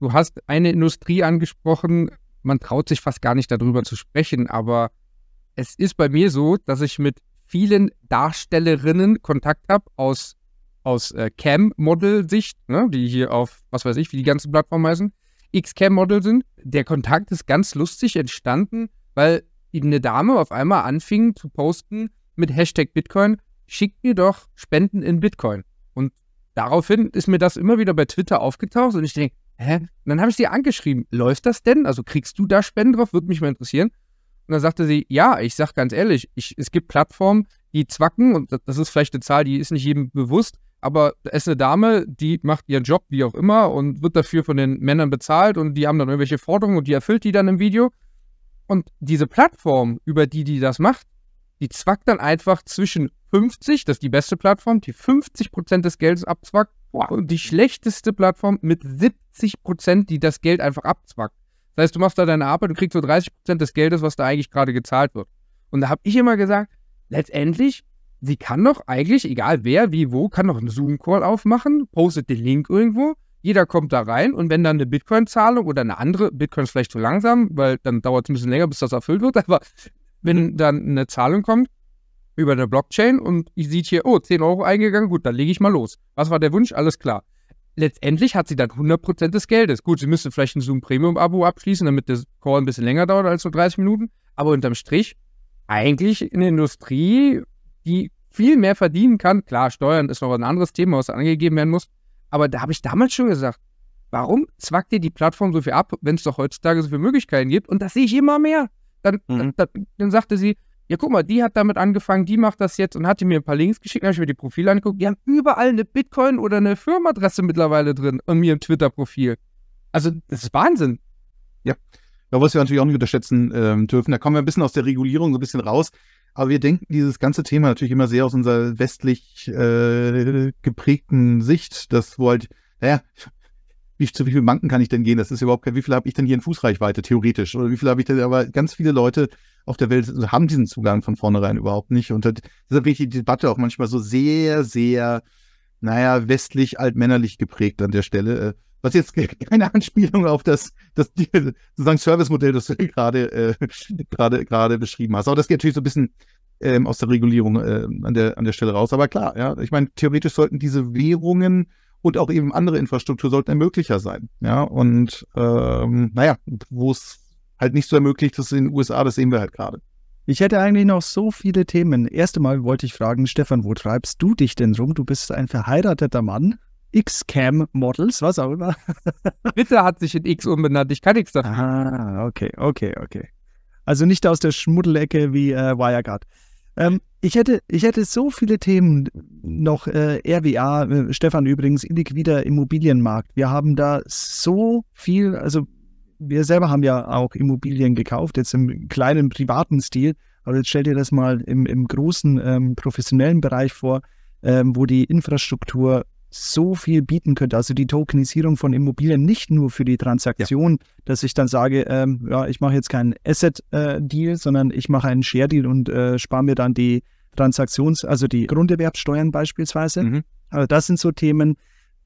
Du hast eine Industrie angesprochen, man traut sich fast gar nicht darüber zu sprechen, aber es ist bei mir so, dass ich mit vielen Darstellerinnen Kontakt habe aus, aus äh, Cam-Model-Sicht, ne, die hier auf, was weiß ich, wie die ganzen Plattformen heißen, X-Cam-Model sind. Der Kontakt ist ganz lustig entstanden, weil eine Dame auf einmal anfing zu posten mit Hashtag Bitcoin, schickt mir doch Spenden in Bitcoin. Und daraufhin ist mir das immer wieder bei Twitter aufgetaucht und ich denke, hä? Und dann habe ich sie angeschrieben, läuft das denn? Also kriegst du da Spenden drauf? Würde mich mal interessieren. Und dann sagte sie, ja, ich sage ganz ehrlich, ich, es gibt Plattformen, die zwacken, und das ist vielleicht eine Zahl, die ist nicht jedem bewusst, aber es ist eine Dame, die macht ihren Job, wie auch immer, und wird dafür von den Männern bezahlt und die haben dann irgendwelche Forderungen und die erfüllt die dann im Video. Und diese Plattform, über die die das macht, die zwackt dann einfach zwischen 50, das ist die beste Plattform, die 50% des Geldes abzwackt, und die schlechteste Plattform mit 70%, die das Geld einfach abzwackt. Das heißt, du machst da deine Arbeit und kriegst so 30% des Geldes, was da eigentlich gerade gezahlt wird. Und da habe ich immer gesagt, letztendlich, sie kann doch eigentlich, egal wer, wie, wo, kann doch einen Zoom-Call aufmachen, postet den Link irgendwo, jeder kommt da rein und wenn dann eine Bitcoin-Zahlung oder eine andere, Bitcoin ist vielleicht zu langsam, weil dann dauert es ein bisschen länger, bis das erfüllt wird, aber wenn dann eine Zahlung kommt über eine Blockchain und ich sieht hier, oh, 10 Euro eingegangen, gut, dann lege ich mal los. Was war der Wunsch? Alles klar. Letztendlich hat sie dann 100% des Geldes. Gut, sie müsste vielleicht ein Zoom Premium-Abo abschließen, damit der Call ein bisschen länger dauert als so 30 Minuten. Aber unterm Strich, eigentlich eine Industrie, die viel mehr verdienen kann. Klar, Steuern ist noch ein anderes Thema, was angegeben werden muss. Aber da habe ich damals schon gesagt, warum zwackt ihr die Plattform so viel ab, wenn es doch heutzutage so viele Möglichkeiten gibt? Und das sehe ich immer mehr. Dann, mhm. dann, dann, sagte sie, ja, guck mal, die hat damit angefangen, die macht das jetzt und hat mir ein paar Links geschickt, habe ich mir die Profile angeguckt. Die haben überall eine Bitcoin oder eine Firmenadresse mittlerweile drin und mir im Twitter-Profil. Also, das ist Wahnsinn. Ja, da was wir natürlich auch nicht unterschätzen ähm, dürfen. Da kommen wir ein bisschen aus der Regulierung so ein bisschen raus. Aber wir denken dieses ganze Thema natürlich immer sehr aus unserer westlich äh, geprägten Sicht, dass wo halt, naja, wie, zu wie vielen Banken kann ich denn gehen? Das ist überhaupt kein, wie viel habe ich denn hier in Fußreichweite, theoretisch? Oder wie viel habe ich denn, aber ganz viele Leute auf der Welt haben diesen Zugang von vornherein überhaupt nicht. Und deshalb bin ich die Debatte auch manchmal so sehr, sehr, naja, westlich, altmännerlich geprägt an der Stelle. Äh, was jetzt keine Anspielung auf das, das sozusagen Service-Modell, das du gerade, äh, gerade, gerade beschrieben hast. Aber das geht natürlich so ein bisschen ähm, aus der Regulierung äh, an, der, an der Stelle raus. Aber klar, ja, ich meine, theoretisch sollten diese Währungen und auch eben andere Infrastruktur sollten ermöglicher sein. Ja, und ähm, naja, wo es halt nicht so ermöglicht ist in den USA, das sehen wir halt gerade. Ich hätte eigentlich noch so viele Themen. Erst einmal wollte ich fragen, Stefan, wo treibst du dich denn rum? Du bist ein verheirateter Mann. X-Cam-Models, was auch immer. Twitter hat sich in X umbenannt, ich kann nichts dafür. Ah, okay, okay, okay. Also nicht aus der Schmuddelecke wie äh, Wirecard. Ähm, ich hätte, ich hätte so viele Themen noch, äh, RWA, äh, Stefan übrigens, illiquider Immobilienmarkt. Wir haben da so viel, also wir selber haben ja auch Immobilien gekauft, jetzt im kleinen privaten Stil, aber jetzt stell dir das mal im, im großen ähm, professionellen Bereich vor, ähm, wo die Infrastruktur so viel bieten könnte. Also die Tokenisierung von Immobilien nicht nur für die Transaktion, ja. dass ich dann sage, ähm, ja, ich mache jetzt keinen Asset-Deal, äh, sondern ich mache einen Share-Deal und äh, spare mir dann die Transaktions-, also die Grunderwerbsteuern beispielsweise. Mhm. Also das sind so Themen.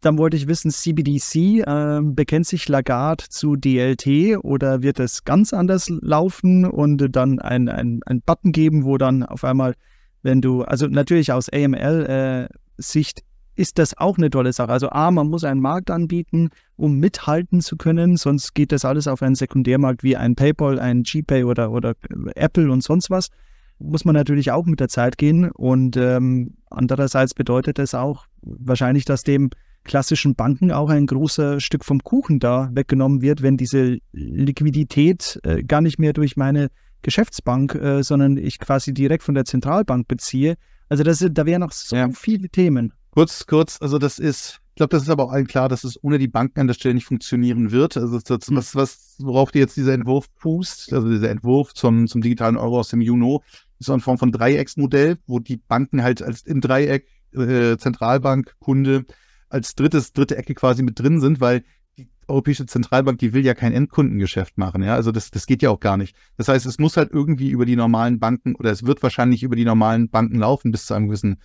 Dann wollte ich wissen, CBDC, äh, bekennt sich Lagarde zu DLT oder wird es ganz anders laufen und dann ein, ein, ein Button geben, wo dann auf einmal, wenn du, also natürlich aus AML-Sicht äh, ist das auch eine tolle Sache. Also A, man muss einen Markt anbieten, um mithalten zu können, sonst geht das alles auf einen Sekundärmarkt wie ein PayPal, ein GPay oder, oder Apple und sonst was muss man natürlich auch mit der Zeit gehen. Und ähm, andererseits bedeutet es auch wahrscheinlich, dass dem klassischen Banken auch ein großer Stück vom Kuchen da weggenommen wird, wenn diese Liquidität äh, gar nicht mehr durch meine Geschäftsbank, äh, sondern ich quasi direkt von der Zentralbank beziehe. Also das, da wären noch so ja. viele Themen. Kurz, kurz, also das ist, ich glaube, das ist aber auch allen klar, dass es ohne die Banken an der Stelle nicht funktionieren wird. Also das, hm. was, was, worauf die jetzt dieser Entwurf fußt, also dieser Entwurf zum, zum digitalen Euro aus dem Juno, so eine Form von Dreiecksmodell, wo die Banken halt als im Dreieck äh, Zentralbank, Kunde als drittes, dritte Ecke quasi mit drin sind, weil die Europäische Zentralbank, die will ja kein Endkundengeschäft machen, ja. Also das, das geht ja auch gar nicht. Das heißt, es muss halt irgendwie über die normalen Banken oder es wird wahrscheinlich über die normalen Banken laufen bis zu einem gewissen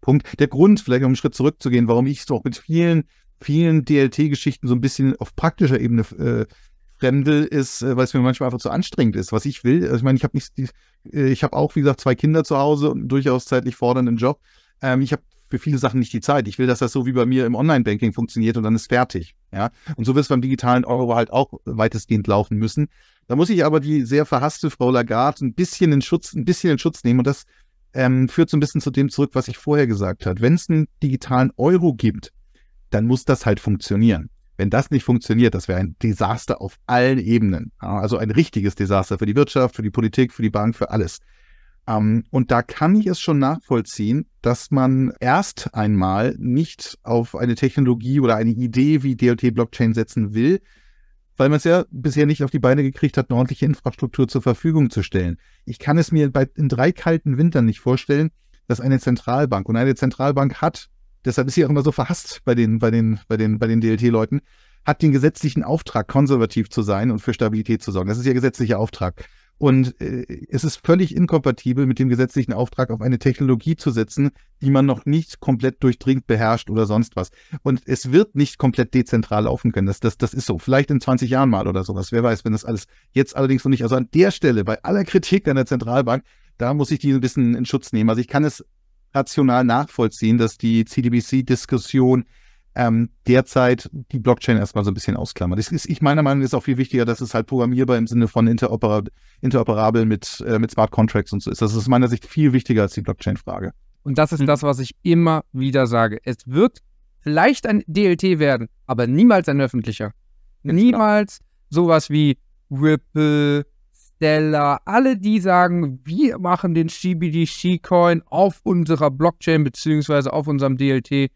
Punkt. Der Grund, vielleicht um einen Schritt zurückzugehen, warum ich es auch mit vielen, vielen DLT-Geschichten so ein bisschen auf praktischer Ebene äh, fremdel, ist, äh, weil es mir manchmal einfach zu anstrengend ist, was ich will. Also ich meine, ich habe nicht, ich äh, habe auch, wie gesagt, zwei Kinder zu Hause und einen durchaus zeitlich fordernden Job. Ähm, ich habe für viele Sachen nicht die Zeit. Ich will, dass das so wie bei mir im Online-Banking funktioniert und dann ist fertig. Ja, und so wird es beim digitalen Euro halt auch weitestgehend laufen müssen. Da muss ich aber die sehr verhasste Frau Lagarde ein bisschen in Schutz, ein bisschen in Schutz nehmen und das ähm, führt so ein bisschen zu dem zurück, was ich vorher gesagt habe. Wenn es einen digitalen Euro gibt, dann muss das halt funktionieren. Wenn das nicht funktioniert, das wäre ein Desaster auf allen Ebenen. Also ein richtiges Desaster für die Wirtschaft, für die Politik, für die Bank, für alles. Ähm, und da kann ich es schon nachvollziehen, dass man erst einmal nicht auf eine Technologie oder eine Idee wie DLT Blockchain setzen will, weil man es ja bisher nicht auf die Beine gekriegt hat, eine ordentliche Infrastruktur zur Verfügung zu stellen. Ich kann es mir in drei kalten Wintern nicht vorstellen, dass eine Zentralbank, und eine Zentralbank hat deshalb ist sie auch immer so verhasst bei den, bei den, bei den, bei den DLT-Leuten, hat den gesetzlichen Auftrag, konservativ zu sein und für Stabilität zu sorgen. Das ist ihr gesetzlicher Auftrag. Und äh, es ist völlig inkompatibel mit dem gesetzlichen Auftrag, auf eine Technologie zu setzen, die man noch nicht komplett durchdringt beherrscht oder sonst was. Und es wird nicht komplett dezentral laufen können. Das, das, das ist so. Vielleicht in 20 Jahren mal oder sowas. Wer weiß, wenn das alles jetzt allerdings noch nicht. Also an der Stelle, bei aller Kritik an der Zentralbank, da muss ich die ein bisschen in Schutz nehmen. Also ich kann es rational nachvollziehen, dass die CDBC-Diskussion ähm, derzeit die Blockchain erstmal so ein bisschen ausklammert. Das ist, ich meiner Meinung nach ist auch viel wichtiger, dass es halt programmierbar im Sinne von interoperab interoperabel mit, äh, mit Smart Contracts und so ist. Das ist aus meiner Sicht viel wichtiger als die Blockchain-Frage. Und das ist mhm. das, was ich immer wieder sage. Es wird vielleicht ein DLT werden, aber niemals ein öffentlicher. Genau. Niemals sowas wie Ripple, Stellar, alle die sagen, wir machen den CBDC-Coin auf unserer Blockchain bzw. auf unserem DLT.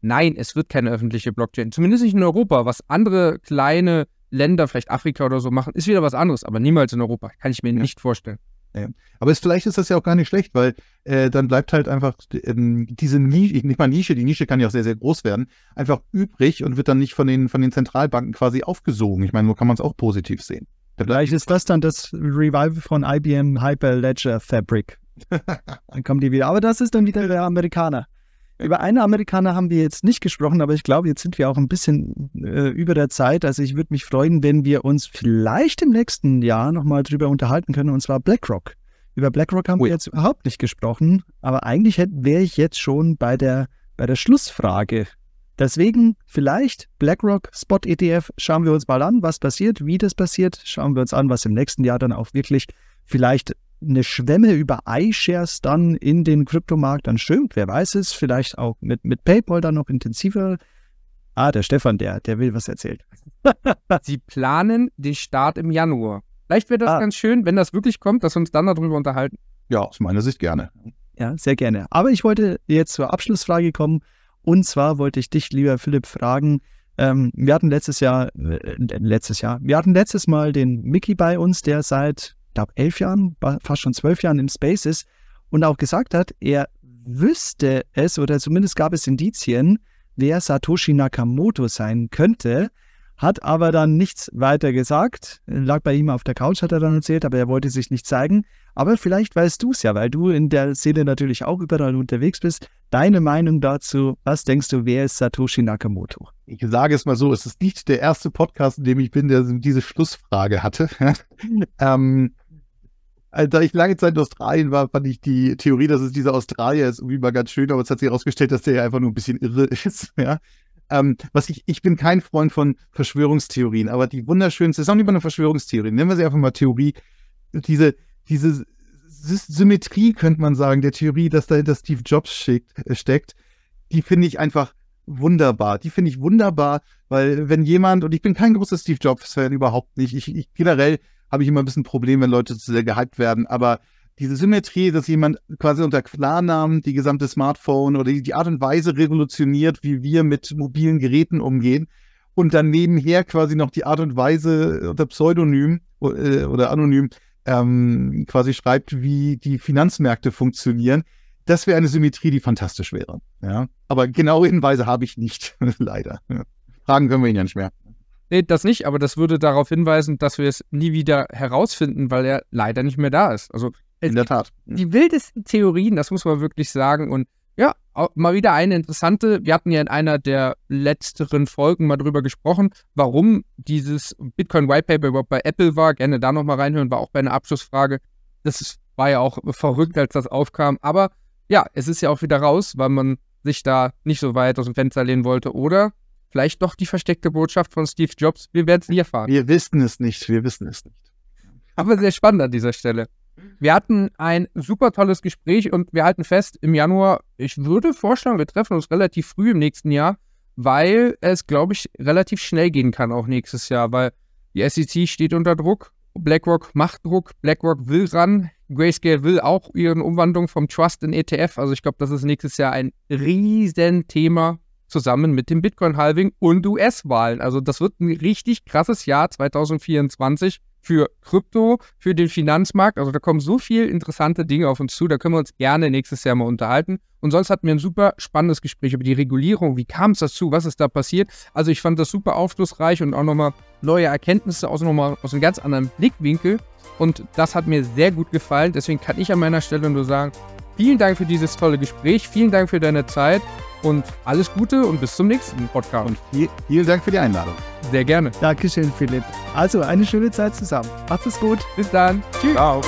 Nein, es wird keine öffentliche Blockchain. Zumindest nicht in Europa. Was andere kleine Länder, vielleicht Afrika oder so machen, ist wieder was anderes, aber niemals in Europa. Kann ich mir ja. nicht vorstellen. Ja. Aber es, vielleicht ist das ja auch gar nicht schlecht, weil äh, dann bleibt halt einfach ähm, diese Nische, nicht mal Nische, die Nische kann ja auch sehr, sehr groß werden, einfach übrig und wird dann nicht von den, von den Zentralbanken quasi aufgesogen. Ich meine, wo kann man es auch positiv sehen? Vielleicht ist das dann das Revival von IBM Hyperledger Fabric. Dann kommen die wieder. Aber das ist dann wieder der Amerikaner. Über einen Amerikaner haben wir jetzt nicht gesprochen, aber ich glaube, jetzt sind wir auch ein bisschen äh, über der Zeit. Also ich würde mich freuen, wenn wir uns vielleicht im nächsten Jahr nochmal drüber unterhalten können, und zwar BlackRock. Über BlackRock haben oh ja. wir jetzt überhaupt nicht gesprochen, aber eigentlich wäre ich jetzt schon bei der, bei der Schlussfrage Deswegen vielleicht BlackRock Spot ETF schauen wir uns mal an, was passiert, wie das passiert. Schauen wir uns an, was im nächsten Jahr dann auch wirklich vielleicht eine Schwemme über iShares dann in den Kryptomarkt dann schwimmt. Wer weiß es, vielleicht auch mit, mit PayPal dann noch intensiver. Ah, der Stefan, der, der will was erzählen. Sie planen den Start im Januar. Vielleicht wäre das ah. ganz schön, wenn das wirklich kommt, dass wir uns dann darüber unterhalten. Ja, aus meiner Sicht gerne. Ja, sehr gerne. Aber ich wollte jetzt zur Abschlussfrage kommen. Und zwar wollte ich dich, lieber Philipp, fragen. Ähm, wir hatten letztes Jahr, äh, letztes Jahr, wir hatten letztes Mal den Mickey bei uns, der seit, glaube elf Jahren, fast schon zwölf Jahren im Space ist und auch gesagt hat, er wüsste es oder zumindest gab es Indizien, wer Satoshi Nakamoto sein könnte hat aber dann nichts weiter gesagt. Lag bei ihm auf der Couch, hat er dann erzählt, aber er wollte sich nicht zeigen. Aber vielleicht weißt du es ja, weil du in der Szene natürlich auch überall unterwegs bist. Deine Meinung dazu, was denkst du, wer ist Satoshi Nakamoto? Ich sage es mal so, es ist nicht der erste Podcast, in dem ich bin, der diese Schlussfrage hatte. ähm, also, da ich lange Zeit in Australien war, fand ich die Theorie, dass es dieser Australier ist, irgendwie mal ganz schön, aber es hat sich herausgestellt, dass der ja einfach nur ein bisschen irre ist. Ja? Ähm, was ich, ich bin kein Freund von Verschwörungstheorien, aber die wunderschönste, ist auch nicht mal eine Verschwörungstheorie, nennen wir sie einfach mal Theorie, diese, diese Symmetrie, könnte man sagen, der Theorie, dass dahinter Steve Jobs schickt, äh, steckt, die finde ich einfach wunderbar. Die finde ich wunderbar, weil wenn jemand, und ich bin kein großer Steve Jobs-Fan, überhaupt nicht, ich, ich generell habe ich immer ein bisschen ein Problem, wenn Leute zu sehr gehypt werden, aber diese Symmetrie, dass jemand quasi unter Klarnamen die gesamte Smartphone oder die Art und Weise revolutioniert, wie wir mit mobilen Geräten umgehen. Und dann nebenher quasi noch die Art und Weise unter Pseudonym äh, oder anonym ähm, quasi schreibt, wie die Finanzmärkte funktionieren. Das wäre eine Symmetrie, die fantastisch wäre. Ja? Aber genaue Hinweise habe ich nicht, leider. Fragen können wir ihn ja nicht mehr. Nee, das nicht, aber das würde darauf hinweisen, dass wir es nie wieder herausfinden, weil er leider nicht mehr da ist. Also es in der Tat. Die wildesten Theorien, das muss man wirklich sagen. Und ja, mal wieder eine interessante. Wir hatten ja in einer der letzteren Folgen mal drüber gesprochen, warum dieses Bitcoin White Paper überhaupt bei Apple war. Gerne da nochmal reinhören, war auch bei einer Abschlussfrage. Das war ja auch verrückt, als das aufkam. Aber ja, es ist ja auch wieder raus, weil man sich da nicht so weit aus dem Fenster lehnen wollte. Oder vielleicht doch die versteckte Botschaft von Steve Jobs. Wir werden es nie erfahren. Wir wissen es nicht. Wir wissen es nicht. Aber sehr spannend an dieser Stelle. Wir hatten ein super tolles Gespräch und wir halten fest, im Januar, ich würde vorschlagen, wir treffen uns relativ früh im nächsten Jahr, weil es, glaube ich, relativ schnell gehen kann, auch nächstes Jahr, weil die SEC steht unter Druck, BlackRock macht Druck, BlackRock will ran, Grayscale will auch ihren Umwandlung vom Trust in ETF. Also ich glaube, das ist nächstes Jahr ein Riesenthema zusammen mit dem Bitcoin-Halving und US-Wahlen. Also das wird ein richtig krasses Jahr 2024 für Krypto, für den Finanzmarkt. Also da kommen so viele interessante Dinge auf uns zu. Da können wir uns gerne nächstes Jahr mal unterhalten. Und sonst hatten wir ein super spannendes Gespräch über die Regulierung. Wie kam es dazu? Was ist da passiert? Also ich fand das super aufschlussreich und auch nochmal neue Erkenntnisse aus, nochmal aus einem ganz anderen Blickwinkel. Und das hat mir sehr gut gefallen. Deswegen kann ich an meiner Stelle nur sagen, Vielen Dank für dieses tolle Gespräch, vielen Dank für deine Zeit und alles Gute und bis zum nächsten Podcast. Und viel, vielen Dank für die Einladung. Sehr gerne. Dankeschön, Philipp. Also eine schöne Zeit zusammen. Macht es gut. Bis dann. Tschüss. Ciao.